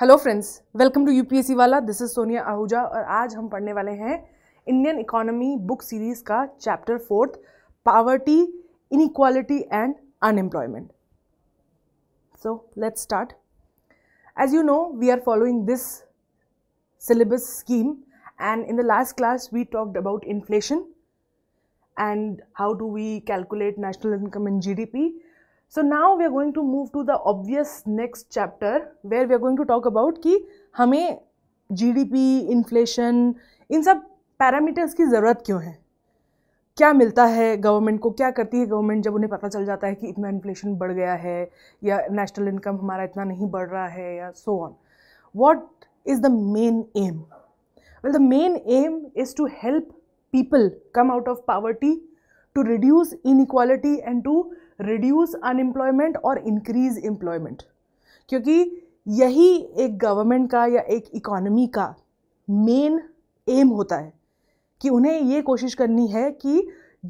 Hello friends welcome to UPSC वाला this is Sonia Ahuja और आज हम पढ़ने वाले हैं इंडियन इकोनॉमी बुक सीरीज का chapter fourth poverty inequality and unemployment so let's start as you know we are following this and in the last class we talked about inflation and how do we do national income and G D P so now we are going to move to the obvious next chapter where we are going to talk about कि हमें P inflation in सब parameters की ज़रूरत क्यों है क्या मिलता है गवर्नमेंट को क्या करती है गवर्नमेंट जब उन्हें पता चल जाता है कि इतना इन्फ्लेशन बढ़ गया है या नेशनल इनकम हमारा इतना नहीं बढ़ रहा है या so on what is the main aim well the main aim is to help people come out of poverty to reduce inequality and to reduce unemployment और इंक्रीज एम्प्लॉयमेंट क्योंकि यही एक गवर्नमेंट का या एक इकोनॉमी का मेन एम होता है कि उन्हें ये कोशिश करनी है कि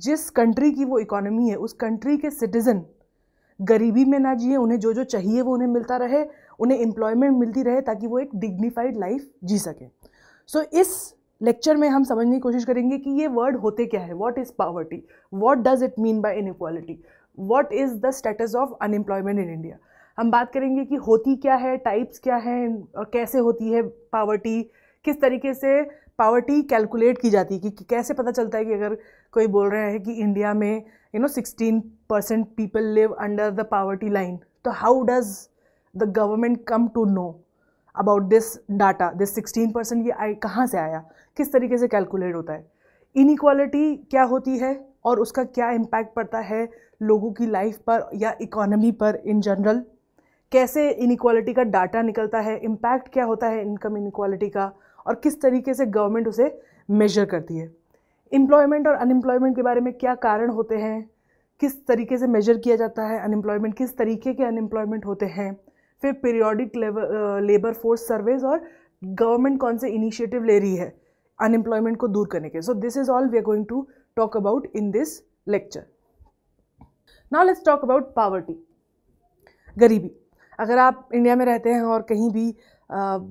जिस कंट्री की वो इकोनॉमी है उस कंट्री के सिटीज़न गरीबी में ना जिए उन्हें जो जो चाहिए वो उन्हें मिलता रहे उन्हें एम्प्लॉयमेंट मिलती रहे ताकि वो एक डिग्निफाइड लाइफ जी सकें सो so, इस लेक्चर में हम समझने की कोशिश करेंगे कि ये वर्ड होते क्या है what is poverty what does it mean by inequality what is the status of unemployment in India हम बात करेंगे कि होती क्या है टाइप्स क्या है और कैसे होती है पावर्टी किस तरीके से पावर्टी कैलकुलेट की जाती है कि, कि कैसे पता चलता है कि अगर कोई बोल रहा है कि इंडिया में you know sixteen percent people live under the poverty line तो how does the government come to know about this data this sixteen percent ये आई कहाँ से आया किस तरीके से कैलकुलेट होता है इनक्वालिटी क्या होती है और उसका क्या इम्पैक्ट पड़ता है लोगों की लाइफ पर या इकोनॉमी पर इन जनरल कैसे इनक्वालिटी का डाटा निकलता है इम्पैक्ट क्या होता है इनकम इनक्वालिटी का और किस तरीके से गवर्नमेंट उसे मेजर करती है एम्प्लॉयमेंट और अनएम्प्लॉयमेंट के बारे में क्या कारण होते हैं किस तरीके से मेजर किया जाता है अनएम्प्लॉयमेंट किस तरीके के अनएम्प्लॉयमेंट होते हैं फिर पीरियोडिक लेबर फोर्स सर्वेज और गवर्नमेंट कौन से इनिशिएटिव ले रही है अनएम्प्लॉयमेंट को दूर करने के so this is all we are going to talk about in this lecture now let's talk about poverty गरीबी अगर आप इंडिया में रहते हैं और कहीं भी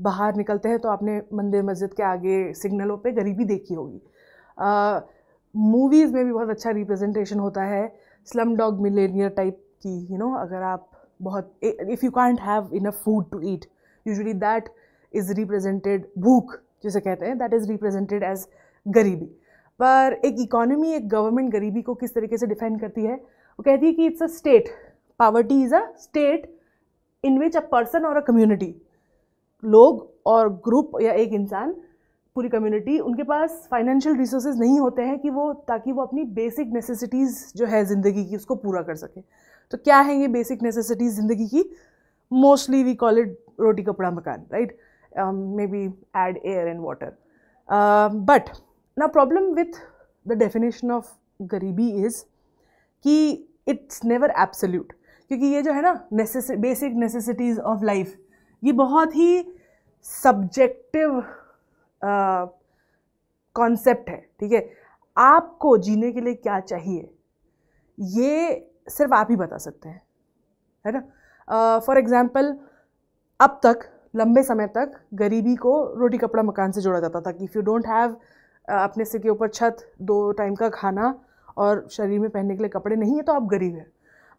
बाहर निकलते हैं तो आपने मंदिर मस्जिद के आगे सिग्नलों पे गरीबी देखी होगी मूवीज़ में भी बहुत अच्छा रिप्रेजेंटेशन होता है स्लम डॉग मिलेनियर टाइप की यू you नो know, अगर आप बहुत if you can't have in food to eat usually that is represented भूख जिसे कहते हैं दैट इज़ रिप्रेजेंटेड एज गरीबी पर एक इकोनॉमी एक गवर्नमेंट गरीबी को किस तरीके से डिफेंड करती है वो कहती है कि it's a state poverty is a state in which a person और अ कम्युनिटी लोग और ग्रुप या एक इंसान पूरी कम्युनिटी उनके पास फाइनेंशियल रिसोर्सेज नहीं होते हैं कि वो ताकि वो अपनी बेसिक नेसेसिटीज़ जो है ज़िंदगी की उसको पूरा कर सके तो क्या है ये बेसिक नेसेसिटीज़ ज़िंदगी की मोस्टली वी कॉल इट रोटी कपड़ा मकान right maybe add air and water but ना problem with the definition of गरीबी इज़ कि इट्स नेवर एब्सोल्यूट क्योंकि ये जो है ना बेसिक नेसेसिटीज़ ऑफ लाइफ ये बहुत ही सब्जेक्टिव कॉन्सेप्ट है ठीक है आपको जीने के लिए क्या चाहिए ये सिर्फ आप ही बता सकते हैं है ना फॉर uh, एग्ज़ाम्पल अब तक लंबे समय तक गरीबी को रोटी कपड़ा मकान से जोड़ा जाता था कि इफ़ यू डोंट हैव अपने सिर के ऊपर छत दो टाइम का खाना और शरीर में पहनने के लिए कपड़े नहीं है तो आप गरीब हैं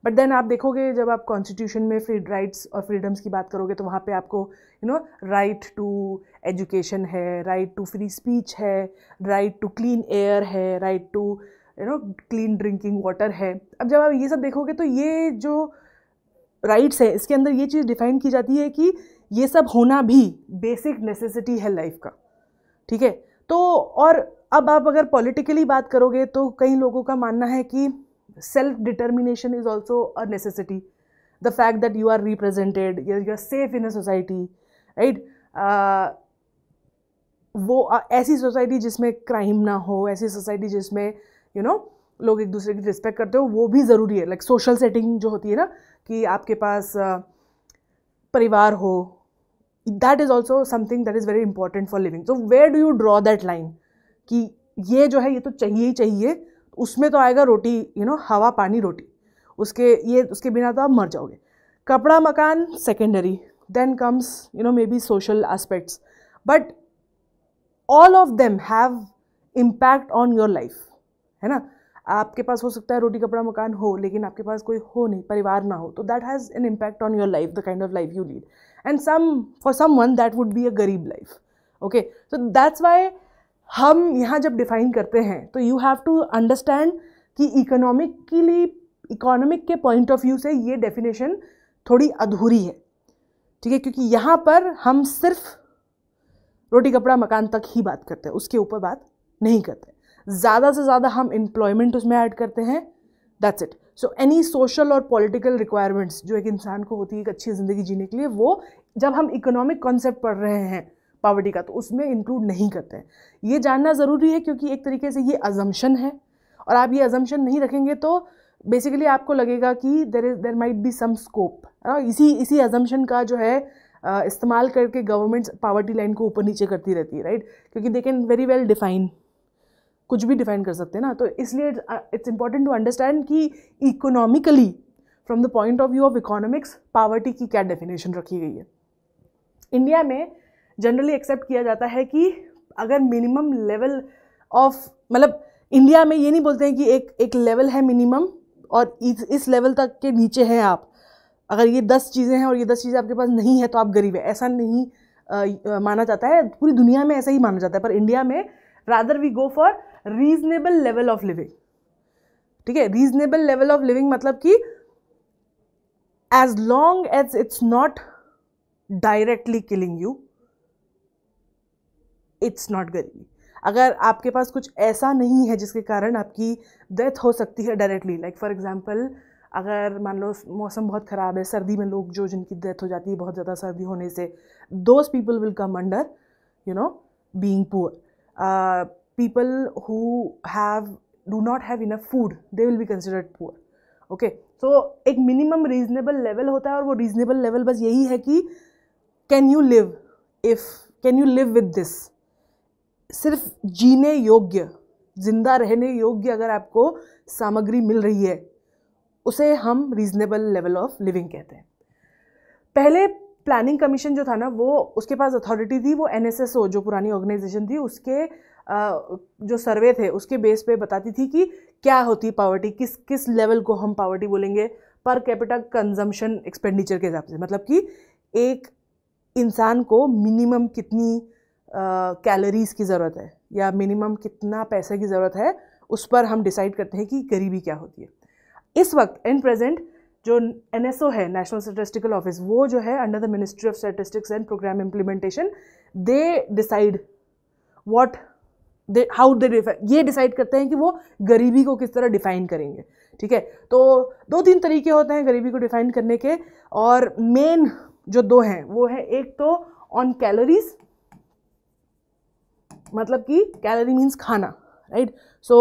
बट देन आप देखोगे जब आप कॉन्स्टिट्यूशन में फ्री राइट्स और फ्रीडम्स की बात करोगे तो वहाँ पे आपको you know right to education है राइट टू फ्री स्पीच है राइट टू क्लीन एयर है right to you know clean drinking water है अब जब आप ये सब देखोगे तो ये जो राइट्स है इसके अंदर ये चीज़ डिफाइन की जाती है कि ये सब होना भी बेसिक नेसेसिटी है लाइफ का ठीक है तो और अब आप अगर पॉलिटिकली बात करोगे तो कई लोगों का मानना है कि self determination is also a necessity the fact that you are represented you are safe in a society right वो ऐसी सोसाइटी जिसमें क्राइम ना हो ऐसी सोसाइटी जिसमें यू नो लोग एक दूसरे की रिस्पेक्ट करते हो वो भी ज़रूरी है लाइक सोशल सेटिंग जो होती है ना कि आपके पास परिवार हो that is also something that is very important for living so where do you draw that line कि ये जो है ये तो चाहिए ही चाहिए उसमें तो आएगा रोटी यू नो हवा पानी रोटी उसके ये उसके बिना तो आप मर जाओगे कपड़ा मकान secondary then comes you know maybe social aspects but all of them have impact on your life है ना आपके पास हो सकता है रोटी कपड़ा मकान हो लेकिन आपके पास कोई हो नहीं परिवार ना हो तो that has an impact on your life the kind of life you lead and some for some one that would be a गरीब life okay so that's why हम यहाँ जब डिफ़ाइन करते हैं तो यू हैव टू अंडरस्टैंड कि economically economic के point of view से ये डेफिनेशन थोड़ी अधूरी है ठीक है क्योंकि यहाँ पर हम सिर्फ रोटी कपड़ा मकान तक ही बात करते हैं उसके ऊपर बात नहीं करते ज़्यादा से ज़्यादा हम एम्प्लॉयमेंट उसमें ऐड करते हैं that's it so any social और पॉलिटिकल रिक्वायरमेंट्स जो एक इंसान को होती है एक अच्छी ज़िंदगी जीने के लिए वो जब हम इकोनॉमिक कॉन्सेप्ट पढ़ रहे हैं पावर्टी का तो उसमें इंक्लूड नहीं करते हैं ये जानना ज़रूरी है क्योंकि एक तरीके से ये अजम्पन है और आप ये अजम्पन नहीं रखेंगे तो बेसिकली आपको लगेगा कि there is there might be some scope इसी इसी अजम्पन का जो है इस्तेमाल करके गवर्नमेंट पावर्टी लाइन को ऊपर नीचे करती रहती है राइट क्योंकि they can very well define कुछ भी डिफाइन कर सकते हैं ना तो इसलिए इट्स इंपॉर्टेंट टू अंडरस्टैंड कि economically from the point of view of economics poverty की क्या डेफिनेशन रखी गई है इंडिया में जनरली एक्सेप्ट किया जाता है कि अगर मिनिमम लेवल ऑफ मतलब इंडिया में ये नहीं बोलते हैं कि एक एक लेवल है मिनिमम और इस इस लेवल तक के नीचे हैं आप अगर ये दस चीज़ें हैं और ये दस चीज़ें आपके पास नहीं है तो आप गरीब है ऐसा नहीं आ, माना जाता है पूरी दुनिया में ऐसा ही माना जाता है पर इंडिया में rather we go for reasonable level of living ठीक है रीजनेबल लेवल ऑफ लिविंग मतलब कि as long as it's not directly killing you it's not गरीबी अगर आपके पास कुछ ऐसा नहीं है जिसके कारण आपकी डेथ हो सकती है डायरेक्टली लाइक फॉर एग्ज़ाम्पल अगर मान लो मौसम बहुत ख़राब है सर्दी में लोग जो जिनकी डेथ हो जाती है बहुत ज़्यादा सर्दी होने से those people will come under you know being poor people who have do not have enough food they will be considered poor okay so एक मिनिमम रीजनेबल लेवल होता है और वो रीजनेबल लेवल बस यही है कि can you live if can you live with this सिर्फ जीने योग्य ज़िंदा रहने योग्य अगर आपको सामग्री मिल रही है उसे हम रीज़नेबल लेवल ऑफ लिविंग कहते हैं पहले प्लानिंग कमीशन जो था ना वो उसके पास अथॉरिटी थी वो एन जो पुरानी ऑर्गेनाइजेशन थी उसके जो सर्वे थे उसके बेस पे बताती थी कि क्या होती पावर्टी किस किस लेवल को हम पावर्टी बोलेंगे पर कैपिटल कंजम्पशन एक्सपेंडिचर के हिसाब से मतलब कि एक इंसान को मिनिमम कितनी कैलोरीज़ की ज़रूरत है या मिनिमम कितना पैसे की ज़रूरत है उस पर हम डिसाइड करते हैं कि गरीबी क्या होती है इस वक्त इन प्रेजेंट जो एन है नेशनल स्टेटिस्टिकल ऑफिस वो जो है under the ministry of statistics and programme implementation they decide what they how they ये डिसाइड करते हैं कि वो गरीबी को किस तरह डिफाइन करेंगे ठीक है तो दो तीन तरीके होते हैं गरीबी को डिफाइन करने के और मेन जो दो हैं वो है एक तो ऑन कैलोरीज मतलब कि कैलोरी मीन्स खाना राइट सो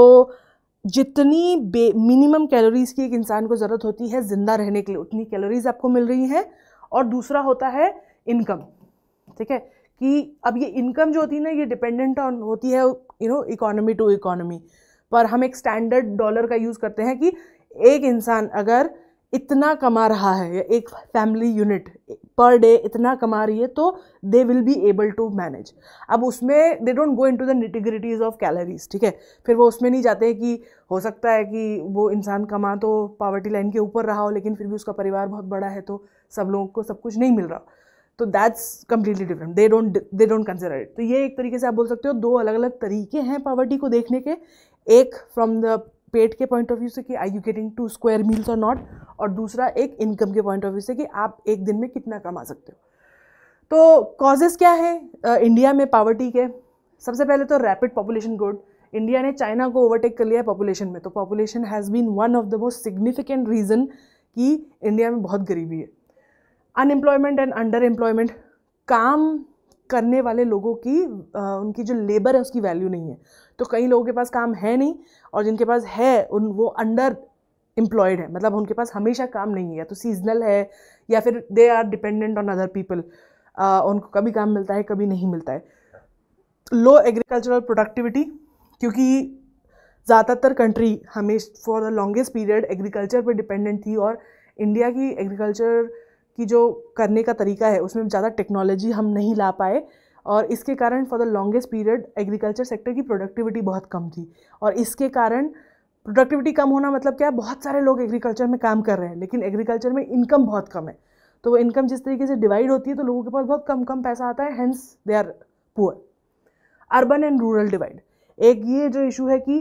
जितनी बे मिनिमम कैलोरीज़ की एक इंसान को ज़रूरत होती है ज़िंदा रहने के लिए उतनी कैलोरीज़ आपको मिल रही हैं और दूसरा होता है इनकम ठीक है कि अब ये इनकम जो होती है ना ये डिपेंडेंट ऑन होती है you know economy to economy पर हम एक स्टैंडर्ड डॉलर का यूज़ करते हैं कि एक इंसान अगर इतना कमा रहा है या एक फैमिली यूनिट पर डे इतना कमा रही है तो they will be able to manage अब उसमें they don't go into the nitty-gritties of calories ठीक है फिर वो उसमें नहीं जाते हैं कि हो सकता है कि वो इंसान कमा तो पावर्टी लाइन के ऊपर रहा हो लेकिन फिर भी उसका परिवार बहुत बड़ा है तो सब लोगों को सब कुछ नहीं मिल रहा तो that's completely different they don't they don't consider it तो ये एक तरीके से आप बोल सकते हो दो अलग अलग तरीके हैं पावर्टी को देखने के एक फ्रॉम द पेट के पॉइंट ऑफ व्यू से कि I you getting two square meals और नॉट और दूसरा एक इनकम के पॉइंट ऑफ व्यू से कि आप एक दिन में कितना कमा सकते हो तो कॉजेस क्या है इंडिया में पावर्टी के सबसे पहले तो रैपिड पॉपुलेशन ग्रोथ इंडिया ने चाइना को ओवरटेक कर लिया है पॉपुलेशन में तो population has been one of the most significant reason कि इंडिया में बहुत गरीबी है अनएम्प्लॉयमेंट एंड अंडर एम्प्लॉयमेंट काम करने वाले लोगों की आ, उनकी जो लेबर है उसकी वैल्यू नहीं है तो कई लोगों के पास काम है नहीं और जिनके पास है उन वो अंडर एम्प्लॉयड है मतलब उनके पास हमेशा काम नहीं है या तो सीजनल है या फिर they are dependent on other people उनको कभी काम मिलता है कभी नहीं मिलता है लो एग्रीकल्चरल प्रोडक्टिविटी क्योंकि ज़्यादातर कंट्री हमेशा for the longest period agriculture पर डिपेंडेंट थी और इंडिया की एग्रीकल्चर की जो करने का तरीका है उसमें ज़्यादा टेक्नोलॉजी हम नहीं ला पाए और इसके कारण for the longest period agriculture sector की प्रोडक्टिविटी बहुत कम थी और इसके कारण प्रोडक्टिविटी कम होना मतलब क्या है बहुत सारे लोग एग्रीकल्चर में काम कर रहे हैं लेकिन एग्रीकल्चर में इनकम बहुत कम है तो वो इनकम जिस तरीके से डिवाइड होती है तो लोगों के पास बहुत कम कम पैसा आता है hence they are poor urban and rural divide एक ये जो इशू है कि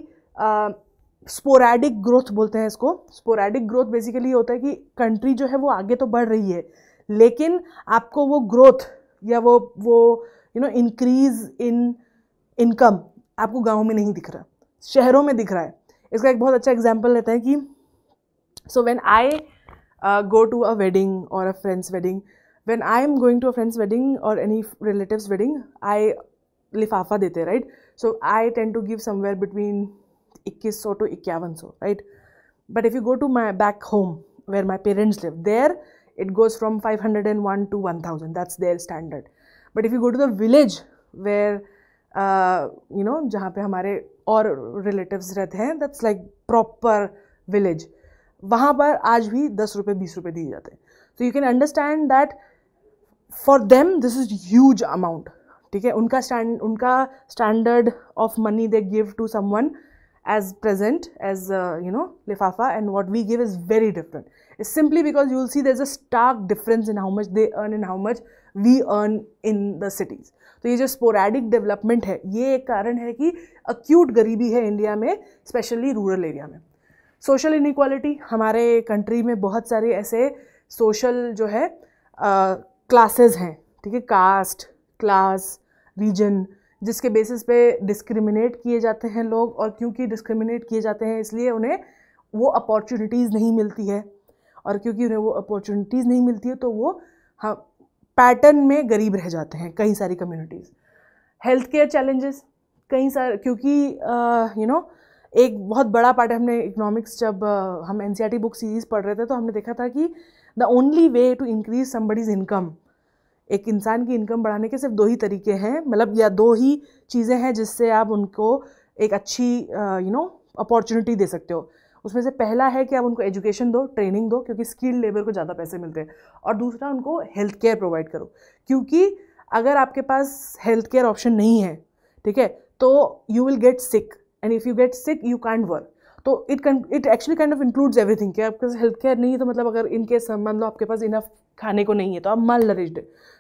स्पोरैडिक ग्रोथ बोलते हैं इसको स्पोरैडिक ग्रोथ बेसिकली होता है कि कंट्री जो है वो आगे तो बढ़ रही है लेकिन आपको वो ग्रोथ या वो वो you know increase in income आपको गाँव में नहीं दिख रहा शहरों में दिख रहा है इसका एक बहुत अच्छा एग्जाम्पल लेता है कि so when I go to a wedding और a friends wedding when I am going to a friends wedding और एनी रिलेटिव वेडिंग आई लिफाफा देते right so I tend to give somewhere between इक्कीस सौ to इक्यावन सौ right but if you go to my back home where my parents live there it goes from five hundred and one to one thousand that's their standard but if you go to the village where you know जहाँ पे हमारे और relative रहते हैं that's like proper village वहाँ पर आज भी दस रुपये बीस रुपये दिए जाते हैं so you can understand that for them this is huge amount ठीक है उनका स्टैंड उनका standard of money they give to someone as present as uh, you know lifafa and what we give is very different it's simply because you will see there's a stark difference in how much they earn and how much we earn in the cities तो ये जो sporadic development है ये एक कारण है कि acute गरीबी है इंडिया में स्पेशली रूरल एरिया में सोशल इनिक्वालिटी हमारे कंट्री में बहुत सारे ऐसे सोशल जो है क्लासेस uh, हैं ठीक है कास्ट क्लास रीजन जिसके बेसिस पे डिस्क्रिमिनेट किए जाते हैं लोग और क्योंकि डिस्क्रिमिनेट किए जाते हैं इसलिए उन्हें वो अपॉर्चुनिटीज़ नहीं मिलती है और क्योंकि उन्हें वो अपॉर्चुनिटीज़ नहीं मिलती है तो वो हाँ पैटर्न में गरीब रह जाते हैं कई सारी कम्युनिटीज़ हेल्थ केयर चैलेंजेस कई सारे क्योंकि यू नो एक बहुत बड़ा पार्ट हमने इकोनॉमिक्स जब हम एन बुक सीरीज़ पढ़ रहे थे तो हमने देखा था कि the only way to increase somebody's income एक इंसान की इनकम बढ़ाने के सिर्फ दो ही तरीके हैं मतलब या दो ही चीज़ें हैं जिससे आप उनको एक अच्छी यू नो अपॉर्चुनिटी दे सकते हो उसमें से पहला है कि आप उनको एजुकेशन दो ट्रेनिंग दो क्योंकि स्किल्ड लेबर को ज़्यादा पैसे मिलते हैं और दूसरा उनको हेल्थ केयर प्रोवाइड करो क्योंकि अगर आपके पास हेल्थ केयर ऑप्शन नहीं है ठीक है तो you will get sick and if you get sick you can't work तो it it actually kind of includes everything कि आपके पास हेल्थ केयर नहीं है तो मतलब अगर इनकेस मान लो आपके पास इनफ खाने को नहीं है तो आप माल नरिश्ड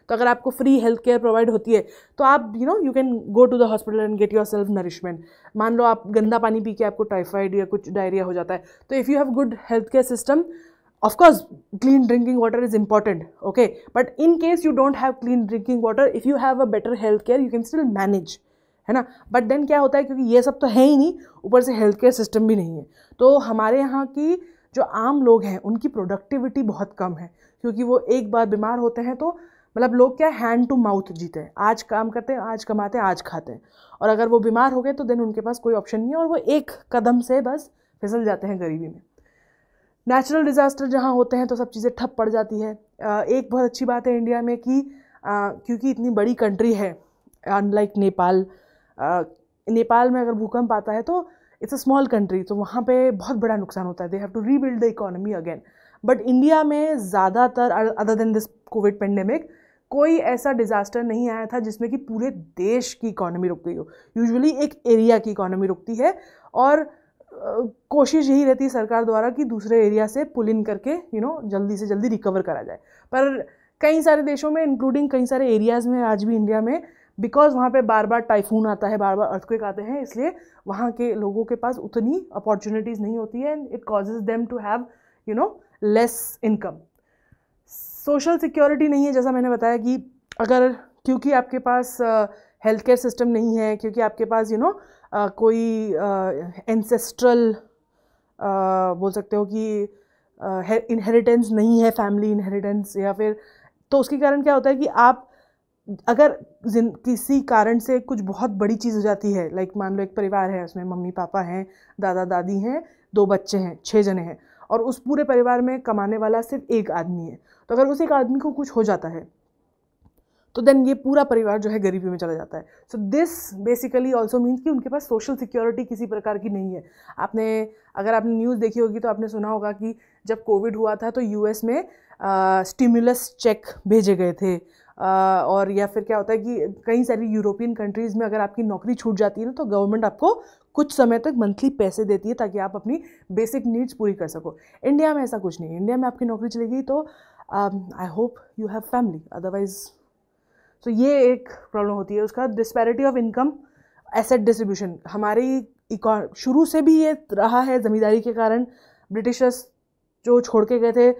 तो अगर आपको फ्री हेल्थ केयर प्रोवाइड होती है तो आप you know you can go to the hospital and get yourself nourishment मान लो आप गंदा पानी पी के आपको टाइफाइड या कुछ डायरिया हो जाता है तो if you have good health care system of course clean drinking water is important okay but in case you don't have clean drinking water if you have a better health care you can still manage है ना but then क्या होता है क्योंकि ये सब तो है ही नहीं ऊपर से हेल्थ केयर सिस्टम भी नहीं है तो हमारे यहाँ की जो आम लोग हैं उनकी प्रोडक्टिविटी बहुत कम है क्योंकि वो एक बार बीमार होते हैं तो मतलब लोग क्या हैंड टू माउथ जीते हैं आज काम करते हैं आज कमाते हैं आज खाते हैं और अगर वो बीमार हो गए तो देन उनके पास कोई ऑप्शन नहीं है और वो एक कदम से बस फिसल जाते हैं गरीबी में नेचुरल डिज़ास्टर जहाँ होते हैं तो सब चीज़ें ठप पड़ जाती है एक बहुत अच्छी बात है इंडिया में कि क्योंकि इतनी बड़ी कंट्री है अनलाइक नेपाल नेपाल में अगर भूकंप आता है तो इट्स अ स्मॉल कंट्री तो वहाँ पे बहुत बड़ा नुकसान होता है they have to rebuild the economy again but India में ज़्यादातर other than this COVID pandemic कोई ऐसा डिज़ास्टर नहीं आया था जिसमें कि पूरे देश की इकोनॉमी रुक गई हो यूजुअली एक एरिया की इकोनॉमी रुकती है और कोशिश यही रहती है सरकार द्वारा कि दूसरे एरिया से पुल इन करके यू नो जल्दी से जल्दी रिकवर करा जाए पर कई सारे देशों में इंक्लूडिंग कई सारे एरियाज़ में आज भी इंडिया में बिकॉज़ वहाँ पे बार बार टाइफून आता है बार बार अर्थक्वेक आते हैं इसलिए वहाँ के लोगों के पास उतनी अपॉर्चुनिटीज़ नहीं होती है and it causes them to have you know less income social security नहीं है जैसा मैंने बताया कि अगर क्योंकि आपके पास हेल्थ केयर सिस्टम नहीं है क्योंकि आपके पास you you know know, uh, कोई एंसेस्ट्रल uh, uh, बोल सकते हो कि इनहेरिटेंस नहीं है फैमिली इनहेरिटेंस या फिर तो उसके कारण क्या होता है कि आप अगर किसी कारण से कुछ बहुत बड़ी चीज़ हो जाती है लाइक मान लो एक परिवार है उसमें मम्मी पापा हैं दादा दादी हैं दो बच्चे हैं छः जने हैं और उस पूरे परिवार में कमाने वाला सिर्फ एक आदमी है तो अगर उस एक आदमी को कुछ हो जाता है तो देन ये पूरा परिवार जो है गरीबी में चला जाता है so this basically also means कि उनके पास सोशल सिक्योरिटी किसी प्रकार की नहीं है आपने अगर आपने न्यूज़ देखी होगी तो आपने सुना होगा कि जब कोविड हुआ था तो यूएस में स्टिमुलस चेक भेजे गए थे और या फिर क्या होता है कि कई सारी यूरोपियन कंट्रीज़ में अगर आपकी नौकरी छूट जाती है ना तो गवर्नमेंट आपको कुछ समय तक मंथली पैसे देती है ताकि आप अपनी बेसिक नीड्स पूरी कर सको इंडिया में ऐसा कुछ नहीं इंडिया में आपकी नौकरी चली गई तो I hope you have family otherwise तो ये एक प्रॉब्लम होती है उसका disparity of income asset distribution हमारी शुरू से भी ये रहा है ज़मींदारी के कारण ब्रिटिशर्स जो छोड़ के गए थे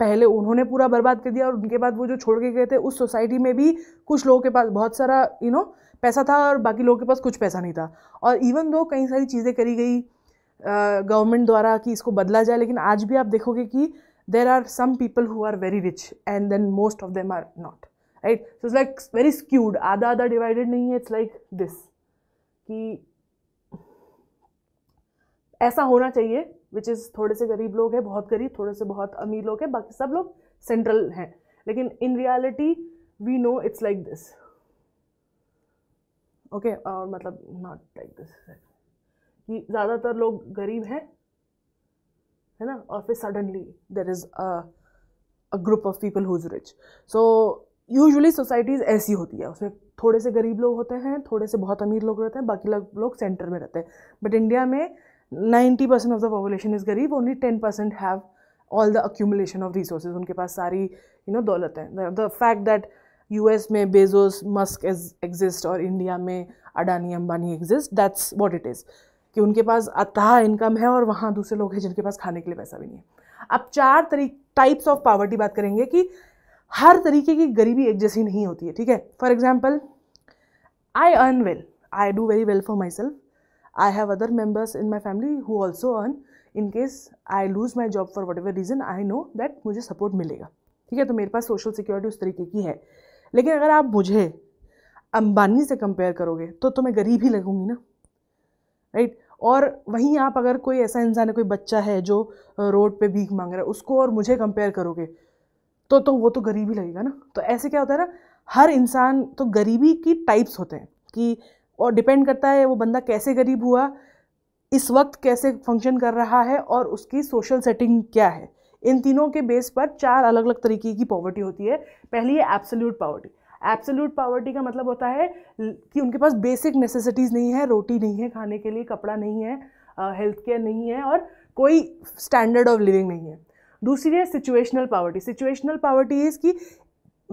पहले उन्होंने पूरा बर्बाद कर दिया और उनके बाद वो जो छोड़ के गए थे उस सोसाइटी में भी कुछ लोगों के पास बहुत सारा यू नो पैसा था और बाकी लोगों के पास कुछ पैसा नहीं था और इवन दो कई सारी चीज़ें करी गई गवर्नमेंट द्वारा कि इसको बदला जाए लेकिन आज भी आप देखोगे कि there are some people who are very rich and then most of them are not right so it's like very skewed आधा आधा डिवाइडेड नहीं है इट्स लाइक दिस कि ऐसा होना चाहिए विच इज़ थोड़े से गरीब लोग हैं बहुत गरीब थोड़े से बहुत अमीर लोग हैं बाकी सब लोग सेंट्रल हैं लेकिन in reality we know it's like this okay और मतलब नॉट लाइक दिस कि ज़्यादातर लोग गरीब हैं है ना और फिर suddenly there is a group of people is rich so usually societies ऐसी होती है उसमें थोड़े से गरीब लोग होते हैं थोड़े से बहुत अमीर लोग रहते हैं बाकी लोग सेंटर में रहते हैं बट इंडिया में ninety percent of the population is गरीब only ten percent have all the accumulation of resource उनके पास सारी यू नो दौलत है the fact that U S में बेजोस मस्क एग्जिस्ट और इंडिया में Adani Ambani exist that's what it is कि उनके पास अतः इनकम है और वहाँ दूसरे लोग हैं जिनके पास खाने के लिए पैसा भी नहीं है अब चार तरी टाइप्स ऑफ पावर्टी बात करेंगे कि हर तरीके की गरीबी एक जैसी नहीं होती है ठीक है for example I earn well I do very well for myself I have other members in my family who also earn in case I lose my job for whatever reason I know that मुझे support मिलेगा ठीक है तो मेरे पास social security उस तरीके की है लेकिन अगर आप मुझे अंबानी से कंपेयर करोगे तो तो मैं गरीब ही लगूंगी ना राइट और वहीं आप अगर कोई ऐसा इंसान है कोई बच्चा है जो रोड पे भीख मांग रहा है उसको और मुझे कंपेयर करोगे तो तो वो तो गरीब ही लगेगा ना तो ऐसे क्या होता है ना हर इंसान तो गरीबी की टाइप्स होते हैं कि और डिपेंड करता है वो बंदा कैसे गरीब हुआ इस वक्त कैसे फंक्शन कर रहा है और उसकी सोशल सेटिंग क्या है इन तीनों के बेस पर चार अलग अलग तरीके की पॉवर्टी होती है पहली है एब्सोल्यूट पावर्टी एब्सोल्यूट पावर्टी का मतलब होता है कि उनके पास बेसिक नेसेसिटीज़ नहीं है रोटी नहीं है खाने के लिए कपड़ा नहीं है हेल्थ केयर नहीं है और कोई स्टैंडर्ड ऑफ लिविंग नहीं है दूसरी है situational poverty situational poverty is कि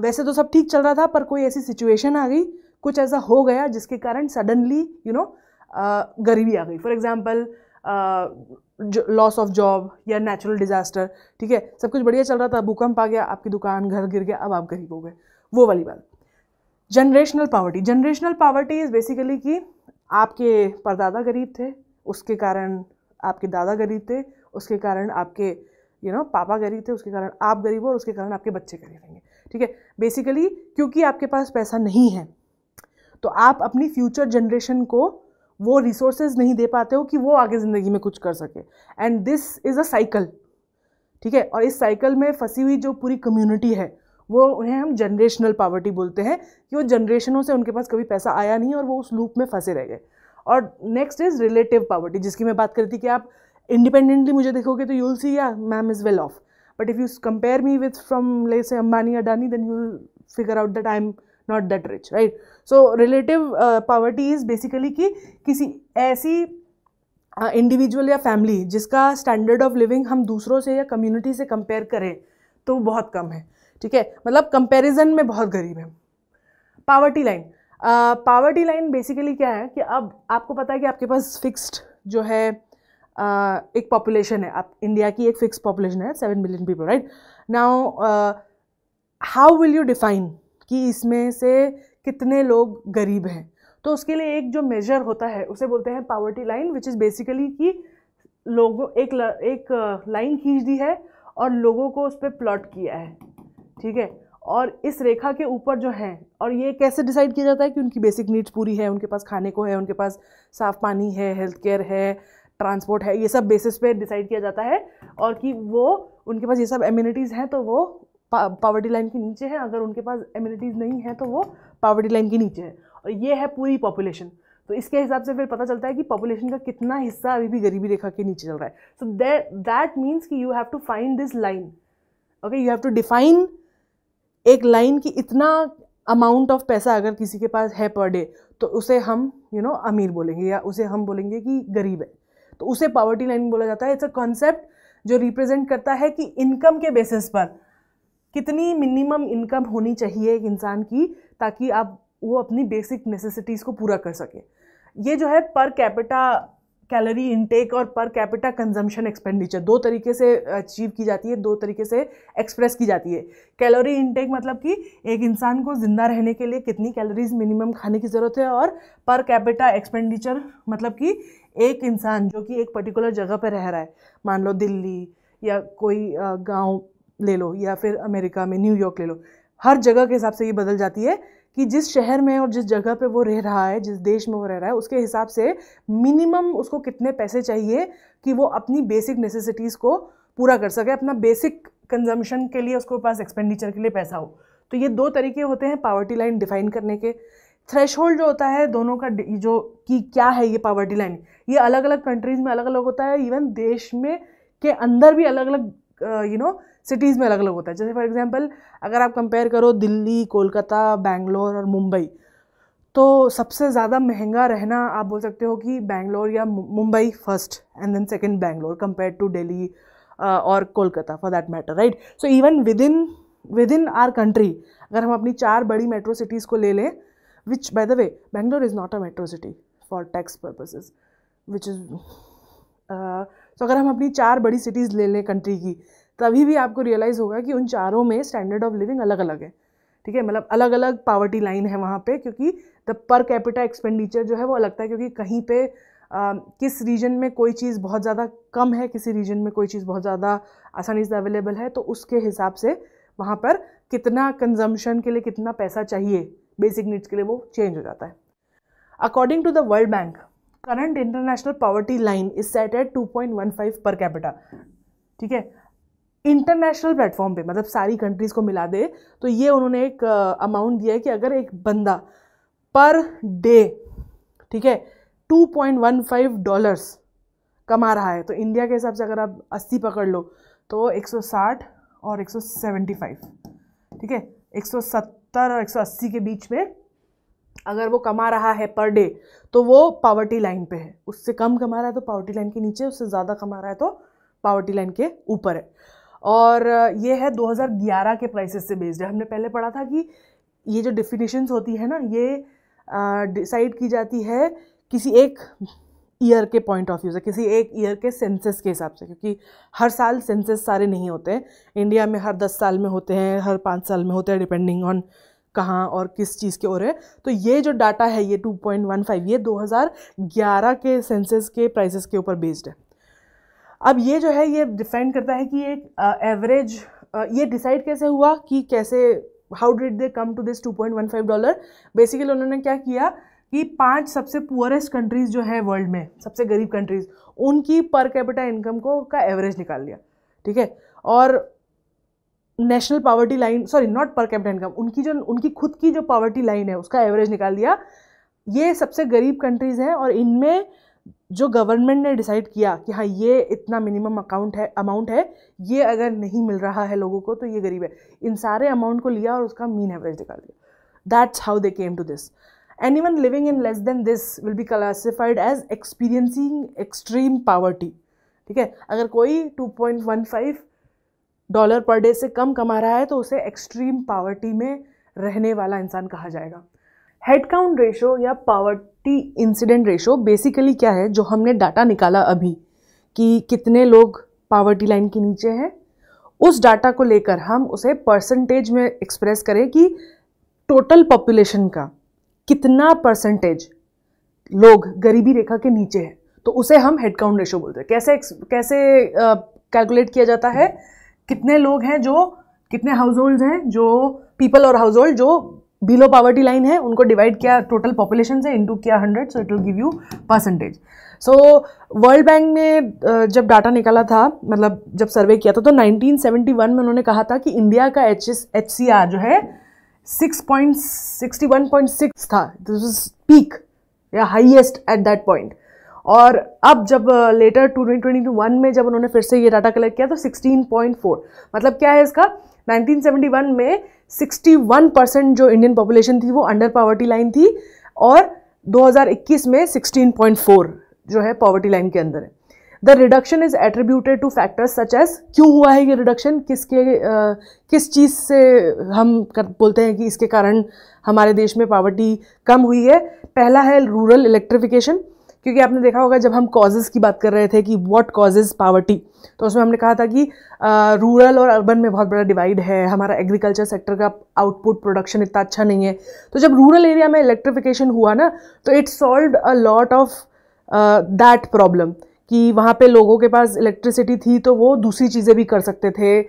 वैसे तो सब ठीक चल रहा था पर कोई ऐसी सिचुएशन आ गई कुछ ऐसा हो गया जिसके कारण सडनली यू नो गरीबी आ गई for example loss of job या नेचुरल डिज़ास्टर ठीक है सब कुछ बढ़िया चल रहा था भूकंप आ गया आपकी दुकान घर गिर गया अब आप गरीब हो गए वो वाली बात generational poverty generational poverty is basically कि आपके परदादा गरीब थे उसके कारण आपके दादा गरीब थे उसके कारण आपके यू you नो know, पापा गरीब थे उसके कारण आप गरीब हो और उसके कारण आपके बच्चे गरीब होंगे ठीक है बेसिकली क्योंकि आपके पास पैसा नहीं है तो आप अपनी फ्यूचर जनरेशन को वो रिसोर्सेज नहीं दे पाते हो कि वो आगे ज़िंदगी में कुछ कर सके and this is a cycle ठीक है और इस साइकिल में फंसी हुई जो पूरी कम्युनिटी है वो उन्हें हम जनरेशनल पावर्टी बोलते हैं कि वो जनरेशनों से उनके पास कभी पैसा आया नहीं और वो उस लूप में फंसे रह गए और नेक्स्ट इज़ रिलेटिव पावर्टी जिसकी मैं बात करती थी कि आप इंडिपेंडेंटली मुझे देखोगे तो यूल सी या ma'am is well off but if you compare me with from ले say Ambani Adani then will figure out that I am not that rich right so relative poverty is basically कि किसी ऐसी individual uh, या family जिसका standard of living हम दूसरों से या कम्युनिटी से कंपेयर करें तो बहुत कम है ठीक है मतलब कंपैरिजन में बहुत गरीब है poverty line poverty line basically क्या है कि अब आपको पता है कि आपके पास फिक्स्ड जो है uh, एक पॉपुलेशन है आप इंडिया की एक फिक्स पॉपुलेशन है seven million people right now how will you define कि इसमें से कितने लोग गरीब हैं तो उसके लिए एक जो मेजर होता है उसे बोलते हैं poverty line which is basically कि लोगों एक ल, एक लाइन खींच दी है और लोगों को उस पर प्लॉट किया है ठीक है और इस रेखा के ऊपर जो है और ये कैसे डिसाइड किया जाता है कि उनकी बेसिक नीड्स पूरी है उनके पास खाने को है उनके पास साफ़ पानी है हेल्थ केयर है ट्रांसपोर्ट है ये सब बेसिस पे डिसाइड किया जाता है और कि वो उनके पास ये सब एम्यूनिटीज़ हैं तो वो पावर्टी लाइन के नीचे हैं अगर उनके पास एम्यूनिटीज़ नहीं है तो वो पावर्टी लाइन के नीचे है और ये है पूरी पॉपुलेशन तो इसके हिसाब से फिर पता चलता है कि पॉपुलेशन का कितना हिस्सा अभी भी गरीबी रेखा के नीचे चल रहा है सो दैट मीन्स कि you have to find this line okay you have to define एक लाइन की इतना अमाउंट ऑफ पैसा अगर किसी के पास है पर डे तो उसे हम यू you नो know, अमीर बोलेंगे या उसे हम बोलेंगे कि गरीब है तो उसे पावर्टी लाइन बोला जाता है इट्स अ कॉन्सेप्ट जो रिप्रेजेंट करता है कि इनकम के बेसिस पर कितनी मिनिमम इनकम होनी चाहिए एक इंसान की ताकि आप वो अपनी बेसिक नेसेसिटीज़ को पूरा कर सके ये जो है पर कैपिटा कैलोरी इनटेक और पर कैपिटा कंजम्पशन एक्सपेंडिचर दो तरीके से अचीव की जाती है दो तरीके से एक्सप्रेस की जाती है कैलोरी इनटेक मतलब कि एक इंसान को ज़िंदा रहने के लिए कितनी कैलोरीज मिनिमम खाने की ज़रूरत है और पर कैपिटा एक्सपेंडिचर मतलब कि एक इंसान जो कि एक पर्टिकुलर जगह पर रह रहा है मान लो दिल्ली या कोई गांव ले लो या फिर अमेरिका में न्यूयॉर्क ले लो हर जगह के हिसाब से ये बदल जाती है कि जिस शहर में और जिस जगह पे वो रह रहा है जिस देश में वो रह रहा है उसके हिसाब से मिनिमम उसको कितने पैसे चाहिए कि वो अपनी बेसिक नेसेसिटीज़ को पूरा कर सके अपना बेसिक कंजम्पशन के लिए उसके पास एक्सपेंडिचर के लिए पैसा हो तो ये दो तरीके होते हैं पावर्टी लाइन डिफाइन करने के थ्रेश जो होता है दोनों का जो कि क्या है ये पावर्टी लाइन ये अलग अलग कंट्रीज़ में अलग अलग होता है इवन देश में के अंदर भी अलग अलग you know you know, cities में अलग अलग होता है जैसे फॉर एग्जांपल अगर आप कंपेयर करो दिल्ली कोलकाता बैंगलोर और मुंबई तो सबसे ज़्यादा महंगा रहना आप बोल सकते हो कि बैंगलोर या Mumbai first and then second Bangalore compare to Delhi और Kolkata for that matter right so even within within our country अगर हम अपनी चार बड़ी मेट्रो सिटीज़ को ले लें which by the way Bangalore is not a metro city for tax purposes which is so अगर हम अपनी चार बड़ी सिटीज़ ले लें कंट्री की तभी भी आपको रियलाइज़ होगा कि उन चारों में स्टैंडर्ड ऑफ लिविंग अलग अलग है ठीक है मतलब अलग अलग पावर्टी लाइन है वहाँ पे क्योंकि द पर कैपिटा एक्सपेंडिचर जो है वो अलग था क्योंकि कहीं पे आ, किस रीजन में कोई चीज़ बहुत ज़्यादा कम है किसी रीजन में कोई चीज़ बहुत ज़्यादा आसानी से अवेलेबल है तो उसके हिसाब से वहाँ पर कितना कंजम्पशन के लिए कितना पैसा चाहिए बेसिक नीड्स के लिए वो चेंज हो जाता है according to the World Bank current international poverty line is set at five per capita ठीक है इंटरनेशनल प्लेटफॉर्म पे मतलब सारी कंट्रीज़ को मिला दे तो ये उन्होंने एक अमाउंट uh, दिया है कि अगर एक बंदा पर डे ठीक है 2.15 डॉलर्स कमा रहा है तो इंडिया के हिसाब से अगर आप 80 पकड़ लो तो 160 और 175 ठीक है 170 और 180 के बीच में अगर वो कमा रहा है पर डे तो वो पावर्टी लाइन पे है उससे कम कमा रहा है तो पावर्टी लाइन के नीचे उससे ज़्यादा कमा रहा है तो पावर्टी लाइन के ऊपर है और ये है 2011 के प्राइसेस से बेस्ड है हमने पहले पढ़ा था कि ये जो डिफिनेशंस होती है ना ये डिसाइड की जाती है किसी एक ईयर के पॉइंट ऑफ व्यू से किसी एक ईयर के सेंसेस के हिसाब से क्योंकि हर साल सेंसेस सारे नहीं होते इंडिया में हर दस साल में होते हैं हर पाँच साल में होते हैं डिपेंडिंग ऑन कहाँ और किस चीज़ के और है तो ये जो डाटा है ये 2.15 ये 2011 के सेंसेस के प्राइसेस के ऊपर बेस्ड है अब ये जो है ये डिपेंड करता है कि एक एवरेज ये डिसाइड कैसे हुआ कि कैसे how did they come to this two point one five dollar basically उन्होंने क्या किया कि पांच सबसे पुअरेस्ट कंट्रीज़ जो है वर्ल्ड में सबसे गरीब कंट्रीज़ उनकी पर कैपिटा इनकम को का एवरेज निकाल लिया ठीक है और national poverty line sorry not per capita income उनकी जो उनकी खुद की जो पावर्टी लाइन है उसका एवरेज निकाल दिया ये सबसे गरीब कंट्रीज़ हैं और इनमें जो गवर्नमेंट ने डिसाइड किया कि हाँ ये इतना मिनिमम अकाउंट है अमाउंट है ये अगर नहीं मिल रहा है लोगों को तो ये गरीब है इन सारे अमाउंट को लिया और उसका मीन एवरेज निकाल दिया that's how they came to this anyone living in less than this will be classified as experiencing extreme poverty ठीक है अगर कोई two point one five dollar per day से कम कमा रहा है तो उसे एक्सट्रीम पावर्टी में रहने वाला इंसान कहा जाएगा हेड काउंट रेशो या पावर्टी इंसिडेंट रेशो बेसिकली क्या है जो हमने डाटा निकाला अभी कि कितने लोग पावर्टी लाइन के नीचे हैं उस डाटा को लेकर हम उसे परसेंटेज में एक्सप्रेस करें कि टोटल पॉपुलेशन का कितना परसेंटेज लोग गरीबी रेखा के नीचे हैं तो उसे हम हेड काउंट रेशो बोलते हैं कैसे कैसे कैलकुलेट किया जाता है कितने लोग हैं जो कितने हाउस होल्ड हैं जो पीपल और हाउस होल्ड जो बिलो पॉवर्टी लाइन है उनको डिवाइड किया टोटल पॉपुलेशन से इंटू किया hundred so it will give you percentage so World Bank ने जब डाटा निकाला था मतलब जब सर्वे किया था तो 1971 में उन्होंने कहा था कि इंडिया का H S H C R जो है 6.61.6 था दिस इज पीक या हाईएस्ट एट दैट पॉइंट और अब जब लेटर टू ट्वेंटी में जब उन्होंने फिर से ये डाटा कलेक्ट किया तो 16.4 मतलब क्या है इसका 1971 में 61 परसेंट जो इंडियन पॉपुलेशन थी वो अंडर पॉवर्टी लाइन थी और 2021 में 16.4 जो है पॉवर्टी लाइन के अंदर है the reduction is attributed to factors such as क्यों हुआ है ये रिडक्शन किसके आ, किस चीज़ से हम कर, बोलते हैं कि इसके कारण हमारे देश में पावर्टी कम हुई है पहला है रूरल इलेक्ट्रिफिकेशन क्योंकि आपने देखा होगा जब हम कॉजेज़ की बात कर रहे थे कि व्हाट कॉजेज़ पावर्टी तो उसमें हमने कहा था कि रूरल और अर्बन में बहुत बड़ा डिवाइड है हमारा एग्रीकल्चर सेक्टर का आउटपुट प्रोडक्शन इतना अच्छा नहीं है तो जब रूरल एरिया में इलेक्ट्रिफिकेशन हुआ ना तो it solve a lot of that problem कि वहाँ पे लोगों के पास इलेक्ट्रिसिटी थी तो वो दूसरी चीज़ें भी कर सकते थे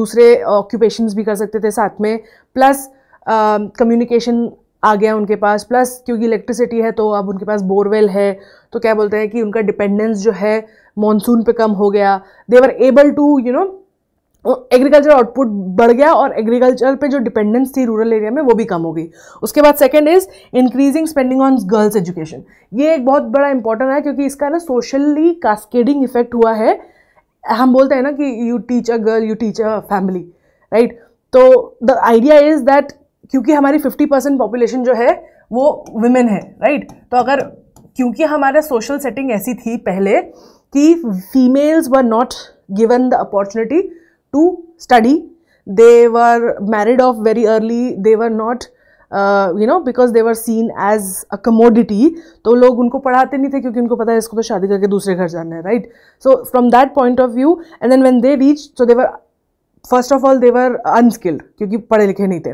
दूसरे ऑक्यूपेशंस भी कर सकते थे साथ में प्लस कम्युनिकेशन आ गया उनके पास प्लस क्योंकि इलेक्ट्रिसिटी है तो अब उनके पास बोरवेल है तो क्या बोलते हैं कि उनका डिपेंडेंस जो है मानसून पे कम हो गया they were able to you know agriculture output बढ़ गया और एग्रीकल्चर पे जो डिपेंडेंस थी रूरल एरिया में वो भी कम हो गई उसके बाद second is increasing spending on girls education ये एक बहुत बड़ा इंपॉर्टेंट है क्योंकि इसका ना सोशली कास्केडिंग इफेक्ट हुआ है हम बोलते हैं ना कि you teach a girl you teach a family right तो द आइडिया इज दैट क्योंकि हमारी 50 परसेंट पॉपुलेशन जो है वो वुमेन है राइट तो अगर क्योंकि हमारा सोशल सेटिंग ऐसी थी पहले कि females were not given the opportunity to study they were married off very early they were not you know because they were seen as a commodity तो लोग उनको पढ़ाते नहीं थे क्योंकि उनको पता है इसको तो शादी करके दूसरे घर जाना है right so from that point of view and then when they reach so they were first of all they were unskilled क्योंकि पढ़े लिखे नहीं थे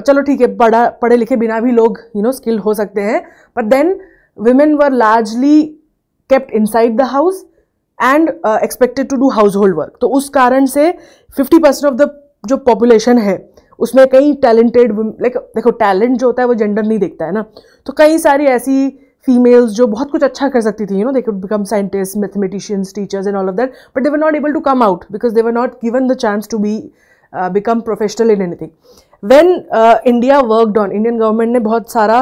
चलो ठीक है पढ़ा पढ़े लिखे बिना भी लोग यू नो स्किल्ड हो सकते हैं but then women were largely kept inside the house and expected to do household work तो उस कारण से 50% परसेंट ऑफ द जो पॉपुलेशन है उसमें कई टैलेंटेड लाइक देखो टैलेंट जो होता है वो जेंडर नहीं देखता है ना तो कई सारी ऐसी फीमेल्स जो बहुत कुछ अच्छा कर सकती थी you know they could become scientists mathematicians teachers and all of that but they were not able to come out because they were not given the chance to be become professional in anything when India worked on Indian government ने बहुत सारा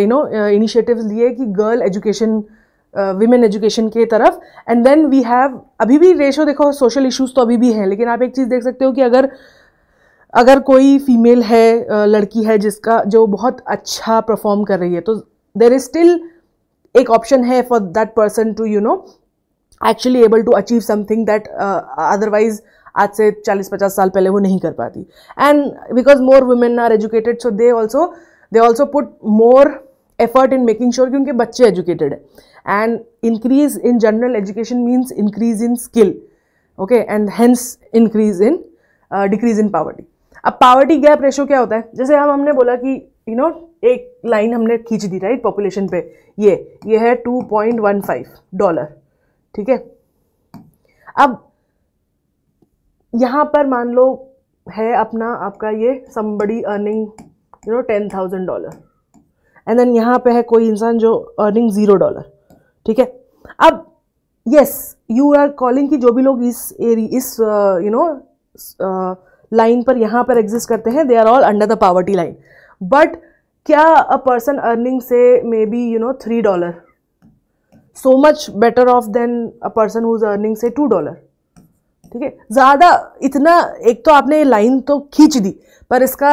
you know initiative लिए कि girl education women education के तरफ and then we have अभी भी ratio देखो सोशल इश्यूज तो अभी भी हैं लेकिन आप एक चीज़ देख सकते हो कि अगर अगर कोई फीमेल है uh, लड़की है जिसका जो बहुत अच्छा परफॉर्म कर रही है तो देर इज़ स्टिल एक ऑप्शन है for that person to you know actually able to achieve something that otherwise आज से चालीस पचास साल पहले वो नहीं कर पाती and because more women are educated so they also they also put more effort in making sure कि उनके बच्चे एजुकेटेड है and increase in general education means increase in skill okay and hence increase in decrease in poverty अब poverty gap ratio क्या होता है जैसे हम हमने बोला कि यू you नो know, एक लाइन हमने खींच दी राइट पॉपुलेशन पे ये ये है 2.15 डॉलर ठीक है अब यहाँ पर मान लो है अपना आपका ये somebody earning you know ten thousand dollar and then यहाँ पे है कोई इंसान जो अर्निंग ज़ीरो डॉलर ठीक है अब यस यू आर कॉलिंग कि जो भी लोग इस एरी इस यू नो लाइन पर यहाँ पर एग्जिस्ट करते हैं they are all under the poverty line but क्या a person earning say maybe you know three dollar so much better off than a person whose earning say two dollar ठीक है ज़्यादा इतना एक तो आपने लाइन तो खींच दी पर इसका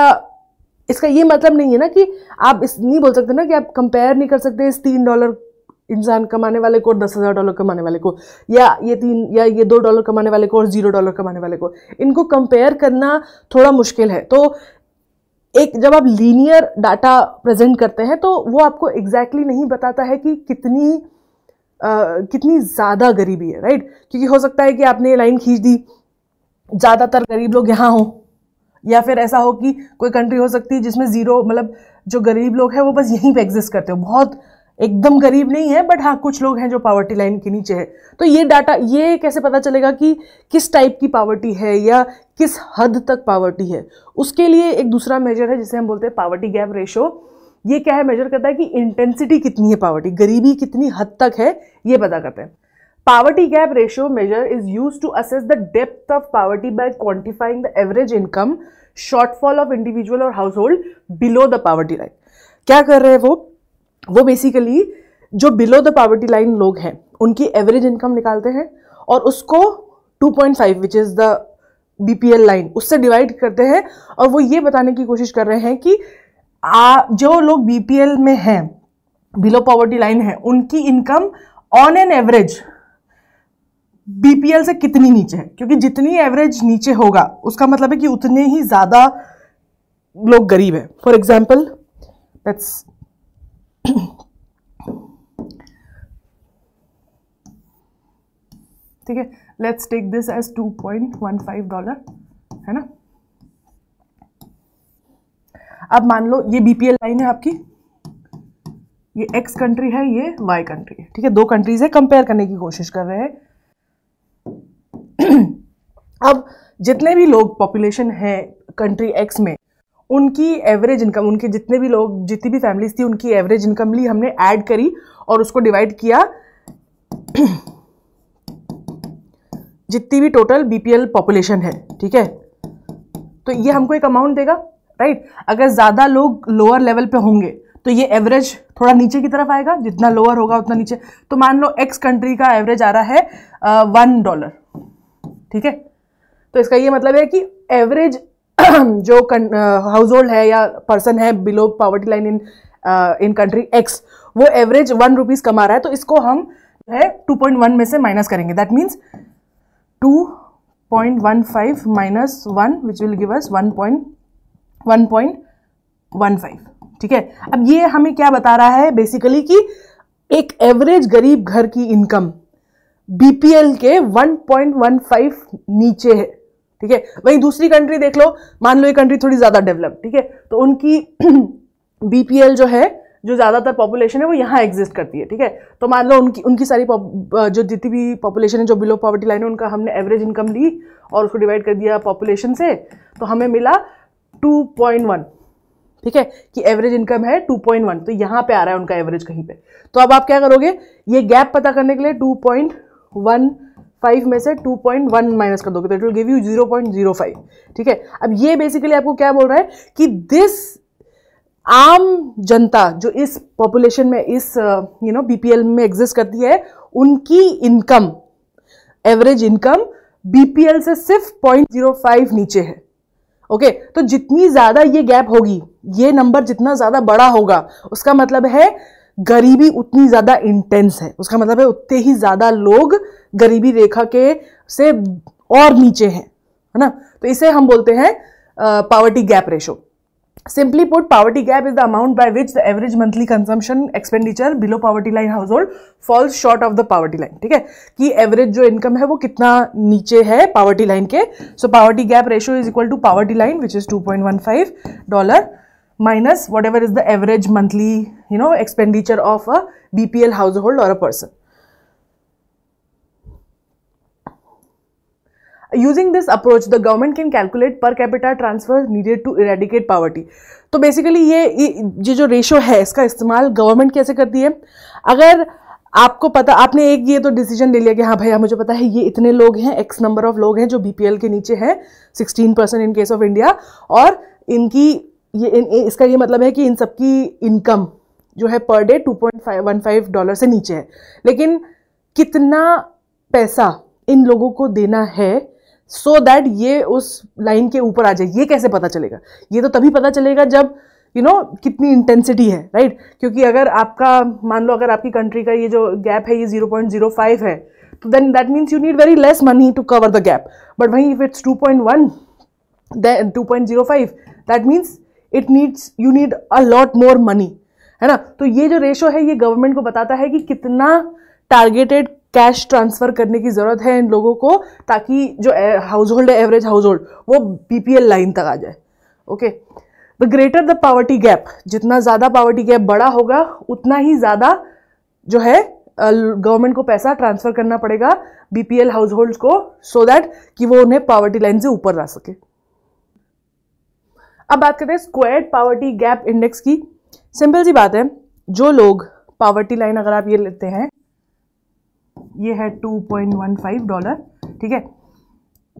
इसका ये मतलब नहीं है ना कि आप इस नहीं बोल सकते ना कि आप कंपेयर नहीं कर सकते इस तीन डॉलर इंसान कमाने वाले को और दस हज़ार डॉलर कमाने वाले को या ये तीन या ये दो डॉलर कमाने वाले को और ज़ीरो डॉलर कमाने वाले को इनको कंपेयर करना थोड़ा मुश्किल है तो एक जब आप लीनियर डाटा प्रेजेंट करते हैं तो वो आपको एग्जैक्टली exactly नहीं बताता है कि कितनी कितनी ज़्यादा गरीबी है राइट क्योंकि हो सकता है कि आपने ये लाइन खींच दी ज़्यादातर गरीब लोग यहाँ हों या फिर ऐसा हो कि कोई कंट्री हो सकती है जिसमें ज़ीरो मतलब जो गरीब लोग हैं वो बस यहीं पे एग्जिस्ट करते हो बहुत एकदम गरीब नहीं है बट हाँ कुछ लोग हैं जो पावर्टी लाइन के नीचे है तो ये डाटा ये कैसे पता चलेगा कि किस टाइप की पावर्टी है या किस हद तक पावर्टी है उसके लिए एक दूसरा मेजर है जिसे हम बोलते हैं पावर्टी गैप रेशो ये क्या है मेजर करता है कि इंटेंसिटी कितनी है पावर्टी गरीबी कितनी हद तक है ये पता करते हैं poverty gap ratio measure is use to assess the depth of poverty by quantifying the average income shortfall of individual और household below the poverty line क्या कर रहे हैं वो वो बेसिकली जो बिलो द पावर्टी लाइन लोग हैं उनकी एवरेज इनकम निकालते हैं और उसको two point five which is the B P L line उससे डिवाइड करते हैं और वो ये बताने की कोशिश कर रहे हैं कि आ, जो लोग बीपीएल में हैं बिलो पॉवर्टी लाइन है उनकी income on an average BPL से कितनी नीचे है क्योंकि जितनी एवरेज नीचे होगा उसका मतलब है कि उतने ही ज़्यादा लोग गरीब हैं फॉर एग्जाम्पल लेट्स ठीक है let's take this as two point one five dollar है ना अब मान लो ये बीपीएल लाइन है आपकी ये एक्स कंट्री है ये वाई कंट्री है ठीक है दो कंट्रीज है कंपेयर करने की कोशिश कर रहे हैं अब जितने भी लोग पॉपुलेशन है कंट्री एक्स में उनकी एवरेज इनकम उनके जितने भी लोग जितनी भी फैमिलीज थी उनकी एवरेज इनकम ली हमने ऐड करी और उसको डिवाइड किया जितनी भी टोटल बीपीएल पॉपुलेशन है ठीक है तो ये हमको एक अमाउंट देगा राइट अगर ज़्यादा लोग लोअर लेवल पे होंगे तो ये एवरेज थोड़ा नीचे की तरफ आएगा जितना लोअर होगा उतना नीचे तो मान लो एक्स कंट्री का एवरेज आ रहा है वन डॉलर ठीक है तो इसका ये मतलब है कि एवरेज जो हाउस होल्ड है या पर्सन है below poverty line in in country X वो एवरेज वन रुपीज़ कमा रहा है तो इसको हम है टू पॉइंट वन में से माइनस करेंगे that means two point one five minus one which will give us one point one point one five ठीक है अब ये हमें क्या बता रहा है बेसिकली कि एक एवरेज गरीब घर की इनकम बीपीएल के 1.15 नीचे है ठीक है वहीं दूसरी कंट्री देख लो मान लो ये कंट्री थोड़ी ज़्यादा डेवलप ठीक है तो उनकी बीपीएल जो है जो ज़्यादातर पॉपुलेशन है वो यहाँ एग्जिस्ट करती है ठीक है तो मान लो उनकी उनकी सारी जो जितनी भी पॉपुलेशन है जो बिलो पॉवर्टी लाइन है उनका हमने एवरेज इनकम ली और उसको डिवाइड कर दिया पॉपुलेशन से तो हमें मिला 2.1 ठीक है कि एवरेज इनकम है 2.1 तो यहां पे आ रहा है उनका एवरेज कहीं पे तो अब आप क्या करोगे ये गैप पता करने के लिए 2.15 में से 2.1 माइनस कर दोगे तो इट विल गिव यू 0.05 ठीक है अब ये बेसिकली आपको क्या बोल रहा है कि दिस आम जनता जो इस पॉपुलेशन में इस यू नो बीपीएल में एग्जिस्ट करती है उनकी इनकम एवरेज इनकम बीपीएल से सिर्फ 0.05 नीचे है ओके तो जितनी ज़्यादा ये गैप होगी ये नंबर जितना ज़्यादा बड़ा होगा उसका मतलब है गरीबी उतनी ज़्यादा इंटेंस है उसका मतलब है उतने ही ज़्यादा लोग गरीबी रेखा के से और नीचे हैं है ना तो इसे हम बोलते हैं poverty gap ratio simply put poverty gap is the amount by which the average monthly consumption expenditure below poverty line household falls short of the poverty line ठीक है कि एवरेज जो इनकम है वो कितना नीचे है पॉवर्टी लाइन के so poverty gap ratio is equal to poverty line which is two point one five dollar minus whatever is the average monthly you know expenditure of a BPL household और a person using this approach the government can calculate per capital transfer needed to eradicate poverty तो basically ये ये जो ratio है इसका इस्तेमाल government कैसे करती है अगर आपको पता आपने एक ये तो डिसीजन ले लिया कि हाँ भैया मुझे पता है ये इतने लोग हैं एक्स नंबर ऑफ लोग हैं जो बी के नीचे हैं sixteen percent in case of India और इनकी ये इन, इसका ये मतलब है कि इन सबकी इनकम जो है per day two point five one five dollar से नीचे है लेकिन कितना पैसा इन लोगों को देना है सो so दैट ये उस लाइन के ऊपर आ जाए ये कैसे पता चलेगा ये तो तभी पता चलेगा जब यू you नो know, कितनी इंटेंसिटी है राइट right? क्योंकि अगर आपका मान लो अगर आपकी कंट्री का ये जो गैप है ये 0.05 है तो then that means you need very less money to cover the gap but वहीं if it's 2.1 then 2.05 that means it needs you need a lot more money है ना तो ये जो रेशो है ये गवर्नमेंट को बताता है कि कितना टारगेटेड कैश ट्रांसफ़र करने की ज़रूरत है इन लोगों को ताकि जो हाउस होल्ड है एवरेज हाउस होल्ड वो बीपीएल लाइन तक आ जाए okay the greater the poverty gap जितना ज़्यादा पावर्टी गैप बड़ा होगा उतना ही ज़्यादा जो है गवर्नमेंट को पैसा ट्रांसफ़र करना पड़ेगा बीपीएल हाउस होल्ड को सो so दैट कि वो उन्हें पावर्टी लाइन से ऊपर ला सके अब बात करते हैं स्क्वायर्ड पावर्टी गैप इंडेक्स की सिंपल सी बात है जो लोग पावर्टी लाइन अगर आप ये लेते हैं ये है 2.15 डॉलर ठीक है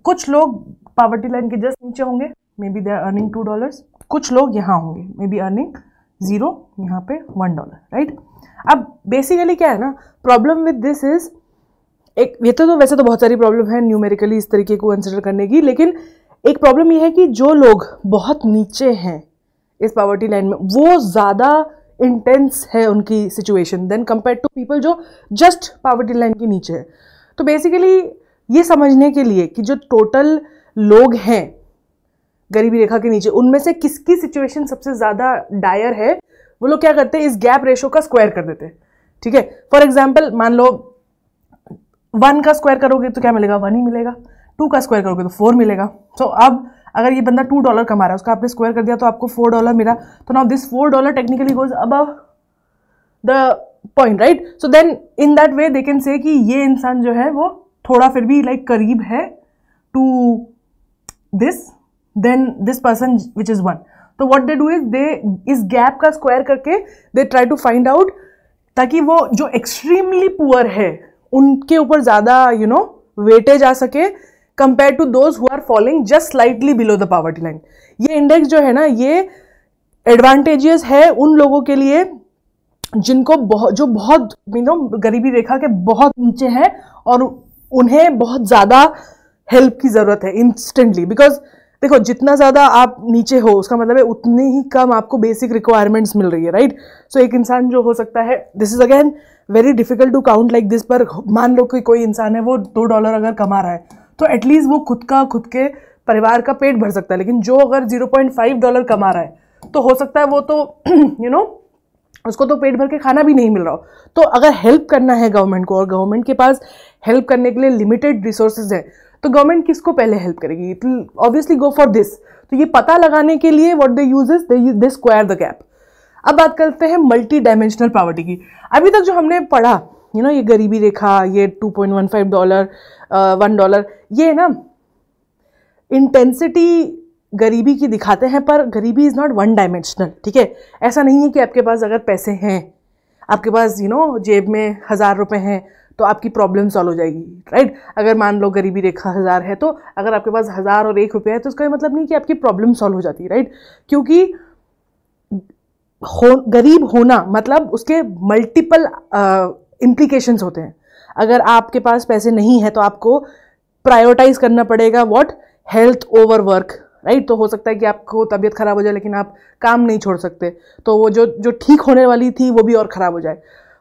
कुछ लोग पावर्टी लाइन के जस्ट नीचे होंगे maybe they are earning two dollar कुछ लोग यहाँ होंगे मे बी अर्निंग ज़ीरो यहाँ पे वन डॉलर राइट अब बेसिकली क्या है ना प्रॉब्लम विद दिस इज़ एक ये तो, तो वैसे तो बहुत सारी प्रॉब्लम है न्यूमेरिकली इस तरीके को कंसिडर करने की लेकिन एक प्रॉब्लम ये है कि जो लोग बहुत नीचे हैं इस पावर्टी लाइन में वो ज़्यादा इंटेंस है उनकी situation then compare to people जो जस्ट पावर्टी लाइन के नीचे है तो बेसिकली ये समझने के लिए कि जो टोटल लोग हैं गरीबी रेखा के नीचे उनमें से किसकी सिचुएशन सबसे ज़्यादा डायर है वो लोग क्या करते हैं इस गैप रेशो का स्क्वायर कर देते हैं ठीक है फॉर एग्जाम्पल मान लो वन का स्क्वायर करोगे तो क्या मिलेगा वन ही मिलेगा टू का स्क्वायर करोगे तो फोर मिलेगा सो so, अब अगर ये बंदा टू डॉलर कमा रहा है उसका आपने स्क्वायर कर दिया तो आपको फोर डॉलर मिला तो now this four dollar technically goes above the point right so then in that way they can say कि ये इंसान जो है वो थोड़ा फिर भी लाइक like, करीब है to this then this person which is one तो what they do is they इस गैप का स्क्वायर करके they try to find out ताकि वो जो एक्सट्रीमली पुअर है उनके ऊपर ज़्यादा यू नो वेटेज आ सके compare to those who are following just slightly below the poverty line ये इंडेक्स जो है ना ये एडवांटेजेस है उन लोगों के लिए जिनको बहुत जो बहुत यू नो गरीबी रेखा के बहुत नीचे हैं और उन्हें बहुत ज़्यादा हेल्प की ज़रूरत है इंस्टेंटली बिकॉज देखो जितना ज़्यादा आप नीचे हो उसका मतलब है उतनी ही कम आपको बेसिक रिक्वायरमेंट्स मिल रही है राइट सो so, एक इंसान जो हो सकता है this is again very difficult to count like this पर मान लो कि कोई इंसान है वो दो डॉलर अगर कमा रहा है तो एटलीस्ट वो खुद का खुद के परिवार का पेट भर सकता है लेकिन जो अगर जीरो पॉइंट फाइव डॉलर कमा रहा है तो हो सकता है वो तो यू you नो know, उसको तो पेट भर के खाना भी नहीं मिल रहा हो तो अगर हेल्प करना है गवर्नमेंट को और गवर्नमेंट के पास हेल्प करने के लिए लिमिटेड रिसोर्सेज हैं तो गवर्नमेंट किसको पहले हेल्प करेगी it obviously go for this तो ये पता लगाने के लिए what they use is they square the gap अब बात करते हैं मल्टी डायमेंशनल पावर्टी की अभी तक जो हमने पढ़ा यू you नो know, ये गरीबी रेखा ये 2.15 डॉलर वन डॉलर ये है ना इंटेंसिटी गरीबी की दिखाते हैं पर गरीबी इज़ नॉट वन डायमेंशनल ठीक है ऐसा नहीं है कि आपके पास अगर पैसे हैं आपके पास यू नो जेब में हज़ार रुपये हैं तो आपकी प्रॉब्लम सॉल्व हो जाएगी राइट अगर मान लो गरीबी रेखा हज़ार है तो अगर आपके पास हज़ार और एक रुपया है तो उसका मतलब नहीं कि आपकी प्रॉब्लम सॉल्व हो जाती राइट क्योंकि हो गरीब होना मतलब उसके मल्टीपल इम्प्लीकेशंस uh, होते हैं अगर आपके पास पैसे नहीं है तो आपको प्रायोरिटाइज करना पड़ेगा what health over work right तो हो सकता है कि आपको तबीयत खराब हो जाए लेकिन आप काम नहीं छोड़ सकते तो वो जो जो ठीक होने वाली थी वो भी और ख़राब हो जाए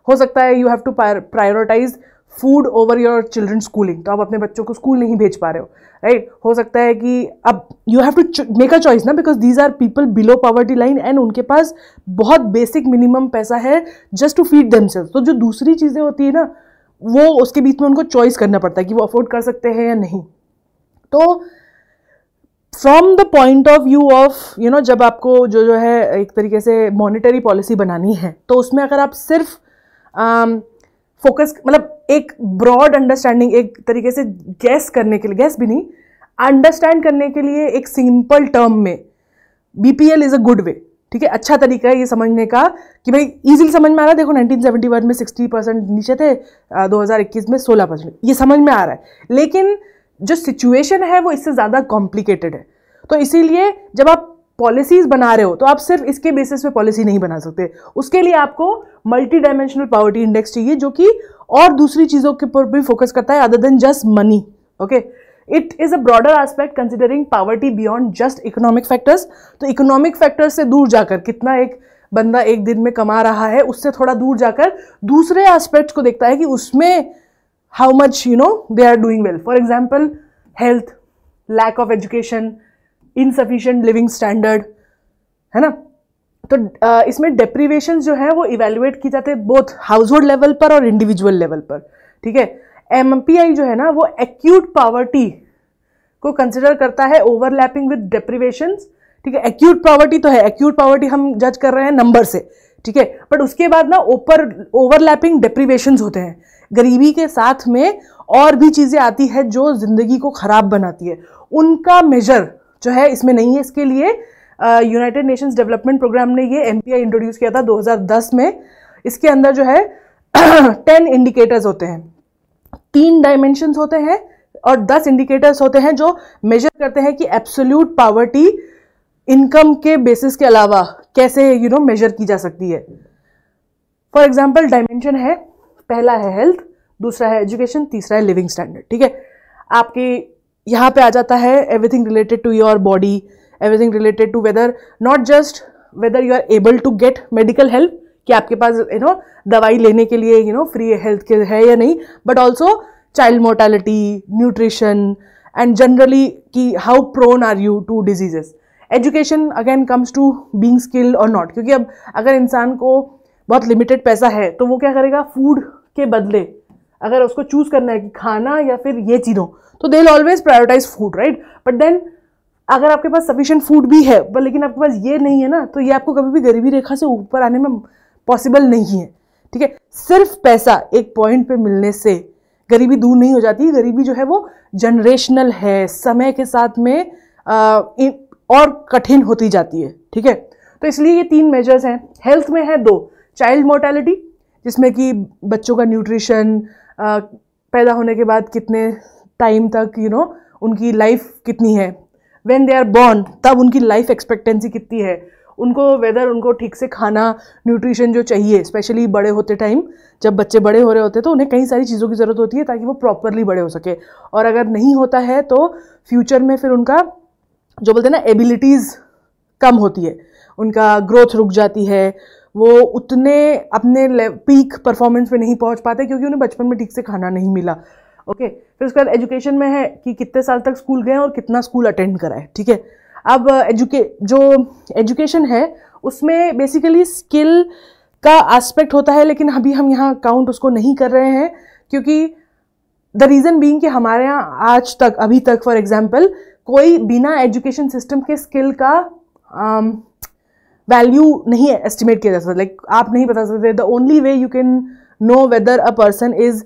हो सकता है you have to prioritise food over your children schooling तो आप अपने बच्चों को स्कूल नहीं भेज पा रहे हो राइट right? हो सकता है कि अब you have to make a choice ना because these are people below poverty line and उनके पास बहुत बेसिक मिनिमम पैसा है जस्ट टू फीड दमसेल्स तो जो दूसरी चीज़ें होती है ना वो उसके बीच में उनको चॉइस करना पड़ता है कि वो अफोर्ड कर सकते हैं या नहीं तो from the point of view of you know जब आपको जो जो है एक तरीके से मॉनिटरी पॉलिसी बनानी है तो उसमें अगर आप सिर्फ फोकस um, मतलब एक ब्रॉड अंडरस्टैंडिंग एक तरीके से गैस करने के लिए गैस भी नहीं अंडरस्टैंड करने के लिए एक सिंपल टर्म में B P L is a good way ठीक है अच्छा तरीका है ये समझने का कि भाई इजीली समझ में आ रहा है देखो 1971 में 60 परसेंट नीचे थे 2021 में 16 परसेंट ये समझ में आ रहा है लेकिन जो सिचुएशन है वो इससे ज़्यादा कॉम्प्लिकेटेड है तो इसीलिए जब आप पॉलिसीज बना रहे हो तो आप सिर्फ इसके बेसिस पे पॉलिसी नहीं बना सकते उसके लिए आपको मल्टी डायमेंशनल पावर्टी इंडेक्स चाहिए जो कि और दूसरी चीज़ों के ऊपर भी फोकस करता है other than just money okay it is a broader aspect considering poverty beyond just economic factors तो इकोनॉमिक फैक्टर्स से दूर जाकर कितना एक बंदा एक दिन में कमा रहा है उससे थोड़ा दूर जाकर दूसरे एस्पेक्ट्स को देखता है कि उसमें how much you know they are doing well for example health lack of education insufficient living standard है ना तो uh, इसमें डेप्रीवेशन जो है वो इवेल्युएट की जाते हैं बोथ हाउस होल्ड लेवल पर और इंडिविजुअल लेवल पर ठीक है एम जो है ना वो एक्यूट पावर्टी को कंसिडर करता है ओवरलैपिंग विद डेप्रीवेशन ठीक है एक्यूट पावर्टी तो है एक्यूट पावर्टी हम जज कर रहे हैं नंबर से ठीक है बट उसके बाद ना ओपर ओवरलैपिंग डिप्रीवेशन होते हैं गरीबी के साथ में और भी चीज़ें आती है जो ज़िंदगी को ख़राब बनाती है उनका मेजर जो है इसमें नहीं है इसके लिए यूनाइटेड नेशंस डेवलपमेंट प्रोग्राम ने ये एम इंट्रोड्यूस किया था 2010 में इसके अंदर जो है टेन इंडिकेटर्स होते हैं तीन डायमेंशन होते हैं और दस इंडिकेटर्स होते हैं जो मेजर करते हैं कि एब्सोल्यूट पावर्टी इनकम के बेसिस के अलावा कैसे यू नो मेजर की जा सकती है फॉर एग्जाम्पल डायमेंशन है पहला है हेल्थ दूसरा है एजुकेशन तीसरा है लिविंग स्टैंडर्ड ठीक है आपके यहाँ पे आ जाता है everything related to your body everything related to whether not just whether you are able to get medical help कि आपके पास यू you नो know, दवाई लेने के लिए you know free health care है या नहीं but also child mortality nutrition and generally कि how prone are you to diseases education again comes to being skilled और नॉट क्योंकि अब अगर इंसान को बहुत लिमिटेड पैसा है तो वो क्या करेगा फूड के बदले अगर उसको चूज़ करना है कि खाना या फिर ये चीज़ों तो they always prioritise food right but then अगर आपके पास सफिशेंट फूड भी है पर लेकिन आपके पास ये नहीं है ना तो ये आपको कभी भी गरीबी रेखा से ऊपर आने में पॉसिबल नहीं है ठीक है सिर्फ पैसा एक पॉइंट पे मिलने से गरीबी दूर नहीं हो जाती गरीबी जो है वो जनरेशनल है समय के साथ में आ, और कठिन होती जाती है ठीक है तो इसलिए ये तीन मेजर्स हैं हेल्थ में है दो चाइल्ड मोर्टेलिटी जिसमें कि बच्चों का न्यूट्रिशन पैदा होने के बाद कितने टाइम तक यू you नो know, उनकी लाइफ कितनी है वेन दे आर बॉर्न तब उनकी लाइफ एक्सपेक्टेंसी कितनी है उनको वेदर उनको ठीक से खाना न्यूट्रिशन जो चाहिए स्पेशली बड़े होते टाइम जब बच्चे बड़े हो रहे होते हैं तो उन्हें कई सारी चीज़ों की ज़रूरत होती है ताकि वो प्रॉपरली बड़े हो सके और अगर नहीं होता है तो फ्यूचर में फिर उनका जो बोलते हैं ना एबिलिटीज़ कम होती है उनका ग्रोथ रुक जाती है वो उतने अपने पीक परफॉर्मेंस में नहीं पहुंच पाते क्योंकि उन्हें बचपन में ठीक से खाना नहीं मिला ओके okay, फिर उसके बाद एजुकेशन में है कि कितने साल तक स्कूल गए और कितना स्कूल अटेंड कराए ठीक है अब एजुके जो एजुकेशन है उसमें बेसिकली स्किल का एस्पेक्ट होता है लेकिन अभी हम यहाँ काउंट उसको नहीं कर रहे हैं क्योंकि द रीज़न बींग कि हमारे यहाँ आज तक अभी तक फॉर एग्जाम्पल कोई बिना एजुकेशन सिस्टम के स्किल का वैल्यू um, नहीं एस्टिमेट किया जा सकता लाइक आप नहीं बता सकते the only way you can know whether a person is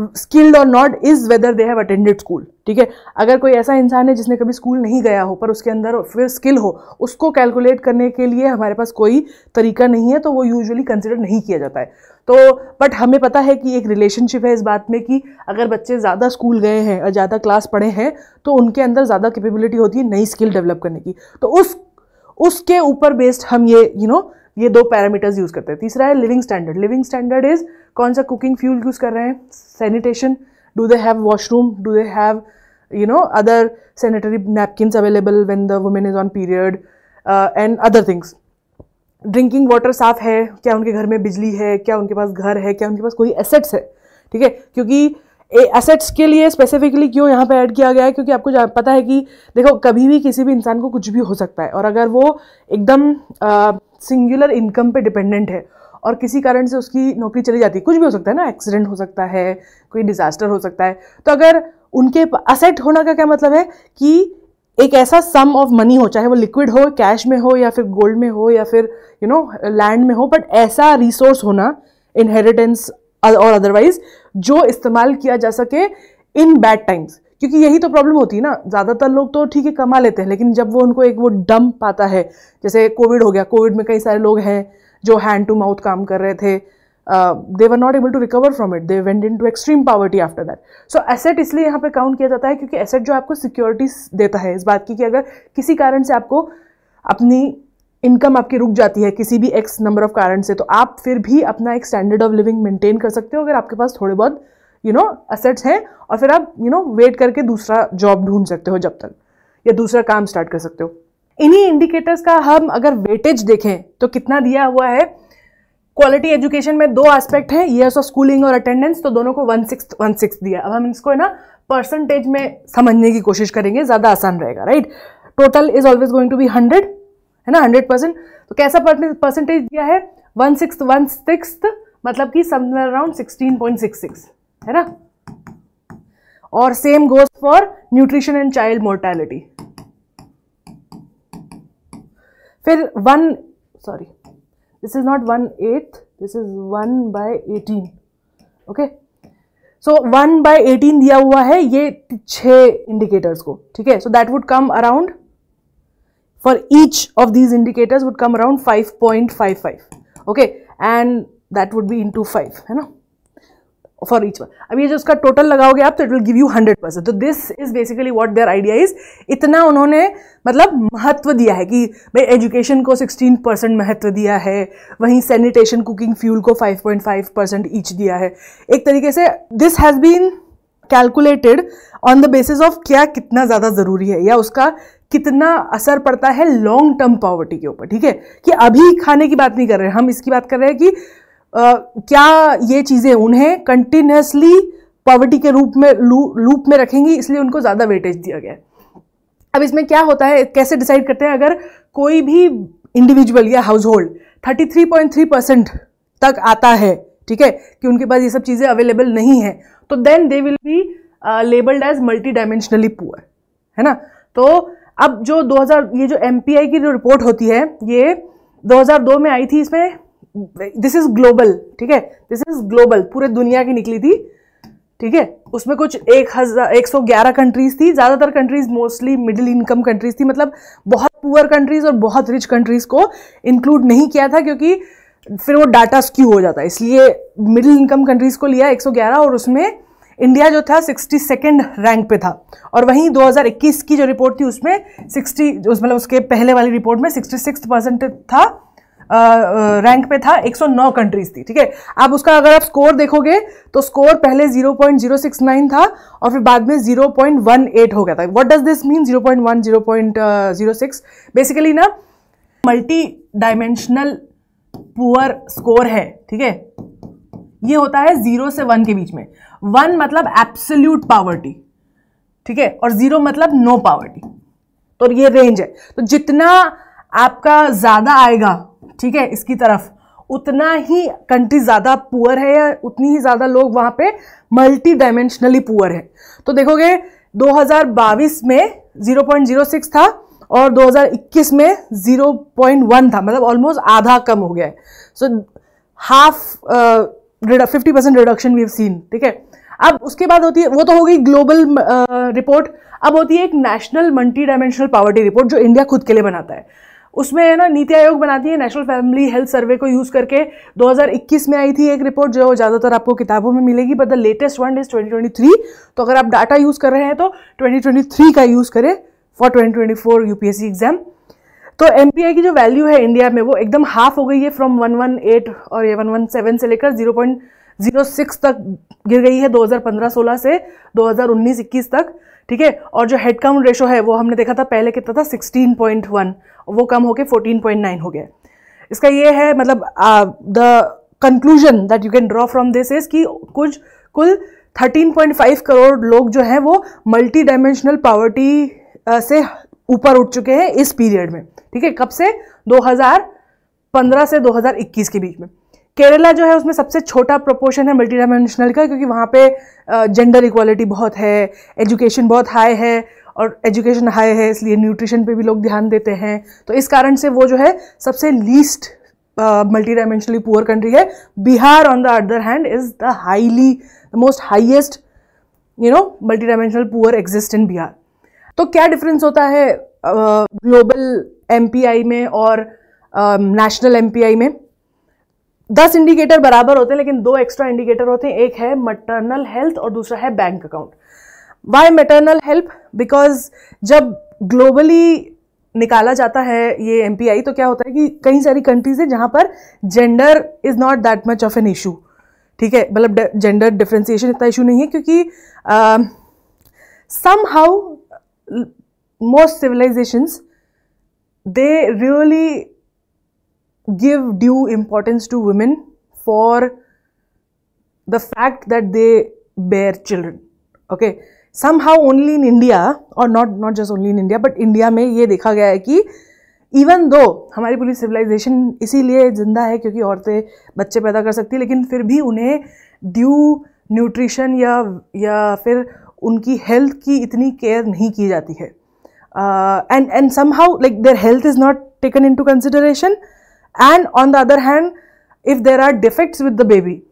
skilled और not is whether they have attended school ठीक है अगर कोई ऐसा इंसान है जिसने कभी स्कूल नहीं गया हो पर उसके अंदर फिर स्किल हो उसको कैलकुलेट करने के लिए हमारे पास कोई तरीका नहीं है तो वो यूजुअली कंसिडर नहीं किया जाता है तो बट हमें पता है कि एक रिलेशनशिप है इस बात में कि अगर बच्चे ज़्यादा स्कूल गए हैं और ज़्यादा क्लास पढ़े हैं तो उनके अंदर ज़्यादा कैपेबिलिटी होती है नई स्किल डेवलप करने की तो उस उसके ऊपर बेस्ड हम ये यू you नो know, ये दो पैरामीटर्स यूज़ करते हैं तीसरा है living standard living standard is कौन सा कुकिंग फ्यूल यूज़ कर रहे हैं sanitation do they have washroom do they have you know other sanitary napkin available when the women is on period and other things drinking water साफ है क्या उनके घर में बिजली है क्या उनके पास घर है क्या उनके पास कोई एसेट्स है ठीक है क्योंकि एसेट्स के लिए स्पेसिफिकली क्यों यहाँ पे ऐड किया गया है क्योंकि आपको पता है कि देखो कभी भी किसी भी इंसान को कुछ भी हो सकता है और अगर वो एकदम uh, सिंगुलर इनकम पे डिपेंडेंट है और किसी कारण से उसकी नौकरी चली जाती है कुछ भी हो सकता है ना एक्सीडेंट हो सकता है कोई डिज़ास्टर हो सकता है तो अगर उनके असेट होना का क्या मतलब है कि एक ऐसा सम ऑफ मनी हो चाहे वो लिक्विड हो कैश में हो या फिर गोल्ड में हो या फिर यू नो लैंड में हो बट ऐसा रिसोर्स होना इनहेरिटेंस और अदरवाइज जो इस्तेमाल किया जा सके इन बैड टाइम्स क्योंकि यही तो प्रॉब्लम होती है ना ज़्यादातर लोग तो ठीक है कमा लेते हैं लेकिन जब वो उनको एक वो डंप पाता है जैसे कोविड हो गया कोविड में कई सारे लोग हैं जो हैंड टू माउथ काम कर रहे थे they were not able to recover from it they went in to extreme poverty after that so asset इसलिए यहाँ पे काउंट किया जाता है क्योंकि एसेट जो आपको सिक्योरिटी देता है इस बात की कि अगर किसी कारण से आपको अपनी इनकम आपकी रुक जाती है किसी भी एक्स नंबर ऑफ कारण से तो आप फिर भी अपना एक स्टैंडर्ड ऑफ लिविंग मेंटेन कर सकते हो अगर आपके पास थोड़े बहुत यू नो असेट्स हैं और फिर आप यू नो वेट करके दूसरा जॉब ढूंढ सकते हो जब तक या दूसरा काम स्टार्ट कर सकते हो इन्हीं इंडिकेटर्स का हम अगर वेटेज देखें तो कितना दिया हुआ है क्वालिटी एजुकेशन में दो एस्पेक्ट है ईयर्स ऑफ स्कूलिंग और अटेंडेंस तो दोनों को वन सिक्स वन सिक्स दिया अब हम इसको है ना परसेंटेज में समझने की कोशिश करेंगे ज़्यादा आसान रहेगा right total is always going to be hundred है ना हंड्रेड परसेंट तो कैसा परसेंटेज दिया है वन सिक्स वन सिक्स मतलब कि somewhere around sixteen point six six है ना और same goes for nutrition and child mortality फिर one sorry this is not one eight this is one by eighteen okay so one by eighteen दिया हुआ है ये छह इंडिकेटर्स को ठीक है so that would come around for each of these indicators would come around five point five five okay and that would be in to five है ना फॉर ईच वन अब ये जो उसका टोटल लगाओगे आप तो it will give you hundred percent तो this is basically what their idea is इतना उन्होंने मतलब महत्व दिया है कि भाई एजुकेशन को सिक्सटीन परसेंट महत्व दिया है वहीं सैनिटेशन कुकिंग फ्यूल को five point five percent each दिया है एक तरीके से this has been calculated on the basis of क्या कितना ज़्यादा ज़रूरी है या उसका कितना असर पड़ता है लॉन्ग टर्म पॉवर्टी के ऊपर ठीक है कि अभी खाने की बात नहीं कर रहे हम इसकी बात कर रहे हैं कि क्या ये चीज़ें उन्हें कंटिन्यूसली पॉवर्टी के रूप में लू, लूप में रखेंगी इसलिए उनको ज़्यादा वेटेज दिया गया अब इसमें क्या होता है कैसे डिसाइड करते हैं अगर कोई भी इंडिविजुअल या household thirty three point three percent तक आता है ठीक है कि उनके पास ये सब चीज़ें अवेलेबल नहीं है तो then they will be labelled as multi dimensionally poor है ना तो अब जो 2000 ये जो एम की जो रिपोर्ट होती है ये 2002 में आई थी इसमें दिस इज ग्लोबल ठीक है दिस इज ग्लोबल पूरे दुनिया की निकली थी ठीक है उसमें कुछ एक हज़ार एक सौ ग्यारह कंट्रीज थी ज़्यादातर countries mostly middle income countries थी मतलब बहुत पुअर कंट्रीज और बहुत रिच कंट्रीज को इंक्लूड नहीं किया था क्योंकि फिर वो डाटा स्क्यू हो जाता है इसलिए मिडिल इनकम कंट्रीज को लिया 111 और उसमें इंडिया जो था सिक्सटी सेकेंड रैंक पे था और वहीं 2021 की जो रिपोर्ट थी उसमें सिक्सटी उस मतलब उसके पहले वाली रिपोर्ट में सिक्सटी सिक्स परसेंट था रैंक पे था 109 कंट्रीज थी ठीक है अब उसका अगर आप स्कोर देखोगे तो स्कोर पहले 0.069 था और फिर बाद में 0.18 हो गया था what does this mean 0.1 0.06 basically ना मल्टी डायमेंशनल पुअर स्कोर है ठीक है ये होता है जीरो से वन के बीच में वन मतलब एब्सोल्यूट पावर्टी ठीक है और जीरो मतलब नो पावर्टी तो ये रेंज है तो जितना आपका ज़्यादा आएगा ठीक है इसकी तरफ उतना ही कंट्री ज़्यादा पुअर है या उतनी ही ज़्यादा लोग वहाँ पे मल्टी डायमेंशनली पुअर है तो देखोगे 2022 में 0.06 था और 2021 में 0.1 था मतलब ऑलमोस्ट आधा कम हो गया है so half fifty percent reduction we seen ठीक है अब उसके बाद होती है वो तो हो गई ग्लोबल रिपोर्ट अब होती है एक national multi dimensional poverty report जो इंडिया खुद के लिए बनाता है उसमें है ना नीति आयोग बनाती है नेशनल फैमिली हेल्थ सर्वे को यूज़ करके 2021 में आई थी एक रिपोर्ट जो ज़्यादातर आपको किताबों में मिलेगी but the latest one is 2023 तो अगर आप डाटा यूज़ कर रहे हैं तो 2023 का यूज़ करें फॉर 2024 यूपीएससी एग्ज़ाम तो एम की जो वैल्यू है इंडिया में वो एकदम हाफ हो गई है फ्रॉम वन और ये वन से लेकर सिक्स तक गिर गई है 2015-16 से 2019-21 तक ठीक है और जो हेड काउंट रेशो है वो हमने देखा था पहले कितना था 16.1 वो कम होकर फोर्टीन पॉइंट नाइन हो गया इसका ये है मतलब the conclusion that you can draw from this is कि कुछ कुल 13.5 करोड़ लोग जो हैं वो मल्टी डायमेंशनल पावर्टी से ऊपर उठ चुके हैं इस पीरियड में ठीक है कब से 2015 से 2021 के बीच में केरला जो है उसमें सबसे छोटा प्रोपोर्शन है मल्टी डायमेंशनल का क्योंकि वहाँ पे जेंडर इक्वालिटी बहुत है एजुकेशन बहुत हाई है और एजुकेशन हाई है इसलिए न्यूट्रिशन पे भी लोग ध्यान देते हैं तो इस कारण से वो जो है सबसे least multi dimensionally poor country है Bihar on the other hand is the highly the most highest you know multi dimensional poor exist in Bihar तो क्या डिफरेंस होता है ग्लोबल एम में और नेशनल एम में दस इंडिकेटर बराबर होते हैं लेकिन दो एक्स्ट्रा इंडिकेटर होते हैं एक है मटर्नल हेल्थ और दूसरा है bank account why maternal help because जब ग्लोबली निकाला जाता है ये एम तो क्या होता है कि कई सारी कंट्रीज है जहाँ पर gender is not that much of an issue ठीक है मतलब जेंडर डिफ्रेंसीशन इतना इशू नहीं है क्योंकि somehow most civilisations they really give due importance to women for the fact that they bear children okay somehow only in India और not not just only in India but India में ये देखा गया है कि even though हमारी पूरी civilisation इसीलिए ज़िंदा है क्योंकि औरतें बच्चे पैदा कर सकती हैं लेकिन फिर भी उन्हें ड्यू न्यूट्रिशन या या फिर उनकी हेल्थ की इतनी केयर नहीं की जाती है and and somehow like their health is not taken into consideration and on the other hand if there are defects with the baby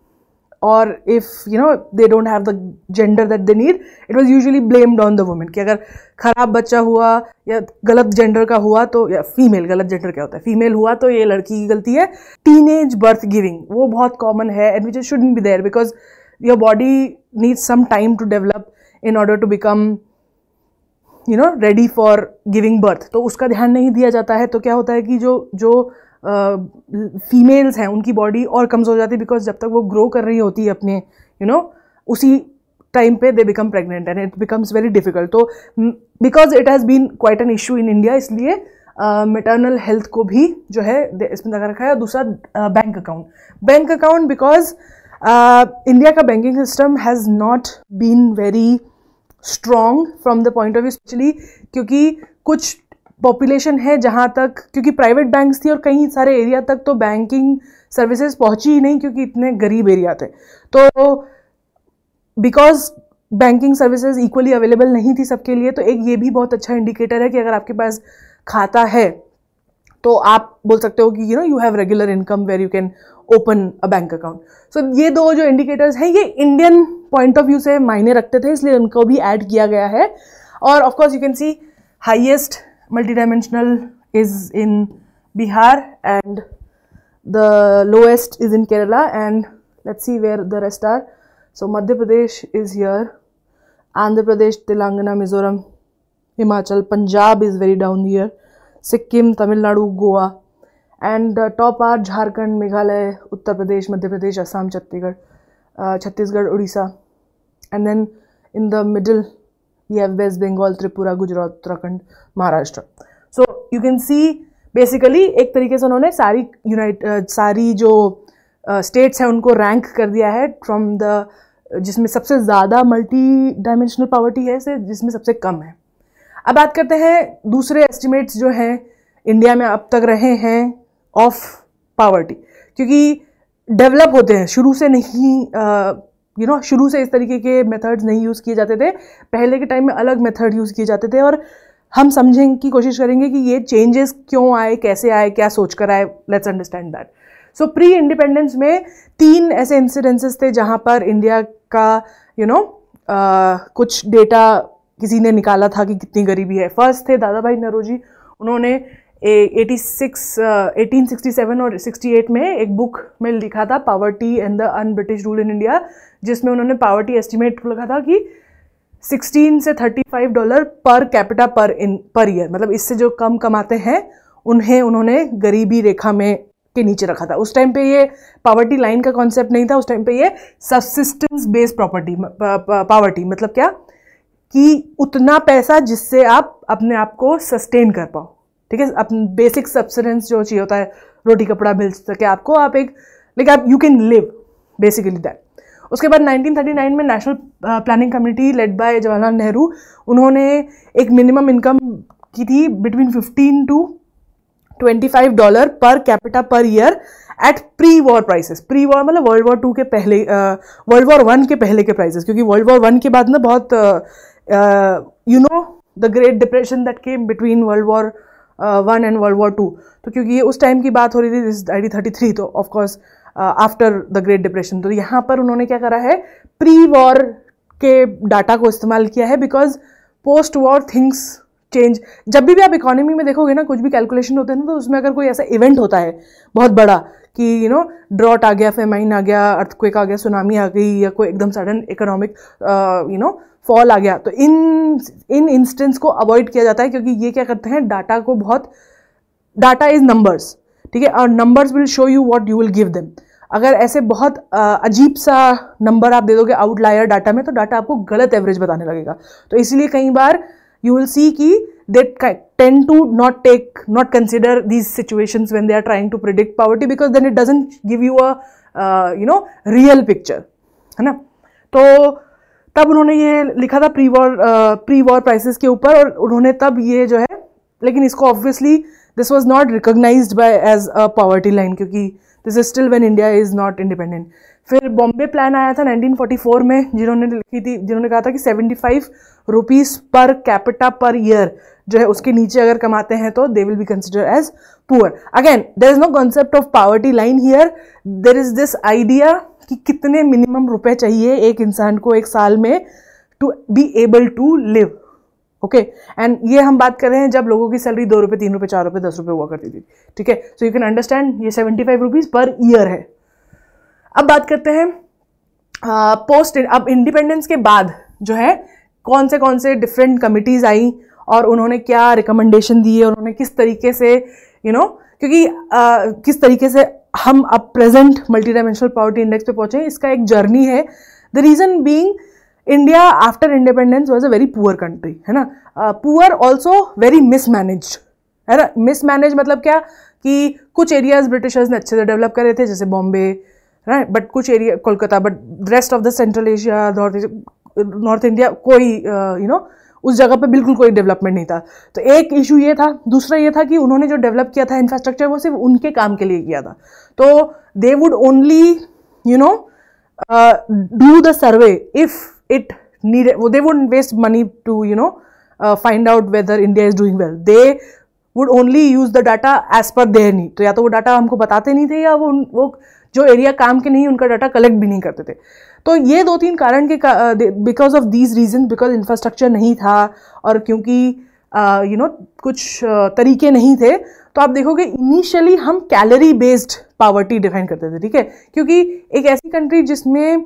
और if you know they don't have the gender that they need it was usually blamed on the women कि अगर ख़राब बच्चा हुआ या गलत gender का हुआ तो या फीमेल गलत जेंडर क्या होता है फीमेल हुआ तो ये लड़की की गलती है टीन एज बर्थ गिविंग वो बहुत कॉमन है and which is shouldn't be there because your body needs some time to develop in order to become you know ready for giving birth तो उसका ध्यान नहीं दिया जाता है तो क्या होता है कि जो जो फीमेल्स हैं उनकी बॉडी और कमज़ोर हो जाती है बिकॉज जब तक वो ग्रो कर रही होती है अपने यू you नो know, उसी टाइम पे they become pregnant and it becomes very difficult तो because it has been quite an issue in India इसलिए मेटर्नल uh, हेल्थ को भी जो है इसमें लगा रखा है दूसरा bank account bank account because India का banking system has not been very strong from the point of view specially क्योंकि कुछ पॉपुलेशन है जहाँ तक क्योंकि प्राइवेट बैंक्स थी और कई सारे एरिया तक तो बैंकिंग सर्विसेज पहुँची ही नहीं क्योंकि इतने गरीब एरिया थे तो because banking services equally available नहीं थी सबके लिए तो एक ये भी बहुत अच्छा इंडिकेटर है कि अगर आपके पास खाता है तो आप बोल सकते हो कि you know you have regular income where you can open a bank account so ये दो जो इंडिकेटर्स हैं ये इंडियन पॉइंट ऑफ व्यू से मायने रखते थे इसलिए उनको भी ऐड किया गया है और of course you can see highest multidimensional is in Bihar and the lowest is in Kerala and let's see where the rest are. So Madhya Pradesh is here, Andhra Pradesh, Telangana, Mizoram, Himachal, Punjab is very down here, Sikkim, Tamil Nadu, Goa and the top are Jharkhand, Meghalaya, Uttar Pradesh, Madhya Pradesh, Assam, Chhattisgarh, uh, Chhattisgarh, Odisha and then in the middle you have West Bengal, Tripura, Gujarat, Uttarakhand, Maharashtra. So you can see basically एक तरीके से उन्होंने सारी unite uh, सारी जो states हैं उनको rank कर दिया है फ्रॉम द जिसमें सबसे ज़्यादा मल्टी डायमेंशनल पावर्टी है से जिसमें सबसे कम है अब बात करते हैं दूसरे एस्टिमेट्स जो हैं इंडिया में अब तक रहे हैं ऑफ पावर्टी क्योंकि डेवलप होते हैं शुरू से नहीं यू नो शुरू से इस तरीके के मेथड्स नहीं यूज़ किए जाते थे पहले के टाइम में अलग मेथड यूज़ किए जाते थे और हम समझें की कोशिश करेंगे कि ये चेंजेस क्यों आए कैसे आए क्या सोच कर आए let's understand that so pre independence में तीन ऐसे इंसिडेंसेस थे जहाँ पर इंडिया का you you know know, uh, कुछ डेटा किसी ने निकाला था कि कितनी गरीबी है फर्स्ट थे दादा भाई नरोजी उन्होंने eighty six eighteen sixty seven और सिक्सटी एट में एक बुक में लिखा था poverty and the un British rule in India जिसमें उन्होंने पावर्टी एस्टिमेट लिखा था कि 16 से 35 डॉलर पर कैपिटा पर इन पर ईयर मतलब इससे जो कम कमाते हैं उन्हें उन्होंने गरीबी रेखा में के नीचे रखा था उस टाइम पे ये पावर्टी लाइन का कॉन्सेप्ट नहीं था उस टाइम पे ये सबसिस्टेंस बेस्ड प्रॉपर्टी पावर्टी मतलब क्या कि उतना पैसा जिससे आप अपने आप को सस्टेन कर पाओ ठीक है अपन बेसिक सब्सिडेंस जो चाहिए होता है रोटी कपड़ा मिल सके तो आपको आप एक लाइक आप you can live basically that उसके बाद 1939 में national planning committee led by Jawaharlal Nehru उन्होंने एक मिनिमम इनकम की थी between 15 to 25 dollar per capita per year at pre war prices pre war मतलब वर्ल्ड वॉर टू के पहले वर्ल्ड वॉर वन के पहले के प्राइसेस क्योंकि वर्ल्ड वॉर वन के बाद ना बहुत you know the great depression that came between world war one and world war two तो क्योंकि ये उस टाइम की बात हो रही थी this I D thirty three तो of course after the great depression तो यहाँ पर उन्होंने क्या करा है प्री वॉर के डाटा को इस्तेमाल किया है because post war things change जब भी भी आप इकोनॉमी में देखोगे ना कुछ भी कैलकुलेशन होते हैं ना तो उसमें अगर कोई ऐसा इवेंट होता है बहुत बड़ा कि यू नो ड्रॉट आ गया फेमाइन आ गया अर्थक्वेक आ गया सुनामी आ गई या कोई एकदम sudden economic you know fall आ गया तो इन इन इंस्टेंस को अवॉइड किया जाता है क्योंकि ये क्या करते हैं डाटा को बहुत डाटा इज़ नंबर्स ठीक है और numbers will show you what you will give them अगर ऐसे बहुत अजीब सा नंबर आप दे दोगे आउटलायर डाटा में तो डाटा आपको गलत एवरेज बताने लगेगा तो इसलिए कई बार यू विल सी कि they tend to not take not consider these situations when they are trying to predict poverty because then it doesn't give you a you know real picture है ना तो तब उन्होंने ये लिखा था pre war pre war prices के ऊपर और उन्होंने तब ये जो है लेकिन इसको obviously this was not recognise by as a poverty line क्योंकि this is still when India is not independent फिर बॉम्बे प्लान आया था 1944 में जिन्होंने लिखी थी जिन्होंने कहा था कि 75 five rupees per capita per year जो है उसके नीचे अगर कमाते हैं तो they will be consider as poor again there is no concept of poverty line here there is this idea कि कितने मिनिमम रुपए चाहिए एक इंसान को एक साल में to be able to live okay and ये हम बात कर रहे हैं जब लोगों की सैलरी दो रुपये तीन रुपये चार रुपये दस रुपये हुआ करती थी ठीक है सो यू कैन अंडरस्टैंड ये seventy five rupees per year है अब बात करते हैं पोस्ट uh, अब इंडिपेंडेंस के बाद जो है कौन से कौन से डिफरेंट कमिटीज़ आई और उन्होंने क्या रिकमेंडेशन दिए उन्होंने किस तरीके से यू you नो know, क्योंकि uh, किस तरीके से हम अब present multi dimensional poverty index पे पहुंचे इसका एक जर्नी है the reason being India after independence was a very poor country है ना पुअर ऑल्सो वेरी मिसमैनेज है ना मिसमैनेज मतलब क्या कि कुछ एरियाज ब्रिटिशर्स ने अच्छे से डेवलप करे थे जैसे बॉम्बे राइट बट कुछ area Kolkata but rest of the central Asia north north India कोई यू uh, नो उस जगह पे बिल्कुल कोई डेवलपमेंट नहीं था तो एक इशू ये था दूसरा ये था कि उन्होंने जो डेवलप किया था इंफ्रास्ट्रक्चर वो सिर्फ उनके काम के लिए किया था तो they would only you know do the survey if it need they would waste money to you know find out whether India is doing well they would only use the data as per their need तो या तो वो data हमको बताते नहीं थे या वो वो जो एरिया काम के नहीं उनका डाटा कलेक्ट भी नहीं करते थे तो ये दो तीन कारण के because of these reason because infrastructure नहीं था और क्योंकि यू नो कुछ तरीके नहीं थे तो आप देखोगे इनिशियली हम कैलोरी बेस्ड पावर्टी डिफाइन करते थे ठीक है क्योंकि एक ऐसी कंट्री जिसमें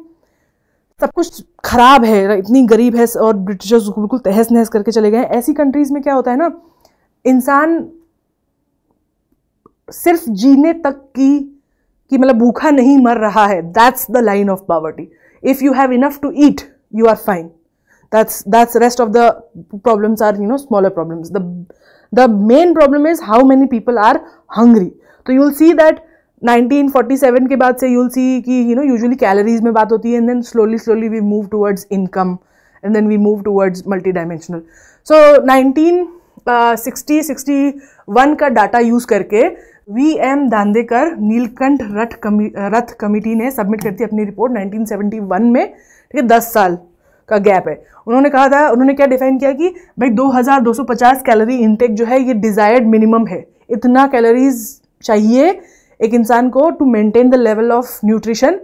सब कुछ खराब है इतनी गरीब है और ब्रिटिशर्स बिल्कुल तहस नहस करके चले गए ऐसी कंट्रीज़ में क्या होता है ना इंसान सिर्फ जीने तक की कि मतलब भूखा नहीं मर रहा है that's the line of poverty if you have enough to eat you are fine that's that's rest of the problems are you know smaller problems the the main problem is how many people are hungry so you will see that 1947 के बाद से you'll see कि you know usually calories में बात होती and then slowly slowly we move towards income and then we move towards multidimensional so 1960 uh, 61 का data use करके V M Dandekar Nilakantha Rath कमी रथ कमिटी ने सबमिट करती अपनी रिपोर्ट 1971 में ठीक है दस साल का गैप है उन्होंने कहा था उन्होंने क्या डिफाइन किया कि भाई 2250 कैलोरी इनटेक जो है ये डिज़ायर्ड मिनिमम है इतना कैलोरीज चाहिए एक इंसान को to maintain the level of nutrition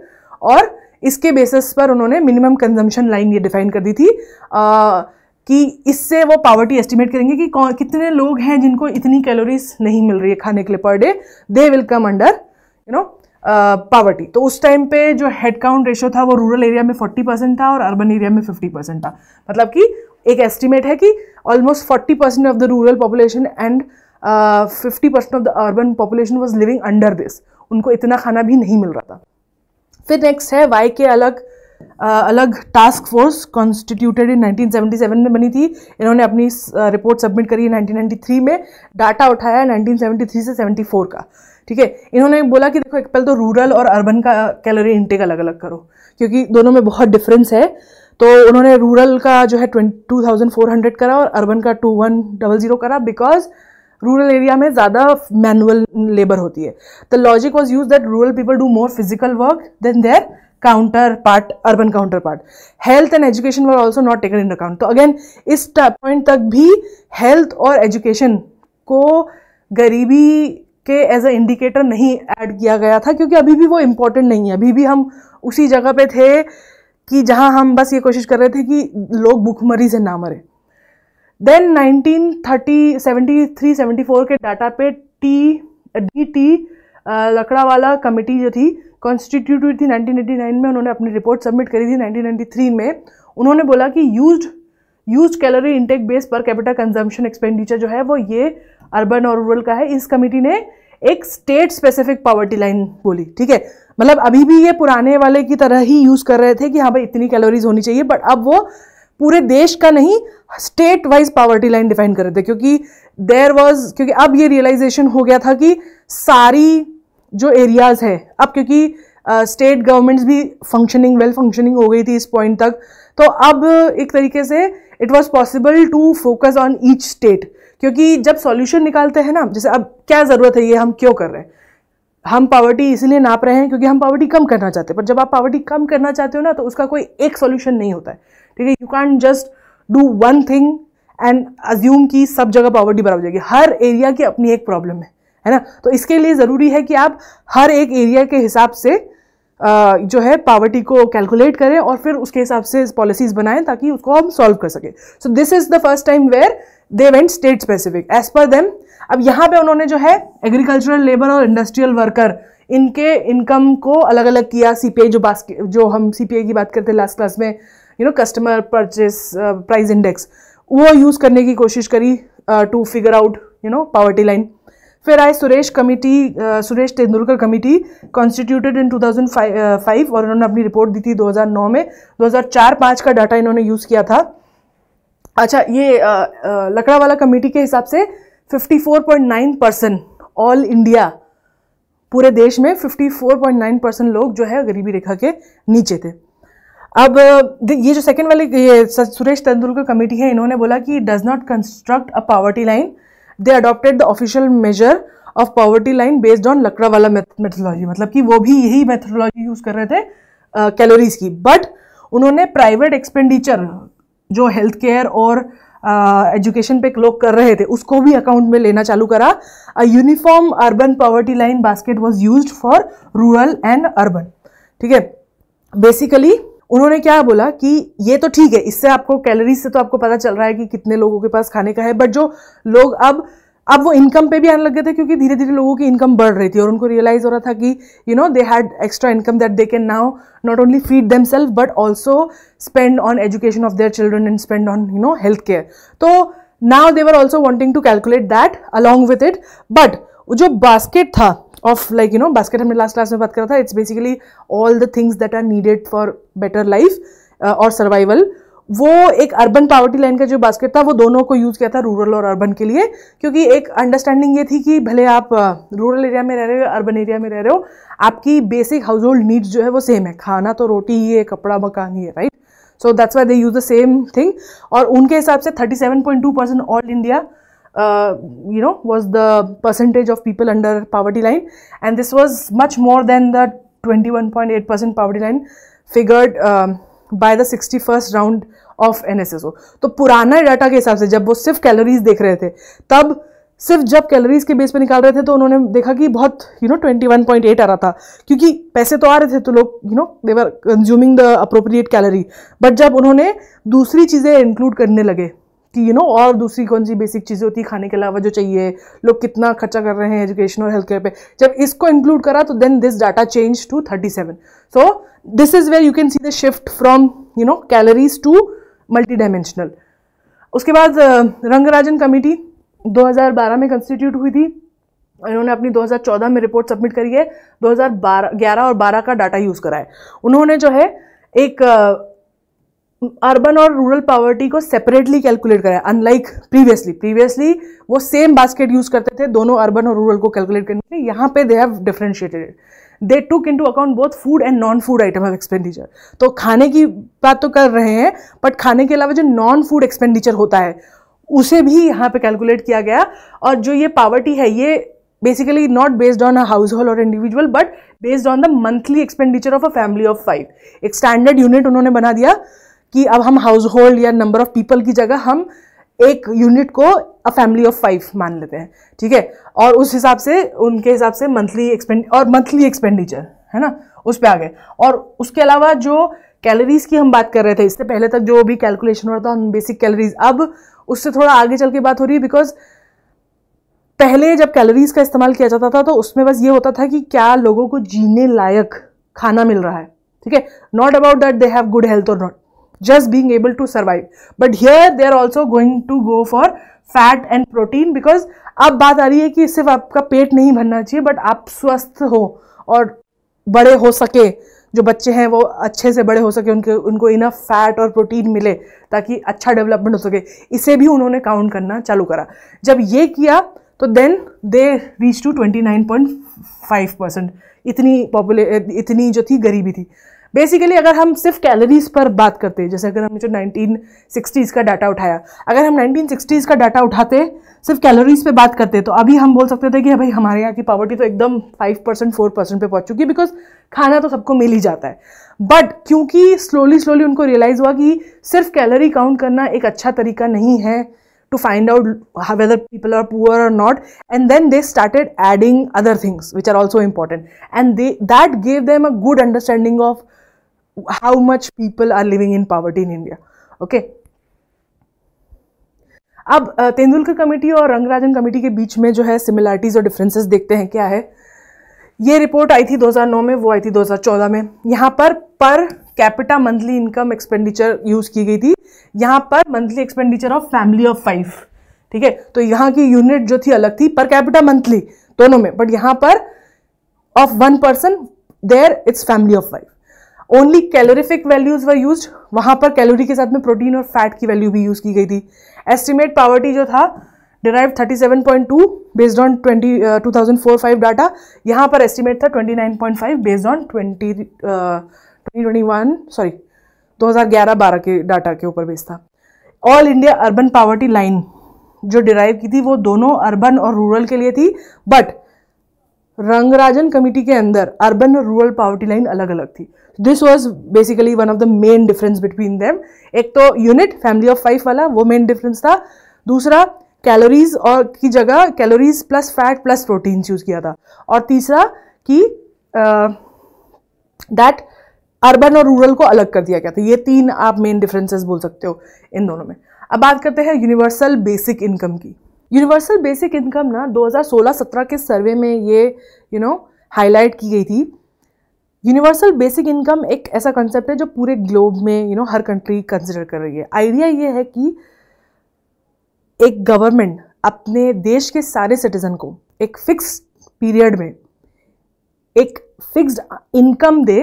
और इसके बेसिस पर उन्होंने मिनिमम कंजम्पशन लाइन ये डिफाइन कर दी थी आ, कि इससे वो पावर्टी एस्टिमेट करेंगे कि कितने लोग हैं जिनको इतनी कैलोरीज नहीं मिल रही है खाने के लिए per day they will come under you know poverty तो उस टाइम पे जो हेड काउंट रेशो था वो रूरल एरिया में 40 परसेंट था और अर्बन एरिया में 50 परसेंट था मतलब कि एक एस्टिमेट है कि almost 40 percent of the rural population and fifty percent of the urban population was living under this उनको इतना खाना भी नहीं मिल रहा था फिर नेक्स्ट है वाई के अलग अलग टास्क फोर्स कॉन्स्टिट्यूटेड इन 1977 में बनी थी इन्होंने अपनी रिपोर्ट सबमिट करी 1993 में डाटा उठाया 1973 से 74 का ठीक है इन्होंने बोला कि देखो एक पहले तो रूरल और अर्बन का कैलोरी इंटेक अलग अलग करो क्योंकि दोनों में बहुत डिफरेंस है तो उन्होंने रूरल का जो है टू थाउजेंड फोर हंड्रेड करा और अर्बन का टू वन डबल ज़ीरो करा बिकॉज रूरल एरिया में ज़्यादा मैनुअल लेबर होती है the logic was use that rural people do more physical work than their counterpart urban counterpart health and education were also not taken in account तो अगेन इस पॉइंट तक भी हेल्थ और एजुकेशन को गरीबी के एज अ इंडिकेटर नहीं ऐड किया गया था क्योंकि अभी भी वो इम्पोर्टेंट नहीं है अभी भी हम उसी जगह पे थे कि जहाँ हम बस ये कोशिश कर रहे थे कि लोग भुखमरी से ना मरे देन 1930 73 74 के डाटा पे टी डी टी लकड़ा वाला कमेटी जो थी कॉन्स्टिट्यूट हुई थी 1989 में उन्होंने अपनी रिपोर्ट सबमिट करी थी 1993 में उन्होंने बोला कि use use calorie intake base पर कैपिटल कंजम्पशन एक्सपेंडिचर जो है वो ये अर्बन और रूरल का है इस कमेटी ने एक स्टेट स्पेसिफिक पॉवर्टी लाइन बोली ठीक है मतलब अभी भी ये पुराने वाले की तरह ही यूज़ कर रहे थे कि हाँ भाई इतनी कैलोरीज होनी चाहिए बट अब वो पूरे देश का नहीं state wise poverty line define कर रहे थे क्योंकि देर वॉज क्योंकि अब ये रियलाइजेशन हो गया था कि सारी जो एरियाज़ हैं अब क्योंकि स्टेट uh, गवर्नमेंट्स भी फंक्शनिंग वेल फंक्शनिंग हो गई थी इस पॉइंट तक तो अब एक तरीके से it was possible to focus on each state क्योंकि जब सॉल्यूशन निकालते हैं ना जैसे अब क्या ज़रूरत है ये हम क्यों कर रहे हैं हम पावर्टी इसीलिए नाप रहे हैं क्योंकि हम पावर्टी कम करना चाहते हैं पर जब आप पावर्टी कम करना चाहते हो ना तो उसका कोई एक सॉल्यूशन नहीं होता है ठीक है you can just do one thing and assume कि सब जगह पावर्टी बराबर हो जाएगी हर एरिया की अपनी एक प्रॉब्लम है है ना तो इसके लिए ज़रूरी है कि आप हर एक एरिया के हिसाब से जो है पावर्टी को कैलकुलेट करें और फिर उसके हिसाब से पॉलिसीज बनाएं ताकि उसको हम सॉल्व कर सकें so this is the first time where they went state specific as per them अब यहाँ पे उन्होंने जो है एग्रीकल्चरल लेबर और इंडस्ट्रियल वर्कर इनके इनकम को अलग अलग किया सीपीआई जो बास्केट जो हम सी की बात करते हैं लास्ट क्लास में you know customer purchase price index वो यूज़ करने की कोशिश करी to figure out you know poverty line फिर आए Suresh committee Suresh Tendulkar committee constituted in 2005 और उन्होंने अपनी रिपोर्ट दी थी 2009 में 2004-5 का डाटा इन्होंने यूज़ किया था अच्छा ये लकड़ा वाला कमेटी के हिसाब से 54.9 परसेंट ऑल इंडिया पूरे देश में 54.9 परसेंट लोग जो है गरीबी रेखा के नीचे थे अब ये जो सेकेंड वाले ये सुरेश तेंदुलकर कमेटी है इन्होंने बोला कि does not construct a poverty line they adopted the official measure of poverty line based on Lakdawala methodology मतलब कि वो भी यही मेथोलॉजी यूज़ कर रहे थे कैलोरीज uh, की बट उन्होंने प्राइवेट एक्सपेंडिचर जो हेल्थ केयर और एजुकेशन uh, पे लोग कर रहे थे उसको भी अकाउंट में लेना चालू करा a uniform urban poverty line basket was use for rural and urban ठीक है बेसिकली उन्होंने क्या बोला कि ये तो ठीक है इससे आपको कैलोरीज से तो आपको पता चल रहा है कि कितने लोगों के पास खाने का है बट जो लोग अब अब वो इनकम पे भी आने लग गए थे क्योंकि धीरे धीरे लोगों की इनकम बढ़ रही थी और उनको रियलाइज हो रहा था कि you know they had extra income that they can now not only feed them self but also spend on education of their children and spend on you know health care तो now they were also wanting to calculate that along with it but जो basket था of like you know basket हमने last class में बात करा था it's basically all the things that are needed for better life और survival वो एक अर्बन पावर्टी लाइन का जो बास्केट था वो दोनों को यूज़ किया था रूरल और अर्बन के लिए क्योंकि एक अंडरस्टैंडिंग ये थी कि भले आप रूरल uh, एरिया में रह रहे हो अर्बन एरिया में रह रहे हो आपकी बेसिक हाउस होल्ड नीड्स जो है वो सेम है खाना तो रोटी ही है कपड़ा मकान ही है right so that's why they use the same thing और उनके हिसाब से thirty seven point two percent all India you know was the percentage of people under poverty line and this was much more than the twenty one point eight percent poverty line figured by the sixty first round of N S S O तो पुराना data के हिसाब से जब वो सिर्फ calories देख रहे थे तब सिर्फ जब कैलोरीज के बेस पे निकाल रहे थे तो उन्होंने देखा कि बहुत you know twenty one point eight आ रहा था क्योंकि पैसे तो आ रहे थे तो लोग you know they consuming the appropriate calorie but जब उन्होंने दूसरी चीज़ें इंक्लूड करने लगे कि यू नो और दूसरी कौन सी बेसिक चीज़ें होती है खाने के अलावा जो चाहिए लोग कितना खर्चा कर रहे हैं एजुकेशन और हेल्थ केयर पे जब इसको इंक्लूड करा तो then this data change to thirty so this is where you can see the shift from you know calories to multi dimensional उसके बाद रंगराजन कमेटी 2012 में कंस्टिट्यूट हुई थी इन्होंने अपनी 2014 में रिपोर्ट सबमिट करी है 2012 11 और 12 का डाटा यूज़ करा है उन्होंने जो है एक अर्बन और रूरल पावर्टी को सेपरेटली कैलकुलेट करा है अनलाइक प्रीवियसली प्रीवियसली वो सेम बास्केट यूज करते थे दोनों अर्बन और रूरल को कैलकुलेट करने के यहाँ पे they have differentiated they took into account both food and non food item of expenditure तो खाने की बात तो कर रहे हैं बट खाने के अलावा जो नॉन फूड एक्सपेंडिचर होता है उसे भी यहाँ पे कैलकुलेट किया गया और जो ये पावर्टी है ये not based on a household और individual but based on the monthly expenditure of a family of five एक स्टैंडर्ड यूनिट उन्होंने बना दिया कि अब हम हाउस होल्ड या नंबर ऑफ पीपल की जगह हम एक यूनिट को अ फैमिली ऑफ फाइव मान लेते हैं ठीक है और उस हिसाब से उनके हिसाब से मंथली एक्सपेंड और मंथली एक्सपेंडिचर है ना उस पर आ गए और उसके अलावा जो कैलोरीज की हम बात कर रहे थे इससे पहले तक जो भी कैलकुलेशन हो रहा था बेसिक कैलोरीज अब उससे थोड़ा आगे चल के बात हो रही है बिकॉज पहले जब कैलोरीज का इस्तेमाल किया जाता था तो उसमें बस ये होता था कि क्या लोगों को जीने लायक खाना मिल रहा है ठीक है not about that they have good health और not just being able to survive but here they are also going to go for fat and protein because अब बात आ रही है कि सिर्फ आपका पेट नहीं भरना चाहिए बट आप स्वस्थ हो और बड़े हो सके जो बच्चे हैं वो अच्छे से बड़े हो सके उनके उनको इनफ फैट और प्रोटीन मिले ताकि अच्छा डेवलपमेंट हो सके इसे भी उन्होंने काउंट करना चालू करा जब ये किया तो then they reach to 29.5 percent इतनी पॉपुले इतनी जो थी गरीबी थी बेसिकली अगर हम सिर्फ कैलोरीज पर बात करते हैं जैसे अगर हमने जो सिक्सटीज़ का डाटा उठाया अगर हम सिक्सटीज़ का डाटा उठाते सिर्फ कैलोरीज पे बात करते तो अभी हम बोल सकते थे कि भाई हमारे यहाँ की पॉवर्टी तो एकदम 5 परसेंट फोर परसेंट पर पहुँच चुकी है बिकॉज खाना तो सबको मिल ही जाता है बट क्योंकि स्लोली स्लोली उनको रियलाइज़ हुआ कि सिर्फ कैलोरी काउंट करना एक अच्छा तरीका नहीं है to find out whether people are poor or not and then they started adding other things which are also important and they that gave them a good understanding of how much people are living in poverty in India. Okay. अब Tendulkar committee और Rangarajan committee के बीच में जो है similarities और differences देखते हैं क्या है ये रिपोर्ट आई थी 2009 में वो आई थी 2014 में यहाँ पर per capita monthly income expenditure use की गई थी यहाँ पर monthly expenditure of family of five ठीक है तो यहाँ की यूनिट जो थी अलग थी पर कैपिटा मंथली दोनों में बट यहाँ पर of one person there it's family of five only calorific values were use वहां पर कैलोरी के साथ में प्रोटीन और फैट की वैल्यू भी यूज़ की गई थी एस्टिमेट पावर्टी जो था derive 37.2 based on 20 two thousand four five data यहाँ पर एस्टिमेट था 29.5 बेस्ड ऑन 20 2021 सॉरी 2011-12 के डाटा के ऊपर बेस्ड था all India urban poverty line जो डिराइव की थी वो दोनों अर्बन और रूरल के लिए थी बट रंगराजन कमेटी के अंदर अर्बन और रूरल पावर्टी लाइन अलग अलग थी this was basically one of the main difference between them एक तो यूनिट फैमिली ऑफ फाइव वाला वो मेन डिफरेंस था दूसरा कैलोरीज और की जगह calories plus fat plus proteins use किया था और तीसरा कि दैट अर्बन और रूरल को अलग कर दिया गया था ये तीन आप मेन डिफरेंसेस बोल सकते हो इन दोनों में अब बात करते हैं यूनिवर्सल बेसिक इनकम की यूनिवर्सल बेसिक इनकम ना 2016-17 के सर्वे में ये यू नो हाईलाइट की गई थी यूनिवर्सल बेसिक इनकम एक ऐसा कंसेप्ट है जो पूरे ग्लोब में यू you नो know, हर कंट्री कंसिडर कर रही है आइडिया ये है कि एक गवर्नमेंट अपने देश के सारे सिटीज़न को एक फिक्स पीरियड में एक फिक्स्ड इनकम दे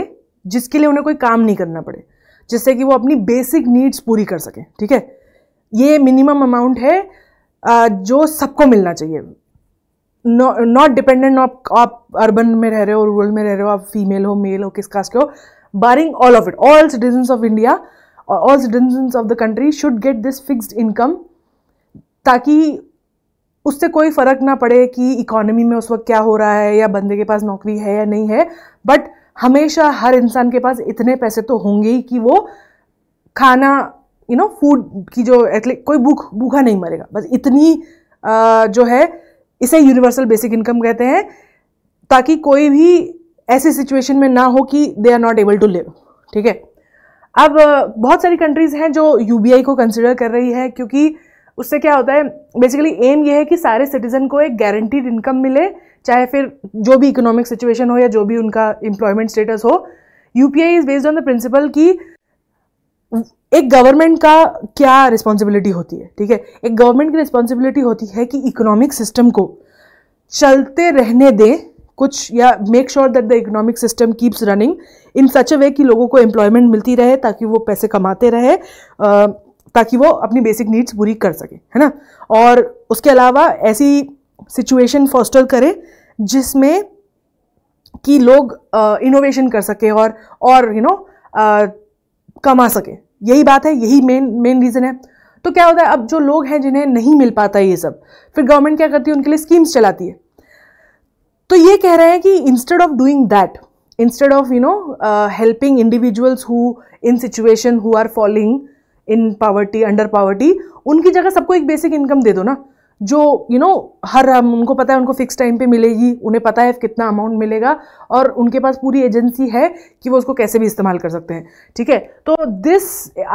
जिसके लिए उन्हें कोई काम नहीं करना पड़े जिससे कि वो अपनी बेसिक नीड्स पूरी कर सकें ठीक है ये मिनिमम अमाउंट है जो सबको मिलना चाहिए नॉट डिपेंडेंट आप आप अर्बन में रह रहे हो रूरल में रह रहे हो आप फीमेल हो मेल हो किस कास्ट के हो barring all of it all citizens of India और all citizens of the country should get this fixed income ताकि उससे कोई फ़र्क ना पड़े कि इकोनॉमी में उस वक्त क्या हो रहा है या बंदे के पास नौकरी है या नहीं है बट हमेशा हर इंसान के पास इतने पैसे तो होंगे ही कि वो खाना यू नो फूड की जो एटलीस्ट कोई भूख भूखा नहीं मरेगा बस इतनी जो है इसे यूनिवर्सल बेसिक इनकम कहते हैं ताकि कोई भी ऐसी सिचुएशन में ना हो कि they are not able to live ठीक है अब बहुत सारी कंट्रीज़ हैं जो यू को कंसिडर कर रही है क्योंकि उससे क्या होता है बेसिकली एम ये है कि सारे सिटीज़न को एक गारंटीड इनकम मिले चाहे फिर जो भी इकोनॉमिक सिचुएशन हो या जो भी उनका एम्प्लॉयमेंट स्टेटस हो you is based on the principle कि एक गवर्नमेंट का क्या रिस्पॉन्सिबिलिटी होती है ठीक है एक गवर्नमेंट की रिस्पॉन्सिबिलिटी होती है कि इकोनॉमिक सिस्टम को चलते रहने दें कुछ या make sure that the economic system keeps running in such a way कि लोगों को एम्प्लॉयमेंट मिलती रहे ताकि वो पैसे कमाते रहे ताकि वो अपनी बेसिक नीड्स पूरी कर सके है ना और उसके अलावा ऐसी सिचुएशन फॉस्टर करें जिसमें कि लोग इनोवेशन कर सके और और यू you नो know, कमा सके यही बात है यही मेन मेन रीज़न है तो क्या होता है अब जो लोग हैं जिन्हें नहीं मिल पाता ये सब फिर गवर्नमेंट क्या करती है उनके लिए स्कीम्स चलाती है तो ये कह रहे हैं कि instead of doing that instead of you know helping individuals who in situation who are following in poverty under poverty उनकी जगह सबको एक बेसिक इनकम दे दो ना जो यू you नो know, हर उनको पता है उनको फिक्स टाइम पे मिलेगी उन्हें पता है कितना अमाउंट मिलेगा और उनके पास पूरी एजेंसी है कि वो उसको कैसे भी इस्तेमाल कर सकते हैं ठीक है तो this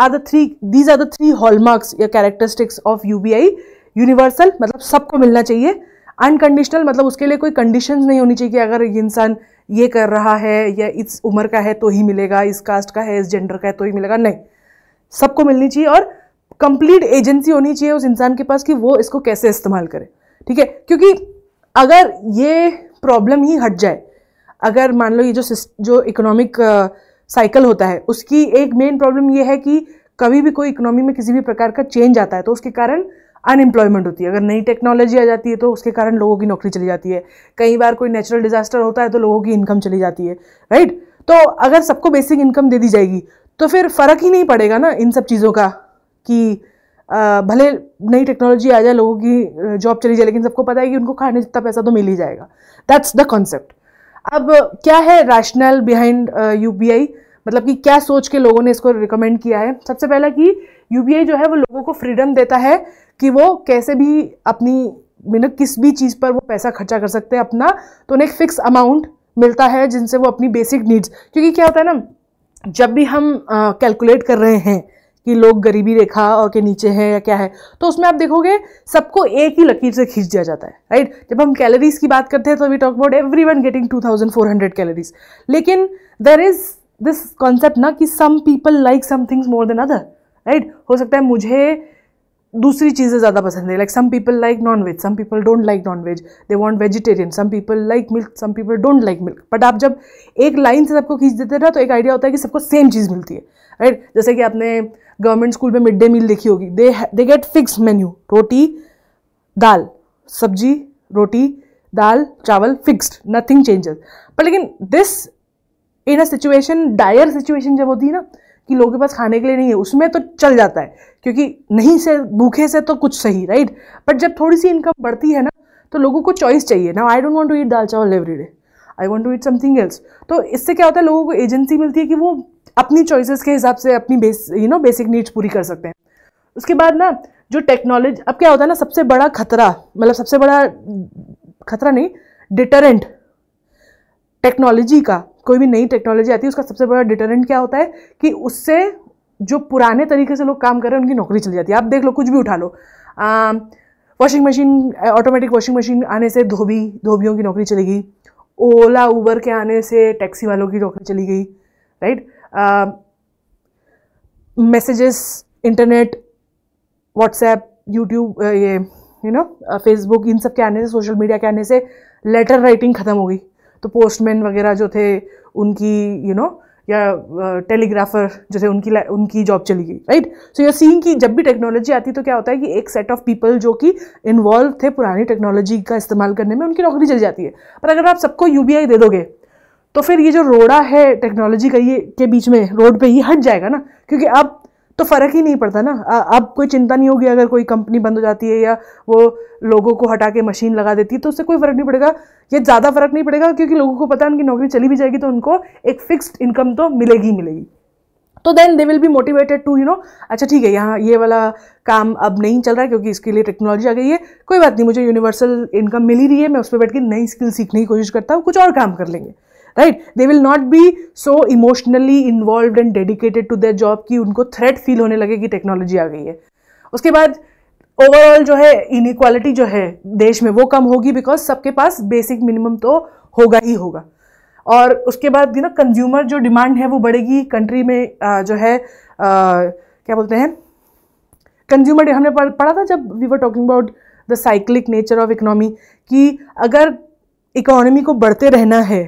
are the three these are the three hallmarks या कैरेक्टरिस्टिक्स ऑफ यू यूनिवर्सल मतलब सबको मिलना चाहिए अनकंडीशनल मतलब उसके लिए कोई कंडीशंस नहीं होनी चाहिए कि अगर ये इंसान ये कर रहा है या इस उम्र का है तो ही मिलेगा इस कास्ट का है इस जेंडर का है तो ही मिलेगा नहीं सबको मिलनी चाहिए और कंप्लीट एजेंसी होनी चाहिए उस इंसान के पास कि वो इसको कैसे इस्तेमाल करे ठीक है क्योंकि अगर ये प्रॉब्लम ही हट जाए अगर मान लो ये जो जो इकोनॉमिक साइकिल होता है उसकी एक मेन प्रॉब्लम ये है कि कभी भी कोई इकोनॉमी में किसी भी प्रकार का चेंज आता है तो उसके कारण अनएम्प्लॉयमेंट होती है अगर नई टेक्नोलॉजी आ जाती है तो उसके कारण लोगों की नौकरी चली जाती है कई बार कोई नेचुरल डिजास्टर होता है तो लोगों की इनकम चली जाती है राइट तो अगर सबको बेसिक इनकम दे दी जाएगी तो फिर फ़र्क ही नहीं पड़ेगा ना इन सब चीज़ों का कि आ, भले नई टेक्नोलॉजी आ जाए लोगों की जॉब चली जाए लेकिन सबको पता है कि उनको खाने जितना पैसा तो मिल ही जाएगा दैट्स द कॉन्सेप्ट अब क्या है रैशनल बिहाइंड यू मतलब कि क्या सोच के लोगों ने इसको रिकमेंड किया है सबसे पहला कि यू जो है वो लोगों को फ्रीडम देता है कि वो कैसे भी अपनी मीन किस भी चीज़ पर वो पैसा खर्चा कर सकते हैं अपना तो उन्हें एक फिक्स अमाउंट मिलता है जिनसे वो अपनी बेसिक नीड्स क्योंकि क्या होता है ना जब भी हम कैलकुलेट uh, कर रहे हैं कि लोग गरीबी रेखा और के नीचे हैं या क्या है तो उसमें आप देखोगे सबको एक ही लकीर से खींच दिया जाता है राइट जब हम कैलोरीज की बात करते हैं तो we talk about everyone getting two thousand four hundred calories लेकिन देर इज दिस कॉन्सेप्ट ना कि some people like some things more than other right हो सकता है मुझे दूसरी चीज़ें ज़्यादा पसंद है like some people like non veg some people don't like non veg they want vegetarian some people like milk some people don't like milk but आप जब एक लाइन से सबको खींच देते हैं ना तो एक आइडिया होता है कि सबको सेम चीज़ मिलती है राइट right? जैसे कि आपने गवर्नमेंट स्कूल में मिड डे मील देखी होगी they they get fix menu roti dal sabzi roti dal chawal fixed nothing changes पर लेकिन this in a situation dire situation जब होती है ना कि लोगों के पास खाने के लिए नहीं है उसमें तो चल जाता है क्योंकि नहीं से भूखे से तो कुछ सही राइट बट जब थोड़ी सी इनकम बढ़ती है ना तो लोगों को चॉइस चाहिए ना I don't want to eat dal chawal every day I want to eat something else तो इससे क्या होता है लोगों को एजेंसी मिलती है कि वो अपनी चॉइसेस के हिसाब से अपनी base you know basic needs पूरी कर सकते हैं उसके बाद ना जो टेक्नोलॉजी अब क्या होता है ना सबसे बड़ा खतरा मतलब सबसे बड़ा खतरा नहीं डिटरेंट टेक्नोलॉजी का कोई भी नई टेक्नोलॉजी आती है उसका सबसे बड़ा डिटरेंट क्या होता है कि उससे जो पुराने तरीके से लोग काम कर रहे हैं उनकी नौकरी चली जाती है आप देख लो कुछ भी उठा लो washing machine automatic washing machine आने से धोबी धोबियों की नौकरी चली गई ओला उबर के आने से टैक्सी वालों की नौकरी चली गई right messages internet WhatsApp YouTube ये यू नो फेसबुक इन सब के आने से सोशल मीडिया के आने से लेटर राइटिंग ख़त्म हो गई तो पोस्टमैन वगैरह जो थे उनकी यू you नो know, या टेलीग्राफर uh, जो थे उनकी उनकी जॉब चली गई राइट सो यू सीइंग कि जब भी टेक्नोलॉजी आती तो क्या होता है कि एक सेट ऑफ पीपल जो कि इन्वॉल्व थे पुरानी टेक्नोलॉजी का इस्तेमाल करने में उनकी नौकरी चली जाती है पर अगर आप सबको यू दे दोगे तो फिर ये जो रोड़ा है टेक्नोलॉजी का ये के बीच में रोड पे ही हट जाएगा ना क्योंकि अब तो फ़र्क ही नहीं पड़ता ना अब कोई चिंता नहीं होगी अगर कोई कंपनी बंद हो जाती है या वो लोगों को हटा के मशीन लगा देती है तो उससे कोई फ़र्क नहीं पड़ेगा या ज़्यादा फ़र्क नहीं पड़ेगा क्योंकि लोगों को पता है उनकी नौकरी चली भी जाएगी तो उनको एक फिक्स्ड इनकम तो मिलेगी ही मिलेगी तो then they will be motivated to you know अच्छा ठीक है यहाँ ये वाला काम अब नहीं चल रहा है क्योंकि इसके लिए टेक्नोलॉजी आ गई है कोई बात नहीं मुझे यूनिवर्सल इनकम मिल ही रही है मैं उस पर बैठ के नई स्किल सीखने की कोशिश करता हूँ कुछ और काम कर लेंगे right they will not be so emotionally involve and dedicated to their job कि उनको थ्रेट फील होने लगे कि टेक्नोलॉजी आ गई है उसके बाद ओवरऑल जो है इनक्वालिटी जो है देश में वो कम होगी बिकॉज सबके पास बेसिक मिनिमम तो होगा ही होगा और उसके बाद यू ना कंज्यूमर जो डिमांड है वो बढ़ेगी कंट्री में आ, जो है आ, क्या बोलते हैं कंज्यूमर हमने पढ़ा था जब we were talking about the cyclic nature of economy कि अगर इकोनॉमी को बढ़ते रहना है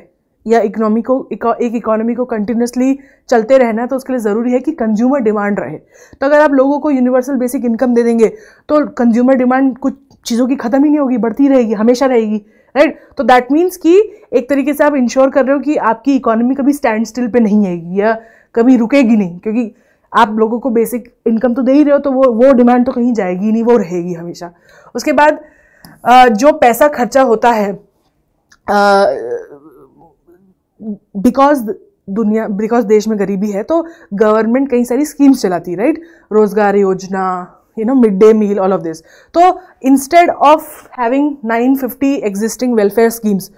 या इकोनॉमी को एक इकोनॉमी को कंटिन्यूसली चलते रहना है तो उसके लिए ज़रूरी है कि कंज्यूमर डिमांड रहे तो अगर आप लोगों को यूनिवर्सल बेसिक इनकम दे देंगे तो कंज्यूमर डिमांड कुछ चीज़ों की ख़त्म ही नहीं होगी बढ़ती रहेगी हमेशा रहेगी राइट right? तो दैट मीन्स कि एक तरीके से आप इंश्योर कर रहे हो कि आपकी इकोनॉमी कभी स्टैंड स्टिल पर नहीं आएगी या कभी रुकेगी नहीं क्योंकि आप लोगों को बेसिक इनकम तो दे ही रहे हो तो वो वो डिमांड तो कहीं जाएगी नहीं वो रहेगी हमेशा उसके बाद जो पैसा खर्चा होता है बिकॉज दुनिया बिकॉज देश में गरीबी है तो गवर्नमेंट कई सारी स्कीम्स चलाती है राइट रोजगार योजना you know mid day meal all of this तो instead of having nine fifty existing welfare schemes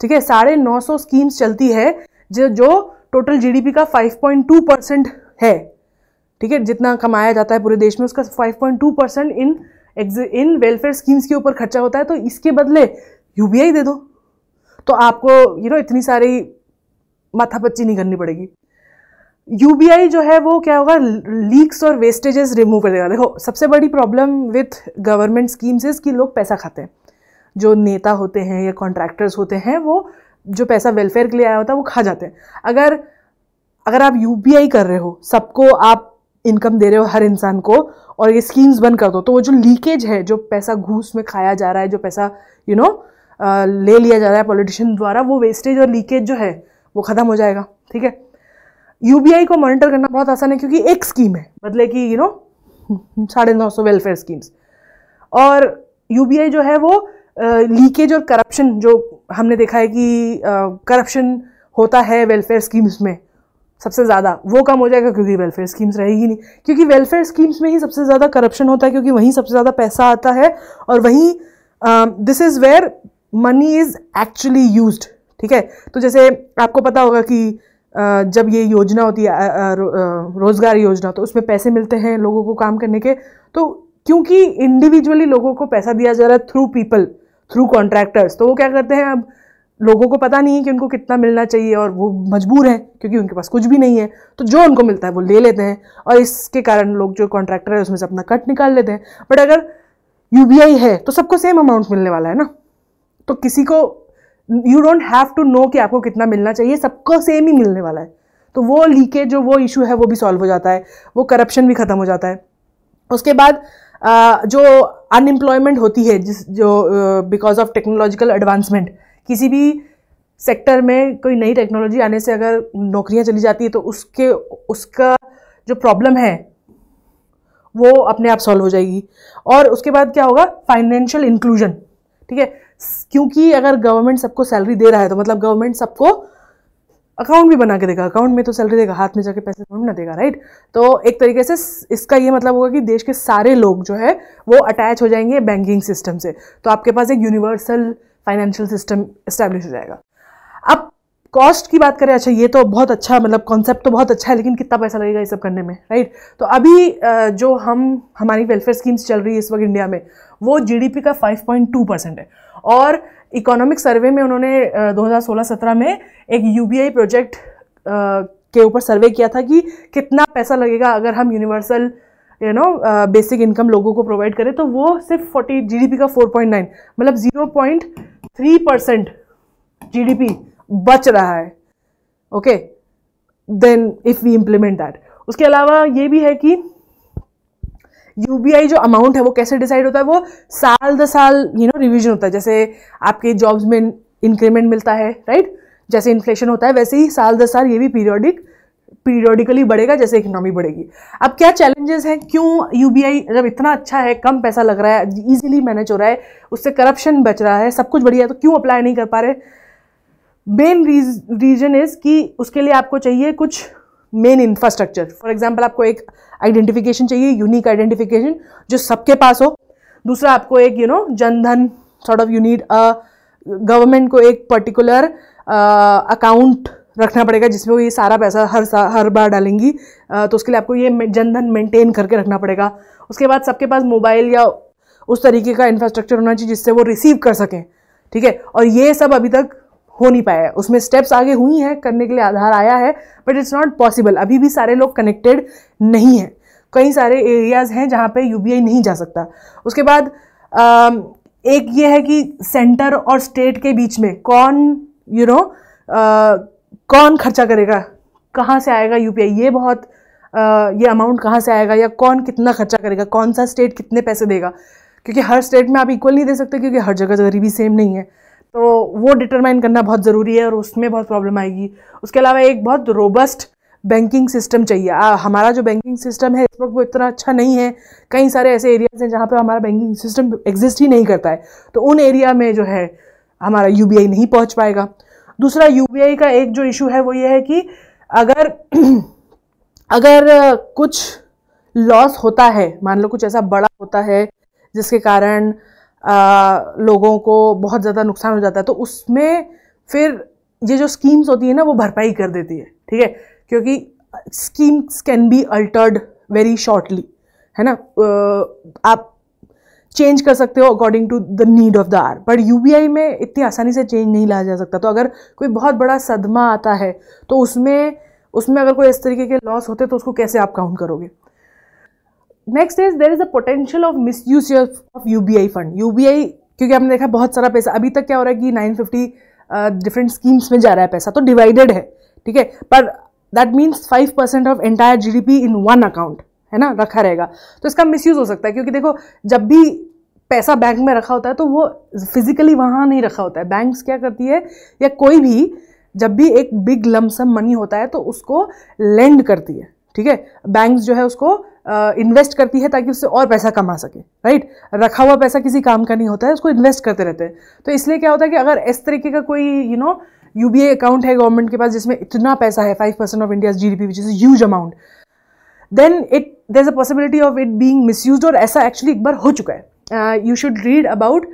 ठीक है साढ़े नौ सौ स्कीम्स चलती है जो जो टोटल पी का फाइव पॉइंट टू परसेंट है ठीक है जितना कमाया जाता है पूरे देश में उसका five point two percent in in welfare schemes के ऊपर खर्चा होता है तो इसके बदले आई दे दो तो आपको यू you नो know, इतनी सारी माथापच्ची नहीं करनी पड़ेगी यूबीआई जो है वो क्या होगा लीक्स और वेस्टेजेस रिमूव कर देगा देखो सबसे बड़ी problem with government schemes is कि लोग पैसा खाते हैं जो नेता होते हैं या कॉन्ट्रैक्टर्स होते हैं वो जो पैसा वेलफेयर के लिए आया होता है वो खा जाते हैं अगर अगर आप यू कर रहे हो सबको आप इनकम दे रहे हो हर इंसान को और ये स्कीम्स बंद कर दो तो वो जो लीकेज है जो पैसा घूस में खाया जा रहा है जो पैसा यू you नो know, ले लिया जा रहा है पॉलिटिशियन द्वारा वो वेस्टेज और लीकेज जो है वो ख़त्म हो जाएगा ठीक है यूबीआई को मॉनिटर करना बहुत आसान है क्योंकि एक स्कीम है बदले की यू नो साढ़े नौ सौ वेलफेयर स्कीम्स और यूबीआई जो है वो लीकेज और करप्शन जो हमने देखा है कि करप्शन होता है वेलफेयर स्कीम्स में सबसे ज़्यादा वो कम हो जाएगा क्योंकि वेलफेयर स्कीम्स रहेगी नहीं क्योंकि वेलफेयर स्कीम्स में ही सबसे ज़्यादा करप्शन होता है क्योंकि वहीं सबसे ज़्यादा पैसा आता है और वहीं this is where money is actually used ठीक है तो जैसे आपको पता होगा कि जब ये योजना होती है रोज़गार योजना तो उसमें पैसे मिलते हैं लोगों को काम करने के तो क्योंकि इंडिविजुअली लोगों को पैसा दिया जा रहा है थ्रू पीपल थ्रू कॉन्ट्रैक्टर्स तो वो क्या करते हैं अब लोगों को पता नहीं है कि उनको कितना मिलना चाहिए और वो मजबूर हैं क्योंकि उनके पास कुछ भी नहीं है तो जो उनको मिलता है वो ले लेते हैं और इसके कारण लोग जो कॉन्ट्रैक्टर है उसमें से अपना कट निकाल लेते हैं बट अगर यू है तो सबको सेम अमाउंट मिलने वाला है ना तो किसी को you don't have to know कि आपको कितना मिलना चाहिए सबको सेम ही मिलने वाला है तो वो लीकेज जो वो इशू है वो भी सॉल्व हो जाता है वो करप्शन भी ख़त्म हो जाता है उसके बाद आ, जो अनएम्प्लॉयमेंट होती है जिस जो बिकॉज ऑफ टेक्नोलॉजिकल एडवांसमेंट किसी भी सेक्टर में कोई नई टेक्नोलॉजी आने से अगर नौकरियां चली जाती है तो उसके उसका जो प्रॉब्लम है वो अपने आप सॉल्व हो जाएगी और उसके बाद क्या होगा फाइनेंशियल इंक्लूजन ठीक है क्योंकि अगर गवर्नमेंट सबको सैलरी दे रहा है तो मतलब गवर्नमेंट सबको अकाउंट भी बना के देगा अकाउंट में तो सैलरी देगा हाथ में जाके पैसे अकाउंट ना देगा राइट तो एक तरीके से इसका ये मतलब होगा कि देश के सारे लोग जो है वो अटैच हो जाएंगे बैंकिंग सिस्टम से तो आपके पास एक यूनिवर्सल फाइनेंशियल सिस्टम इस्टेब्लिश हो जाएगा अब कॉस्ट की बात करें अच्छा ये तो बहुत अच्छा मतलब कॉन्सेप्ट तो बहुत अच्छा है लेकिन कितना पैसा लगेगा ये सब करने में राइट तो अभी जो हम हमारी वेलफेयर स्कीम्स चल रही है इस वक्त इंडिया में वो जीडीपी का 5.2 परसेंट है और इकोनॉमिक सर्वे में उन्होंने 2016-17 में एक यूबीआई प्रोजेक्ट के ऊपर सर्वे किया था कि कितना पैसा लगेगा अगर हम universal you know basic income लोगों को प्रोवाइड करें तो वो सिर्फ फोर्टी जी का 4.9 मतलब 0.3 परसेंट जीडीपी बच रहा है okay then if we implement that उसके अलावा ये भी है कि यूबीआई जो अमाउंट है वो कैसे डिसाइड होता है वो साल दर साल यू नो रिविजन होता है जैसे आपके जॉब्स में इंक्रीमेंट मिलता है राइट जैसे इन्फ्लेशन होता है वैसे ही साल दर साल ये भी पीरियोडिक पीरियोडिकली बढ़ेगा जैसे इकोनॉमी बढ़ेगी अब क्या चैलेंजेस हैं क्यों आई जब इतना अच्छा है कम पैसा लग रहा है इजीली मैनेज हो रहा है उससे करप्शन बच रहा है सब कुछ बढ़िया है तो क्यों अप्लाई नहीं कर पा रहे मेन रीजन इज़ कि उसके लिए आपको चाहिए कुछ मेन इंफ्रास्ट्रक्चर फॉर एग्जाम्पल आपको एक आइडेंटिफिकेशन चाहिए यूनिक आइडेंटिफिकेशन जो सबके पास हो दूसरा आपको एक you know Jan Dhan sort of unit government को एक पर्टिकुलर अकाउंट uh, रखना पड़ेगा जिसमें वो ये सारा पैसा हर सा हर बार डालेंगी uh, तो उसके लिए आपको ये जनधन मेंटेन करके रखना पड़ेगा उसके बाद सबके पास मोबाइल या उस तरीके का इंफ्रास्ट्रक्चर होना चाहिए जिससे वो रिसीव कर सकें ठीक है और ये सब अभी तक हो नहीं पाया है उसमें स्टेप्स आगे हुई हैं करने के लिए आधार आया है बट इट्स नॉट पॉसिबल अभी भी सारे लोग कनेक्टेड नहीं हैं कई सारे एरियाज़ हैं जहाँ पे यू नहीं जा सकता उसके बाद आ, um, एक ये है कि सेंटर और स्टेट के बीच में कौन you you know know, uh, कौन खर्चा करेगा कहाँ से आएगा यू ये बहुत आ, uh, ये अमाउंट कहाँ से आएगा या कौन कितना खर्चा करेगा कौन सा स्टेट कितने पैसे देगा क्योंकि हर स्टेट में आप इक्वल नहीं दे सकते क्योंकि हर जगह गरीबी तो सेम नहीं है तो वो डिटरमाइन करना बहुत ज़रूरी है और उसमें बहुत प्रॉब्लम आएगी उसके अलावा एक बहुत रोबस्ट बैंकिंग सिस्टम चाहिए आ, हमारा जो बैंकिंग सिस्टम है इस वक्त वो इतना अच्छा नहीं है कई सारे ऐसे एरियाज हैं जहाँ पर हमारा बैंकिंग सिस्टम एग्जिस्ट ही नहीं करता है तो उन एरिया में जो है हमारा यू नहीं पहुँच पाएगा दूसरा यू का एक जो इशू है वो ये है कि अगर अगर कुछ लॉस होता है मान लो कुछ ऐसा बड़ा होता है जिसके कारण लोगों को बहुत ज़्यादा नुकसान हो जाता है तो उसमें फिर ये जो स्कीम्स होती है ना वो भरपाई कर देती है ठीक है क्योंकि schemes can be altered very shortly है ना आप चेंज कर सकते हो according to the need of the R but U में इतनी आसानी से चेंज नहीं लाया जा सकता तो अगर कोई बहुत बड़ा सदमा आता है तो उसमें उसमें अगर कोई इस तरीके के लॉस होते तो उसको कैसे आप काउंट करोगे next is there is a potential of misuse of U B I fund U B I क्योंकि हमने देखा बहुत सारा पैसा अभी तक क्या हो रहा है कि नाइन फिफ्टी डिफरेंट स्कीम्स में जा रहा है पैसा तो डिवाइडेड है ठीक है पर that means five percent of entire G D P in one account है ना रखा रहेगा तो इसका मिस यूज़ हो सकता है क्योंकि देखो जब भी पैसा बैंक में रखा होता है तो वो फिजिकली वहाँ नहीं रखा होता है बैंक्स क्या करती है या कोई भी जब भी एक बिग लमसम मनी होता है तो उसको लेंड करती है ठीक है बैंक्स जो है उसको इन्वेस्ट करती है ताकि उससे और पैसा कमा सके राइट रखा हुआ पैसा किसी काम का नहीं होता है उसको इन्वेस्ट करते रहते हैं तो इसलिए क्या होता है कि अगर इस तरीके का कोई यू नो यू अकाउंट है गवर्नमेंट के पास जिसमें इतना पैसा है five percent of India G D P which is huge amount then it there is a possibility of it being misuse और ऐसा एक्चुअली एक बार हो चुका है you should read about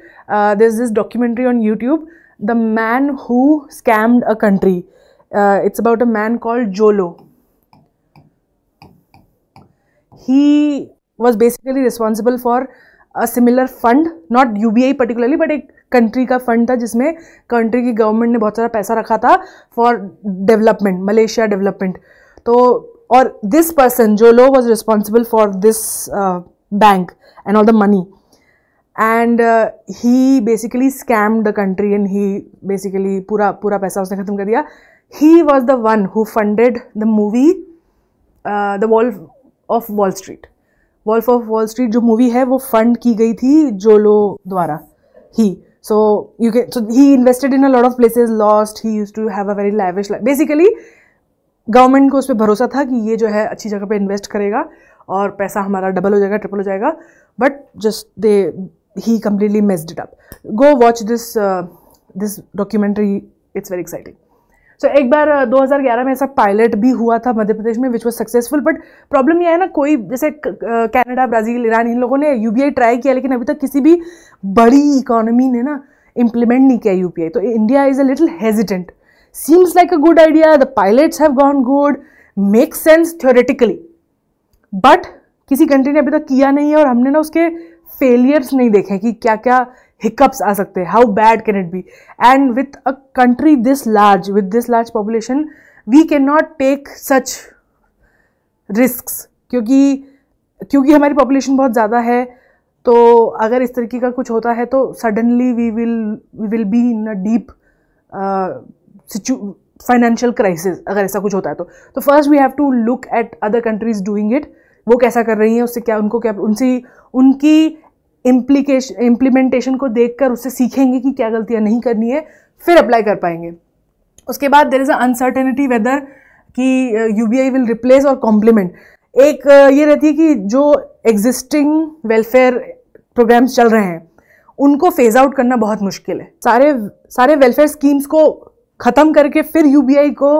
this this documentary on YouTube the man who scammed a country it's about a man called Jho Low he was basically responsible for a similar fund not U B I particularly but एक country का fund था जिसमें country की government ने बहुत सारा पैसा रखा था फॉर डेवलपमेंट मलेशिया डेवलपमेंट तो और this person Jho Low was responsible for this bank and all the money and he basically scam the country and he basically पूरा पूरा पैसा उसने ख़त्म कर दिया he was the one who funded the movie the Wall of Wall Street Wolf of Wall Street जो movie है वो फंड की गई थी जोलो द्वारा ही so you can so he invested in a lot of places lost he use to have a very lavish life basically government को उस पर भरोसा था कि ये जो है अच्छी जगह पर इन्वेस्ट करेगा और पैसा हमारा डबल हो जाएगा ट्रिपल हो जाएगा but just they he completely messed it up go watch this this documentary it's very exciting so so, एक बार 2011 में ऐसा पायलट भी हुआ था मध्य प्रदेश में which was successful but problem यह है ना कोई जैसे कैनेडा ब्राज़ील ईरान इन लोगों ने यू ट्राई किया लेकिन अभी तक किसी भी बड़ी इकोनॉमी ने ना इम्प्लीमेंट नहीं किया यू तो India is a little hesitant seems like a good idea the pilots have gone good make sense theoretically but किसी कंट्री ने अभी तक किया नहीं है और हमने ना उसके फेलियर्स नहीं देखे कि क्या क्या हिकअप्स आ सकते हैं how bad can it be and with a country this large with this large population we can not take such risk क्योंकि क्योंकि हमारी पॉपुलेशन बहुत ज़्यादा है तो अगर इस तरीके का कुछ होता है तो suddenly we will we will be in a deep financial crisis अगर ऐसा कुछ होता है तो तो first we have to look at other countries doing it वो कैसा कर रही हैं उससे क्या उनको क्या उनसे उनकी इम्प्लीकेशन इम्प्लीमेंटेशन को देख कर उससे सीखेंगे कि क्या गलतियाँ नहीं करनी है फिर अप्लाई कर पाएंगे उसके बाद there is a uncertainty whether कि U B I will replace और कॉम्प्लीमेंट एक uh, ये रहती है कि जो एग्जिस्टिंग वेलफेयर प्रोग्राम्स चल रहे हैं उनको फेज़ आउट करना बहुत मुश्किल है सारे सारे वेलफेयर स्कीम्स को ख़त्म करके फिर यू बी आई को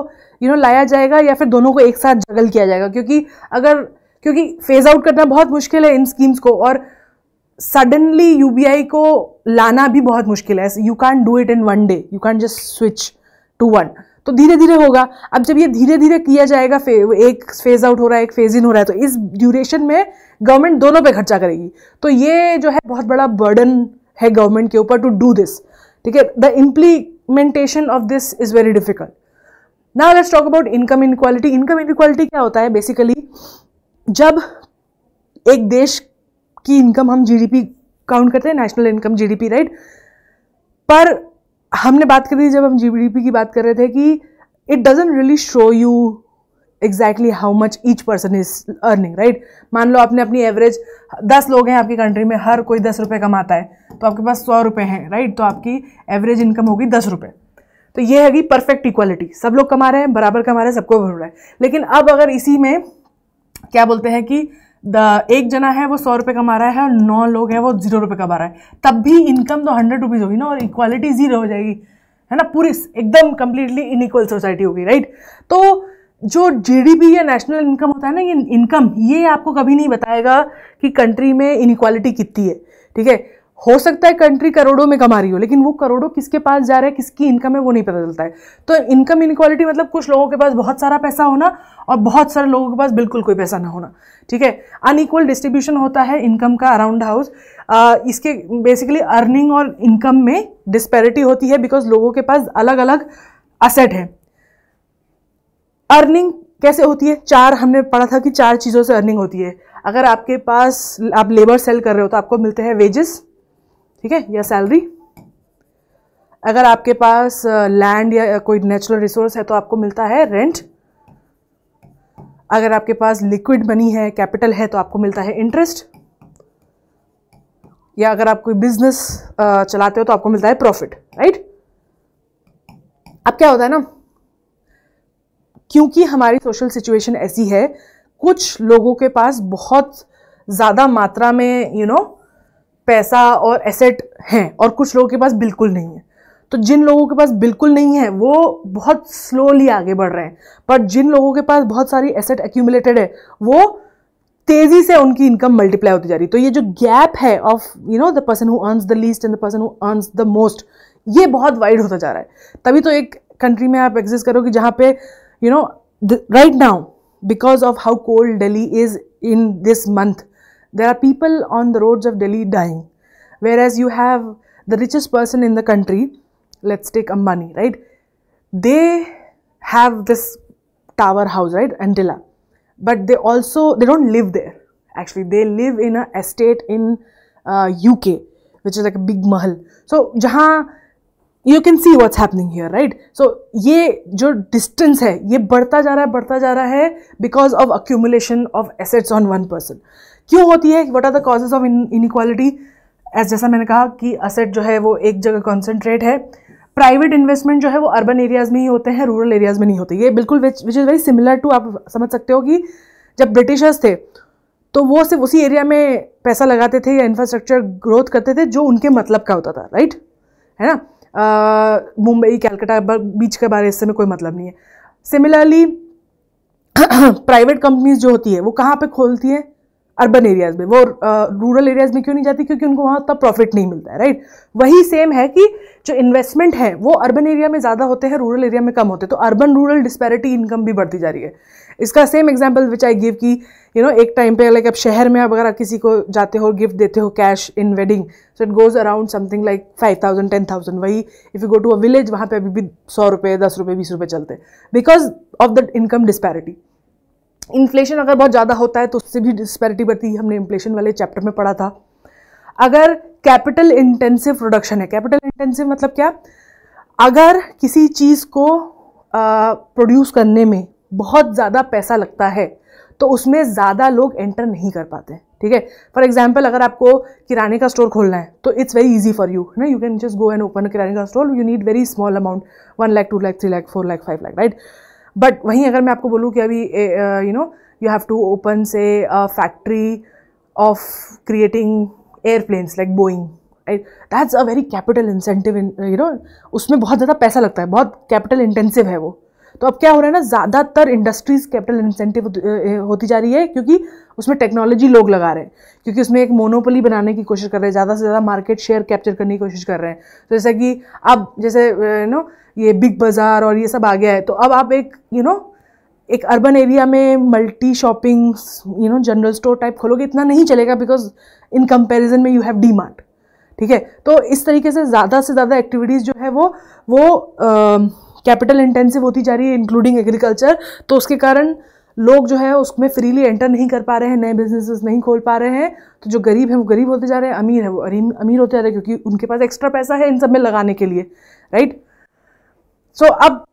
यू नो लाया जाएगा या फिर दोनों को एक साथ जगल किया जाएगा क्योंकि अगर क्योंकि फेज़ आउट करना बहुत मुश्किल है इन स्कीम्स को और सडनली यू को लाना भी बहुत मुश्किल है you can do it in one day you can just switch to one तो धीरे धीरे होगा अब जब ये धीरे धीरे किया जाएगा फे, एक फेज आउट हो रहा है एक फेज इन हो रहा है तो इस ड्यूरेशन में गवर्नमेंट दोनों पे खर्चा करेगी तो ये जो है बहुत बड़ा बर्डन है गवर्नमेंट के ऊपर टू डू दिस ठीक है the implementation of this is very difficult ना let's talk about income inequality income inequality क्या होता है बेसिकली जब एक देश की इनकम हम जीडीपी काउंट करते हैं नेशनल इनकम जीडीपी राइट पर हमने बात करी जब हम जीडीपी की बात कर रहे थे कि it doesn't really show you exactly how much each person is earning right मान लो आपने अपनी एवरेज दस लोग हैं आपकी कंट्री में हर कोई दस रुपये कमाता है तो आपके पास सौ रुपये हैं राइट तो आपकी एवरेज इनकम होगी दस रुपये तो ये है कि परफेक्ट इक्वालिटी सब लोग कमा रहे हैं बराबर कमा रहे हैं सबको भर रहा है लेकिन अब अगर इसी में क्या बोलते हैं कि द एक जना है वो सौ रुपये कमा रहा है और नौ लोग हैं वो जीरो रुपये कमा रहा है तब भी इनकम तो हंड्रेड रुपीज़ होगी ना और इक्वालिटी ज़ीरो हो जाएगी है ना पूरी एकदम कम्प्लीटली इनइक्वल सोसाइटी होगी राइट तो जो जीडीपी या नेशनल इनकम होता है ना ये इनकम ये आपको कभी नहीं बताएगा कि कंट्री में इनक्वालिटी कितनी है ठीक है हो सकता है कंट्री करोड़ों में कमा रही हो लेकिन वो करोड़ों किसके पास जा रहा है किसकी इनकम है वो नहीं पता चलता है तो इनकम इनक्वालिटी मतलब कुछ लोगों के पास बहुत सारा पैसा होना और बहुत सारे लोगों के पास बिल्कुल कोई पैसा ना होना ठीक है अनइक्वल डिस्ट्रीब्यूशन होता है इनकम का अराउंड हाउस इसके बेसिकली अर्निंग और इनकम में डिस्पेरिटी होती है बिकॉज लोगों के पास अलग अलग असेट है अर्निंग कैसे होती है चार हमने पढ़ा था कि चार चीज़ों से अर्निंग होती है अगर आपके पास आप लेबर सेल कर रहे हो तो आपको मिलते हैं वेजेस ठीक है या सैलरी अगर आपके पास लैंड या कोई नेचुरल रिसोर्स है तो आपको मिलता है रेंट अगर आपके पास लिक्विड मनी है कैपिटल है तो आपको मिलता है इंटरेस्ट या अगर आप कोई बिजनेस चलाते हो तो आपको मिलता है प्रॉफिट राइट अब क्या होता है ना क्योंकि हमारी सोशल सिचुएशन ऐसी है कुछ लोगों के पास बहुत ज़्यादा मात्रा में यू you नो know, पैसा और एसेट हैं और कुछ लोगों के पास बिल्कुल नहीं है तो जिन लोगों के पास बिल्कुल नहीं है वो बहुत स्लोली आगे बढ़ रहे हैं पर जिन लोगों के पास बहुत सारी एसेट एक्यूमुलेटेड है वो तेजी से उनकी इनकम मल्टीप्लाई होती जा रही है तो ये जो गैप है of you know the person who earns the least and the person who earns the most ये बहुत वाइड होता जा रहा है तभी तो एक कंट्री में आप एग्जिस्ट करोगे जहाँ पे you know right now because of how cold Delhi is in this month There are people on the roads of Delhi dying. Whereas you have the richest person in the country, let's take Ambani, right? They have this tower house, right? Antilla. But they also, they don't live there. Actually, they live in an estate in uh, UK, which is like a big mahal. So, jahan you can see what's happening here, right? So, ये जो distance है ये बढ़ता जा रहा है बढ़ता जा रहा है because of accumulation of assets on one person क्यों होती है what are the causes of inequality as जैसा मैंने कहा कि असेट जो है वो एक जगह कॉन्सेंट्रेट है प्राइवेट इन्वेस्टमेंट जो है वो अर्बन एरियाज़ में ही होते हैं रूरल एरियाज़ में नहीं होते ये बिल्कुल which is very similar to आप समझ सकते हो कि जब ब्रिटिशर्स थे तो वो सिर्फ उसी एरिया में पैसा लगाते थे या इंफ्रास्ट्रक्चर ग्रोथ करते थे जो उनके मतलब का होता था राइट है ना मुंबई कैलकाटा बीच के बारे इससे में कोई मतलब नहीं है सिमिलरली प्राइवेट कंपनीज जो होती है वो कहाँ पे खोलती हैं अर्बन एरियाज में वो रूरल एरियाज में क्यों नहीं जाती क्योंकि उनको वहाँ उतना प्रॉफिट नहीं मिलता है राइट वही सेम है कि जो इन्वेस्टमेंट है वो अर्बन एरिया में ज़्यादा होते हैं रूरल एरिया में कम होते हैं तो अर्बन रूरल डिस्पैरिटी इनकम भी बढ़ती जा रही है इसका same example which I give की यू नो एक टाइम पे लाइक अब शहर में अब अगर आप किसी को जाते हो गिफ्ट देते हो cash in wedding so it goes around something like five thousand ten thousand वही if you go to a village वहाँ पे अभी भी सौ रुपये दस रुपये बीस रुपये चलते because of the income disparity inflation अगर बहुत ज़्यादा होता है तो उससे भी डिस्पैरिटी बढ़ती है हमने इन्फ्लेशन वाले चैप्टर में पढ़ा था अगर कैपिटल इंटेंसिव प्रोडक्शन है कैपिटल इंटेंसिव मतलब क्या अगर किसी चीज़ को प्रोड्यूस करने में बहुत ज़्यादा पैसा लगता है तो उसमें ज़्यादा लोग एंटर नहीं कर पाते ठीक है फॉर एग्जाम्पल अगर आपको किराने का स्टोर खोलना है तो it's very easy for you ना you can just go and open किराने का store you need very small amount one lakh two lakh three lakh four lakh five lakh right but वहीं अगर मैं आपको बोलूँ कि अभी you know you have to open से factory of creating airplanes like Boeing right that's a very capital incentive in you know उसमें बहुत ज़्यादा पैसा लगता है बहुत कैपिटल इंटेंसिव है वो तो अब क्या हो रहा है ना ज़्यादातर इंडस्ट्रीज़ कैपिटल इंसेंटिव होती जा रही है क्योंकि उसमें टेक्नोलॉजी लोग लगा रहे हैं क्योंकि उसमें एक मोनोपोली बनाने की कोशिश कर रहे हैं ज़्यादा से ज़्यादा मार्केट शेयर कैप्चर करने की कोशिश कर रहे हैं तो जैसे कि अब जैसे यू नो ये बिग बाज़ार और ये सब आ गया है तो अब आप एक यू नो एक अर्बन एरिया में multi shopping you know general store type खोलोगे इतना नहीं चलेगा बिकॉज इन कंपेरिजन में यू हैव डी मार्ट ठीक है तो इस तरीके से ज़्यादा से ज़्यादा एक्टिविटीज़ जो है वो वो कैपिटल इंटेंसिव होती जा रही है इंक्लूडिंग एग्रीकल्चर तो उसके कारण लोग जो है उसमें फ्रीली एंटर नहीं कर पा रहे हैं नए बिजनेसेस नहीं खोल पा रहे हैं तो जो गरीब है वो गरीब होते जा रहे हैं अमीर है वो अमीर होते जा रहे हैं क्योंकि उनके पास एक्स्ट्रा पैसा है इन सब में लगाने के लिए राइट सो so, अब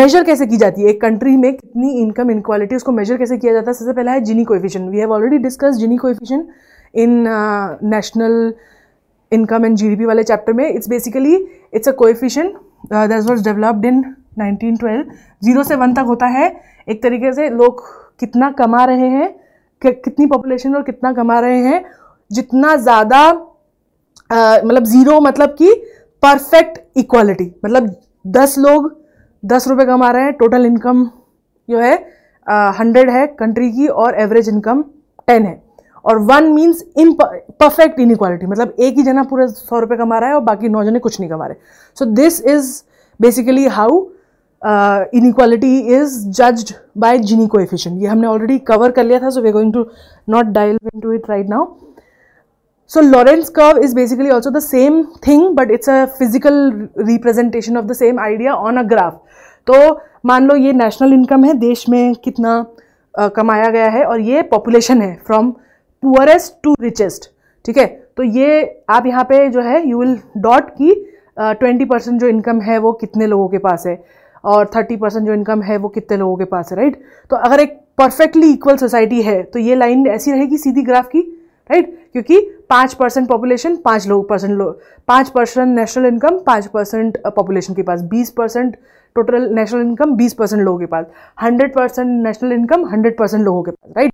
मेजर uh, कैसे की जाती है एक कंट्री में कितनी इनकम इनक्वालिटी उसको मेजर कैसे किया जाता है सबसे पहला है Gini coefficient we have already discuss Gini coefficient in national income and GDP वाले चैप्टर में it's basically it's a coefficient that was developed in 1912 zero से वन तक होता है एक तरीके से लोग कितना कमा रहे हैं कितनी पॉपुलेशन और कितना कमा रहे हैं जितना ज़्यादा uh, मतलब ज़ीरो मतलब कि परफेक्ट इक्वालिटी मतलब दस लोग दस रुपये कमा रहे हैं टोटल इनकम जो है हंड्रेड uh, है कंट्री की और एवरेज इनकम टेन है और one means in perfect inequality मतलब एक ही जना पूरा सौ रुपये कमा रहा है और बाकी नौ जने कुछ नहीं कमा रहे so this is basically how equality is judged by Gini को ये हमने ऑलरेडी कवर कर लिया था so we going to not dwell into it right now so Lorenz curve is basically also the same thing but it's a physical representation of the same idea on a graph तो मान लो ये national income है देश में कितना uh, कमाया गया है और ये पॉपुलेशन है फ्रॉम पुअरेस्ट टू रिचेस्ट ठीक है तो ये आप यहाँ पे जो है यू विल डॉट की ट्वेंटी परसेंट जो इनकम है वो कितने लोगों के पास है और थर्टी परसेंट जो इनकम है वो कितने लोगों के पास है राइट तो अगर एक परफेक्टली इक्वल सोसाइटी है तो ये लाइन ऐसी रहेगी सीधी ग्राफ की राइट क्योंकि पाँच परसेंट पॉपुलेशन पाँच लोग परसेंट लोग पाँच परसेंट नेशनल इनकम पाँच परसेंट पॉपुलेशन के पास बीस परसेंट टोटल नेशनल इनकम बीस परसेंट लोगों के पास hundred percent national income hundred percent लोगों के पास राइट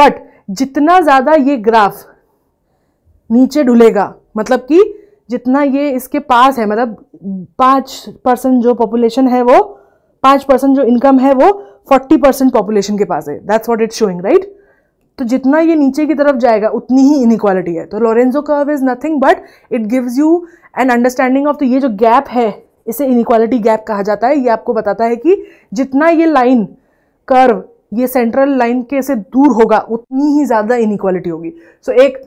बट जितना ज़्यादा ये ग्राफ नीचे ढुलेगा मतलब कि जितना ये इसके पास है मतलब पाँच परसेंट जो पॉपुलेशन है वो पाँच परसेंट जो इनकम है वो फोर्टी परसेंट पॉपुलेशन के पास है that's what it's showing right तो जितना ये नीचे की तरफ जाएगा उतनी ही इनक्वालिटी है तो Lorenz curve is nothing but it gives you an understanding of तो ये जो गैप है इसे इनक्वालिटी गैप कहा जाता है ये आपको बताता है कि जितना ये लाइन कर्व ये सेंट्रल लाइन के से दूर होगा उतनी ही ज़्यादा इनक्वालिटी होगी सो so, एक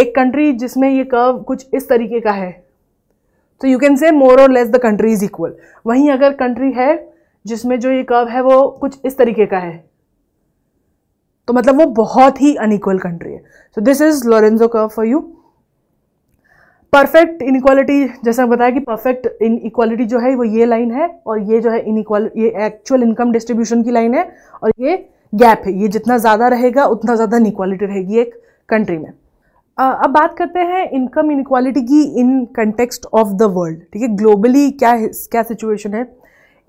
एक कंट्री जिसमें ये कर्व कुछ इस तरीके का है तो यू कैन से मोर और less the country is equal वहीं अगर कंट्री है जिसमें जो ये कर्व है वो कुछ इस तरीके का है तो मतलब वो बहुत ही अनइक्वल कंट्री है so this is Lorenz curve for you perfect inequality हम बताया कि परफेक्ट इनइक्वालिटी जो है वो ये लाइन है और ये जो है इनइक्वल ये एक्चुअल इनकम डिस्ट्रीब्यूशन की लाइन है और ये गैप है ये जितना ज़्यादा रहेगा उतना ज़्यादा इनक्वालिटी रहेगी एक कंट्री में अब बात करते हैं इनकम इनक्वालिटी की in context of the world ठीक है ग्लोबली क्या क्या सिचुएशन है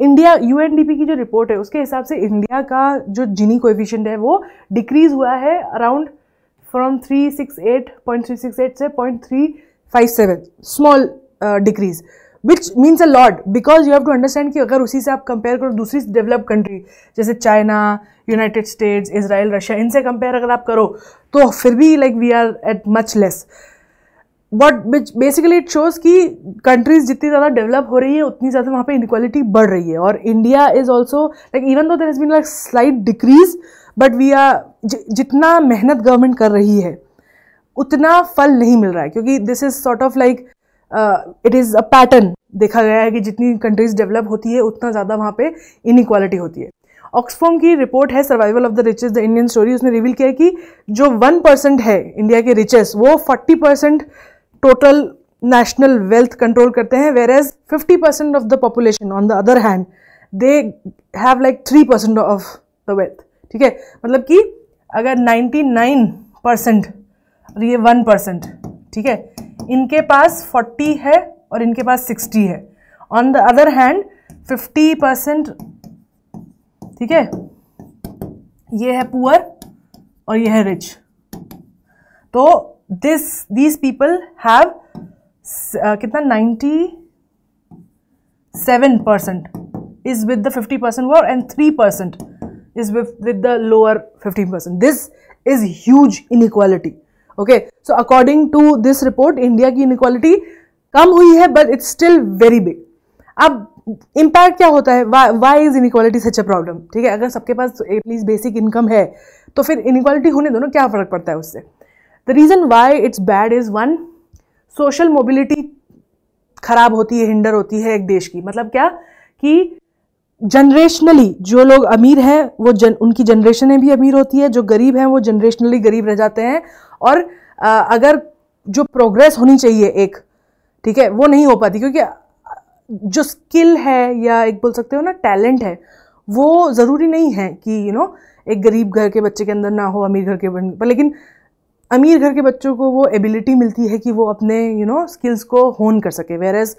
इंडिया यू की जो रिपोर्ट है उसके हिसाब से इंडिया का जो जिनी कोएफिशिएंट है वो डिक्रीज हुआ है अराउंड फ्रॉम एट से three five seven small decrease which means a lot because you have to understand कि अगर उसी से आप कंपेयर करो दूसरी डेवलप कंट्री जैसे China United States Israel Russia इनसे कंपेयर अगर आप करो तो फिर भी like we are at much less but basically it shows कि कंट्रीज जितनी ज़्यादा डेवलप हो रही है उतनी ज़्यादा वहाँ पर इनक्वालिटी बढ़ रही है और India is also like even though there is been like slight decrease but we are जितना मेहनत गवर्नमेंट कर रही है उतना फल नहीं मिल रहा है क्योंकि this is sort of like it is a pattern देखा गया है कि जितनी कंट्रीज़ डेवलप होती है उतना ज़्यादा वहाँ पे इनक्वालिटी होती है ऑक्सफॉर्म की रिपोर्ट है survival of the riches the Indian story उसने रिवील किया है कि जो वन परसेंट है इंडिया के रिचेस वो forty percent total national wealth control करते हैं whereas fifty percent of the population on the other hand they have like three percent of the wealth ठीक है मतलब कि अगर नाइन्टी नाइन परसेंट और ये वन परसेंट ठीक है इनके पास फोर्टी है और इनके पास सिक्सटी है on the other hand fifty percent ठीक है ये है पुअर और ये है रिच तो दिस दीज पीपल हैव कितना ninety seven percent is with the fifty percent वो and three percent is with the lower fifteen percent this is huge inequality okay so according to this report India की इनक्वालिटी कम हुई है but it's still very big अब impact क्या होता है why is inequality such a problem ठीक है अगर सबके पास एटलीस्ट बेसिक इनकम है तो फिर इनक्वालिटी होने दोनों क्या फ़र्क पड़ता है उससे the reason why it's bad is one social mobility खराब होती है हिंडर होती है एक देश की मतलब क्या कि जनरेशनली जो लोग अमीर हैं वो जन उनकी जनरेशनें भी अमीर होती है जो गरीब हैं वो जनरेशनली गरीब रह जाते हैं और आ, अगर जो प्रोग्रेस होनी चाहिए एक ठीक है वो नहीं हो पाती क्योंकि जो स्किल है या एक बोल सकते हो ना टैलेंट है वो ज़रूरी नहीं है कि यू नो एक गरीब घर के बच्चे के अंदर ना हो अमीर घर के पर लेकिन अमीर घर के बच्चों को वो एबिलिटी मिलती है कि वो अपने यू नो स्किल्स को होन कर सके whereas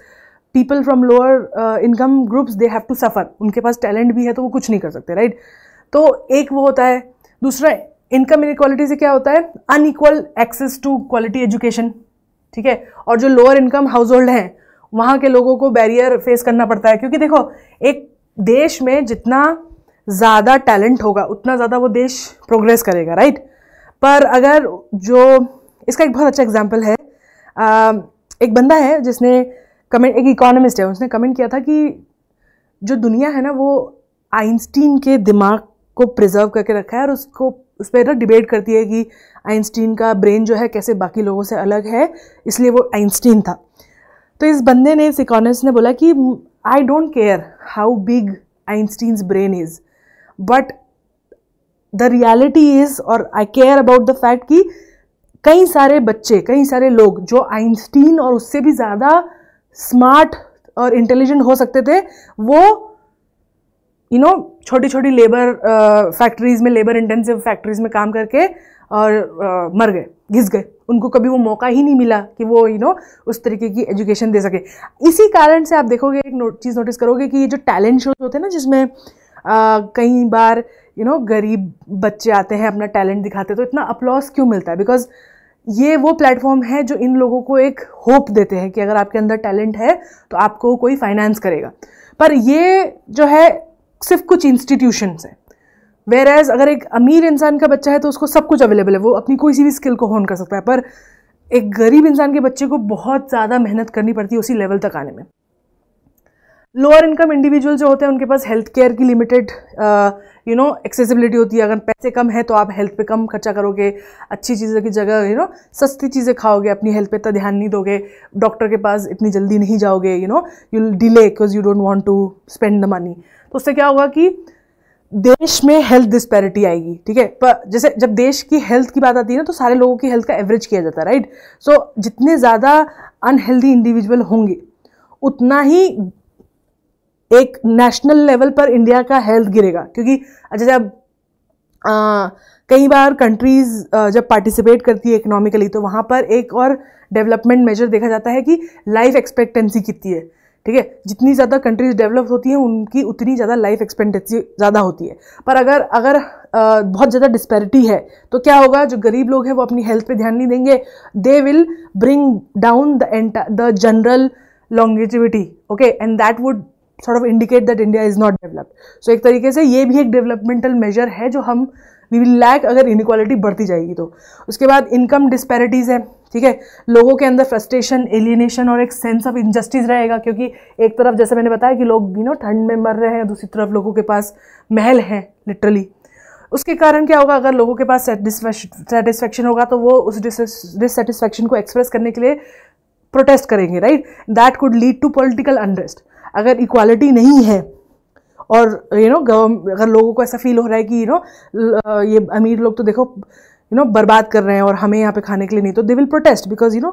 people from lower income groups they have to suffer उनके पास टैलेंट भी है तो वो कुछ नहीं कर सकते राइट तो एक वो होता है दूसरा इनकम इनक्वालिटी से क्या होता है unequal access to quality education ठीक है और जो लोअर इनकम हाउस होल्ड हैं वहाँ के लोगों को बैरियर फेस करना पड़ता है क्योंकि देखो एक देश में जितना ज़्यादा टैलेंट होगा उतना ज़्यादा वो देश प्रोग्रेस करेगा राइट पर अगर जो इसका एक बहुत अच्छा एग्जाम्पल है आ, एक बंदा है जिसने कमेंट एक इकोनॉमिस्ट है उसने कमेंट किया था कि जो दुनिया है ना वो आइंस्टीन के दिमाग को प्रिजर्व करके रखा है और उसको उस पर ना डिबेट करती है कि आइंस्टीन का ब्रेन जो है कैसे बाकी लोगों से अलग है इसलिए वो आइंस्टीन था तो इस बंदे ने इस इकोनॉमिस्ट ने बोला कि I don't care how big Einstein's brain is but the reality is और I care about the fact कि कई सारे बच्चे कई सारे लोग जो आइंस्टीन और उससे भी ज़्यादा स्मार्ट और इंटेलिजेंट हो सकते थे वो यू नो छोटी छोटी लेबर फैक्ट्रीज़ में लेबर इंटेंसिव फैक्ट्रीज़ में काम करके और आ, uh, मर गए घिस गए उनको कभी वो मौका ही नहीं मिला कि वो यू you नो know, उस तरीके की एजुकेशन दे सके इसी कारण से आप देखोगे एक नो, चीज़ नोटिस करोगे कि ये जो टैलेंट शोज होते हैं ना जिसमें uh, कई बार यू you नो know, गरीब बच्चे आते हैं अपना टैलेंट दिखाते तो इतना अपलॉस क्यों मिलता है बिकॉज ये वो प्लेटफॉर्म है जो इन लोगों को एक होप देते हैं कि अगर आपके अंदर टैलेंट है तो आपको कोई फाइनेंस करेगा पर ये जो है सिर्फ कुछ इंस्टीट्यूशंस हैं वेर एज अगर एक अमीर इंसान का बच्चा है तो उसको सब कुछ अवेलेबल है वो अपनी कोई भी स्किल को होन कर सकता है पर एक गरीब इंसान के बच्चे को बहुत ज़्यादा मेहनत करनी पड़ती है उसी लेवल तक आने में लोअर इनकम इंडिविजुअल जो होते हैं उनके पास हेल्थ केयर की लिमिटेड यू नो एक्सेसिबिलिटी होती है अगर पैसे कम है तो आप हेल्थ पे कम खर्चा करोगे अच्छी चीज़ों की जगह यू नो सस्ती चीज़ें खाओगे अपनी हेल्थ पे इतना ध्यान नहीं दोगे डॉक्टर के पास इतनी जल्दी नहीं जाओगे you know you delay because you don't want to spend the money तो उससे क्या होगा कि देश में हेल्थ डिस्पैरिटी आएगी ठीक है पर जैसे जब देश की हेल्थ की बात आती है ना तो सारे लोगों की हेल्थ का एवरेज किया जाता है राइट सो जितने ज़्यादा अनहेल्दी इंडिविजुअल होंगे उतना ही एक नेशनल लेवल पर इंडिया का हेल्थ गिरेगा क्योंकि अच्छा जब कई बार कंट्रीज़ जब पार्टिसिपेट करती है इकोनॉमिकली तो वहाँ पर एक और डेवलपमेंट मेजर देखा जाता है कि लाइफ एक्सपेक्टेंसी कितनी है ठीक है जितनी ज़्यादा कंट्रीज डेवलप होती हैं उनकी उतनी ज़्यादा लाइफ एक्सपेक्टेंसी ज़्यादा होती है पर अगर अगर आ, बहुत ज़्यादा डिस्पैरिटी है तो क्या होगा जो गरीब लोग हैं वो अपनी हेल्थ पे ध्यान नहीं देंगे they will bring down the the general longevity okay and that would sort of indicate that India is not developed so एक तरीके से ये भी एक डेवलपमेंटल मेजर है जो हम वी विल लैक अगर इनक्वालिटी बढ़ती जाएगी तो उसके बाद इनकम डिस्पैरिटीज़ है ठीक है लोगों के अंदर फ्रस्ट्रेशन एलिनेशन और एक सेंस ऑफ इनजस्टिस रहेगा क्योंकि एक तरफ जैसे मैंने बताया कि लोग यू नो ठंड में मर रहे हैं दूसरी तरफ लोगों के पास महल हैं लिटरली उसके कारण क्या होगा अगर लोगों के पास सेटिस्फैक्शन होगा तो वो उस डिससेटिस्फैक्शन को एक्सप्रेस करने के लिए प्रोटेस्ट करेंगे right that could lead to political unrest अगर इक्वालिटी नहीं है और यू नो अगर लोगों को ऐसा फील हो रहा है कि यू नो ये अमीर लोग तो देखो यू नो बर्बाद कर रहे हैं और हमें यहाँ पे खाने के लिए नहीं तो they will protest because you know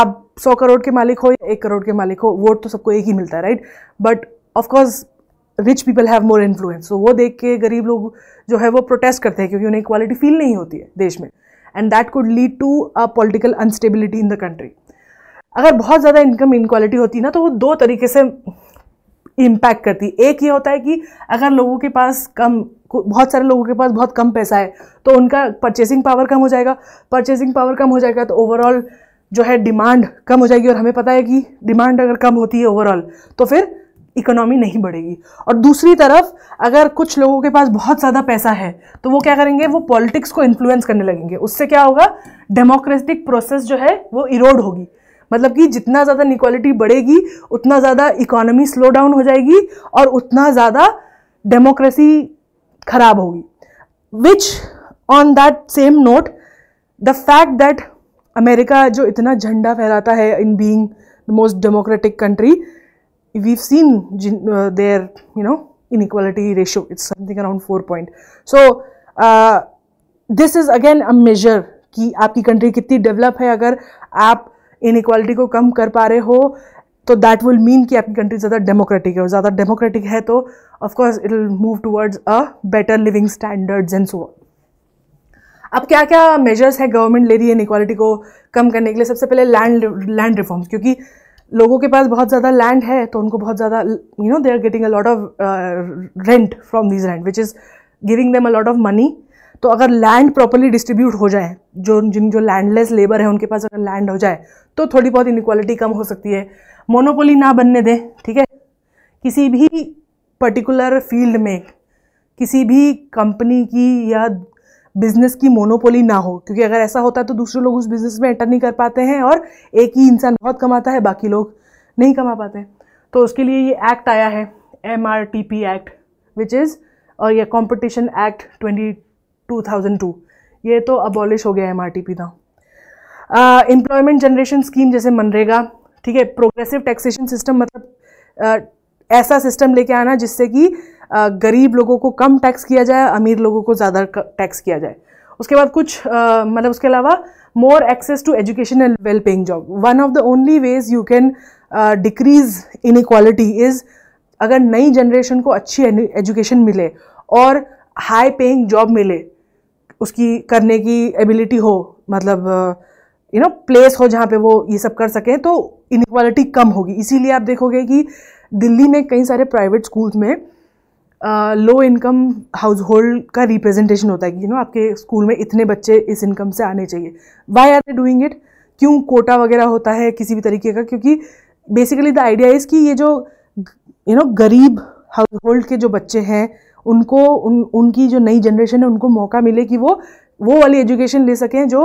आप सौ करोड़ के मालिक हो या एक करोड़ के मालिक हो वोट तो सबको एक ही मिलता है right but of course rich people have more influence तो वो देख के गरीब लोग जो है वो प्रोटेस्ट करते हैं क्योंकि उन्हें इक्वालिटी फील नहीं होती है देश में and that could lead to a political unstability in the country अगर बहुत ज़्यादा इनकम इनक्वालिटी होती ना तो वो दो तरीके से इम्पैक्ट करती एक ये होता है कि अगर लोगों के पास कम बहुत सारे लोगों के पास बहुत कम पैसा है तो उनका परचेसिंग पावर कम हो जाएगा परचेसिंग पावर कम हो जाएगा तो ओवरऑल जो है डिमांड कम हो जाएगी और हमें पता है कि डिमांड अगर कम होती है ओवरऑल तो फिर इकोनॉमी नहीं बढ़ेगी और दूसरी तरफ अगर कुछ लोगों के पास बहुत ज़्यादा पैसा है तो वो क्या करेंगे वो पॉलिटिक्स को इन्फ्लुएंस करने लगेंगे उससे क्या होगा डेमोक्रेटिक प्रोसेस जो है वो इरोड होगी मतलब कि जितना ज़्यादा इनक्वालिटी बढ़ेगी उतना ज़्यादा इकोनॉमी स्लो डाउन हो जाएगी और उतना ज़्यादा डेमोक्रेसी खराब होगी which on that same note the fact that America जो इतना झंडा फहराता है in being the most democratic country we seen there you know inequality ratio it's something around four point so this is again a major कि आपकी country कितनी develop है अगर आप इनक्वालिटी को कम कर पा रहे हो तो दैट विल मीन कि आपकी कंट्री ज़्यादा डेमोक्रेटिक है और ज़्यादा डेमोक्रेटिक है तो of course it will move towards a better living standards and so अब क्या क्या मेजर्स है गवर्नमेंट ले रही है इनक्वालिटी को कम करने के लिए सबसे पहले लैंड लैंड रिफॉर्म्स क्योंकि लोगों के पास बहुत ज़्यादा लैंड है तो उनको बहुत ज़्यादा you know they are getting a lot of rent from this land which is giving them a lot of money तो अगर लैंड प्रॉपरली डिस्ट्रीब्यूट हो जाए जो जिन जो लैंडलेस लेबर है उनके पास अगर लैंड हो जाए तो थोड़ी बहुत इनक्वालिटी कम हो सकती है मोनोपोली ना बनने दें ठीक है किसी भी पर्टिकुलर फील्ड में किसी भी कंपनी की या बिजनेस की मोनोपोली ना हो क्योंकि अगर ऐसा होता है तो दूसरे लोग उस बिजनेस में एंटर नहीं कर पाते हैं और एक ही इंसान बहुत कमाता है बाकी लोग नहीं कमा पाते हैं तो उसके लिए ये एक्ट आया है M R T P act which is और यह कॉम्पिटिशन एक्ट ट्वेंटी 2002 ये तो अबॉलिश हो गया M R T P employment generation scheme जैसे मनरेगा ठीक है प्रोग्रेसिव टैक्सेशन सिस्टम मतलब uh, ऐसा सिस्टम लेके आना जिससे कि uh, गरीब लोगों को कम टैक्स किया जाए अमीर लोगों को ज़्यादा टैक्स किया जाए उसके बाद कुछ uh, मतलब उसके अलावा more access to education and well paying job one of the only ways you can decrease inequality is अगर नई जनरेशन को अच्छी एजुकेशन मिले और हाई पेइंग जॉब मिले उसकी करने की एबिलिटी हो मतलब यू नो प्लेस हो जहाँ पे वो ये सब कर सकें तो इनक्वालिटी कम होगी इसीलिए आप देखोगे कि दिल्ली में कई सारे प्राइवेट स्कूल्स में लो इनकम हाउस होल्ड का रिप्रेजेंटेशन होता है कि यू नो आपके स्कूल में इतने बच्चे इस इनकम से आने चाहिए why are they doing it क्यों कोटा वगैरह होता है किसी भी तरीके का क्योंकि बेसिकली द आइडिया इज़ कि ये जो यू you नो know, गरीब हाउस होल्ड के जो बच्चे हैं उनको उन उनकी जो नई जनरेशन है उनको मौका मिले कि वो वो वाली एजुकेशन ले सकें जो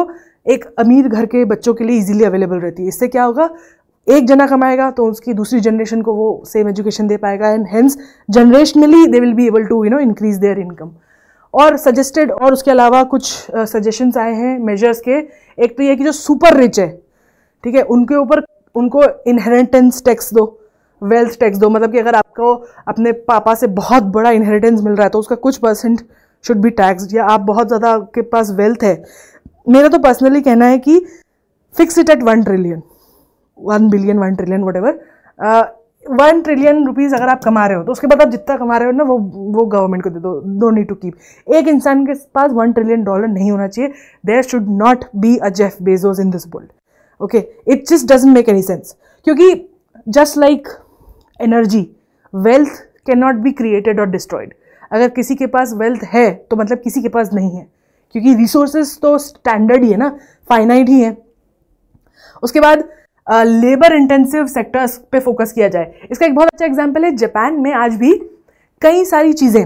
एक अमीर घर के बच्चों के लिए इजीली अवेलेबल रहती है इससे क्या होगा एक जना कमाएगा तो उसकी दूसरी जनरेशन को वो सेम एजुकेशन दे पाएगा and hence generationally they will be able to you know increase their income और सजेस्टेड और उसके अलावा कुछ सजेशंस uh, आए हैं मेजर्स के एक तो ये कि जो सुपर रिच है ठीक है उनके ऊपर उनको इनहेरिटेंस टैक्स दो वेल्थ टैक्स दो मतलब कि अगर आपको अपने पापा से बहुत बड़ा इनहेरिटेंस मिल रहा है तो उसका कुछ परसेंट शुड बी टैक्स या आप बहुत ज़्यादा आपके पास वेल्थ है मेरा तो पर्सनली कहना है कि fix it at one trillion one billion one trillion whatever one trillion rupees अगर आप कमा रहे हो तो उसके बाद आप जितना कमा रहे हो ना वो वो गवर्नमेंट को दे दो डो नीड टू कीप एक इंसान के पास वन ट्रिलियन डॉलर नहीं होना चाहिए there should not be a Jeff Bezos in this world okay it just doesn't make any sense क्योंकि just like like, energy wealth can not be created और destroyed अगर किसी के पास वेल्थ है तो मतलब किसी के पास नहीं है क्योंकि रिसोर्सेज तो स्टैंडर्ड ही है ना फाइनाइट ही है उसके बाद लेबर इंटेंसिव सेक्टर्स पे फोकस किया जाए इसका एक बहुत अच्छा एग्जाम्पल है जापान में आज भी कई सारी चीज़ें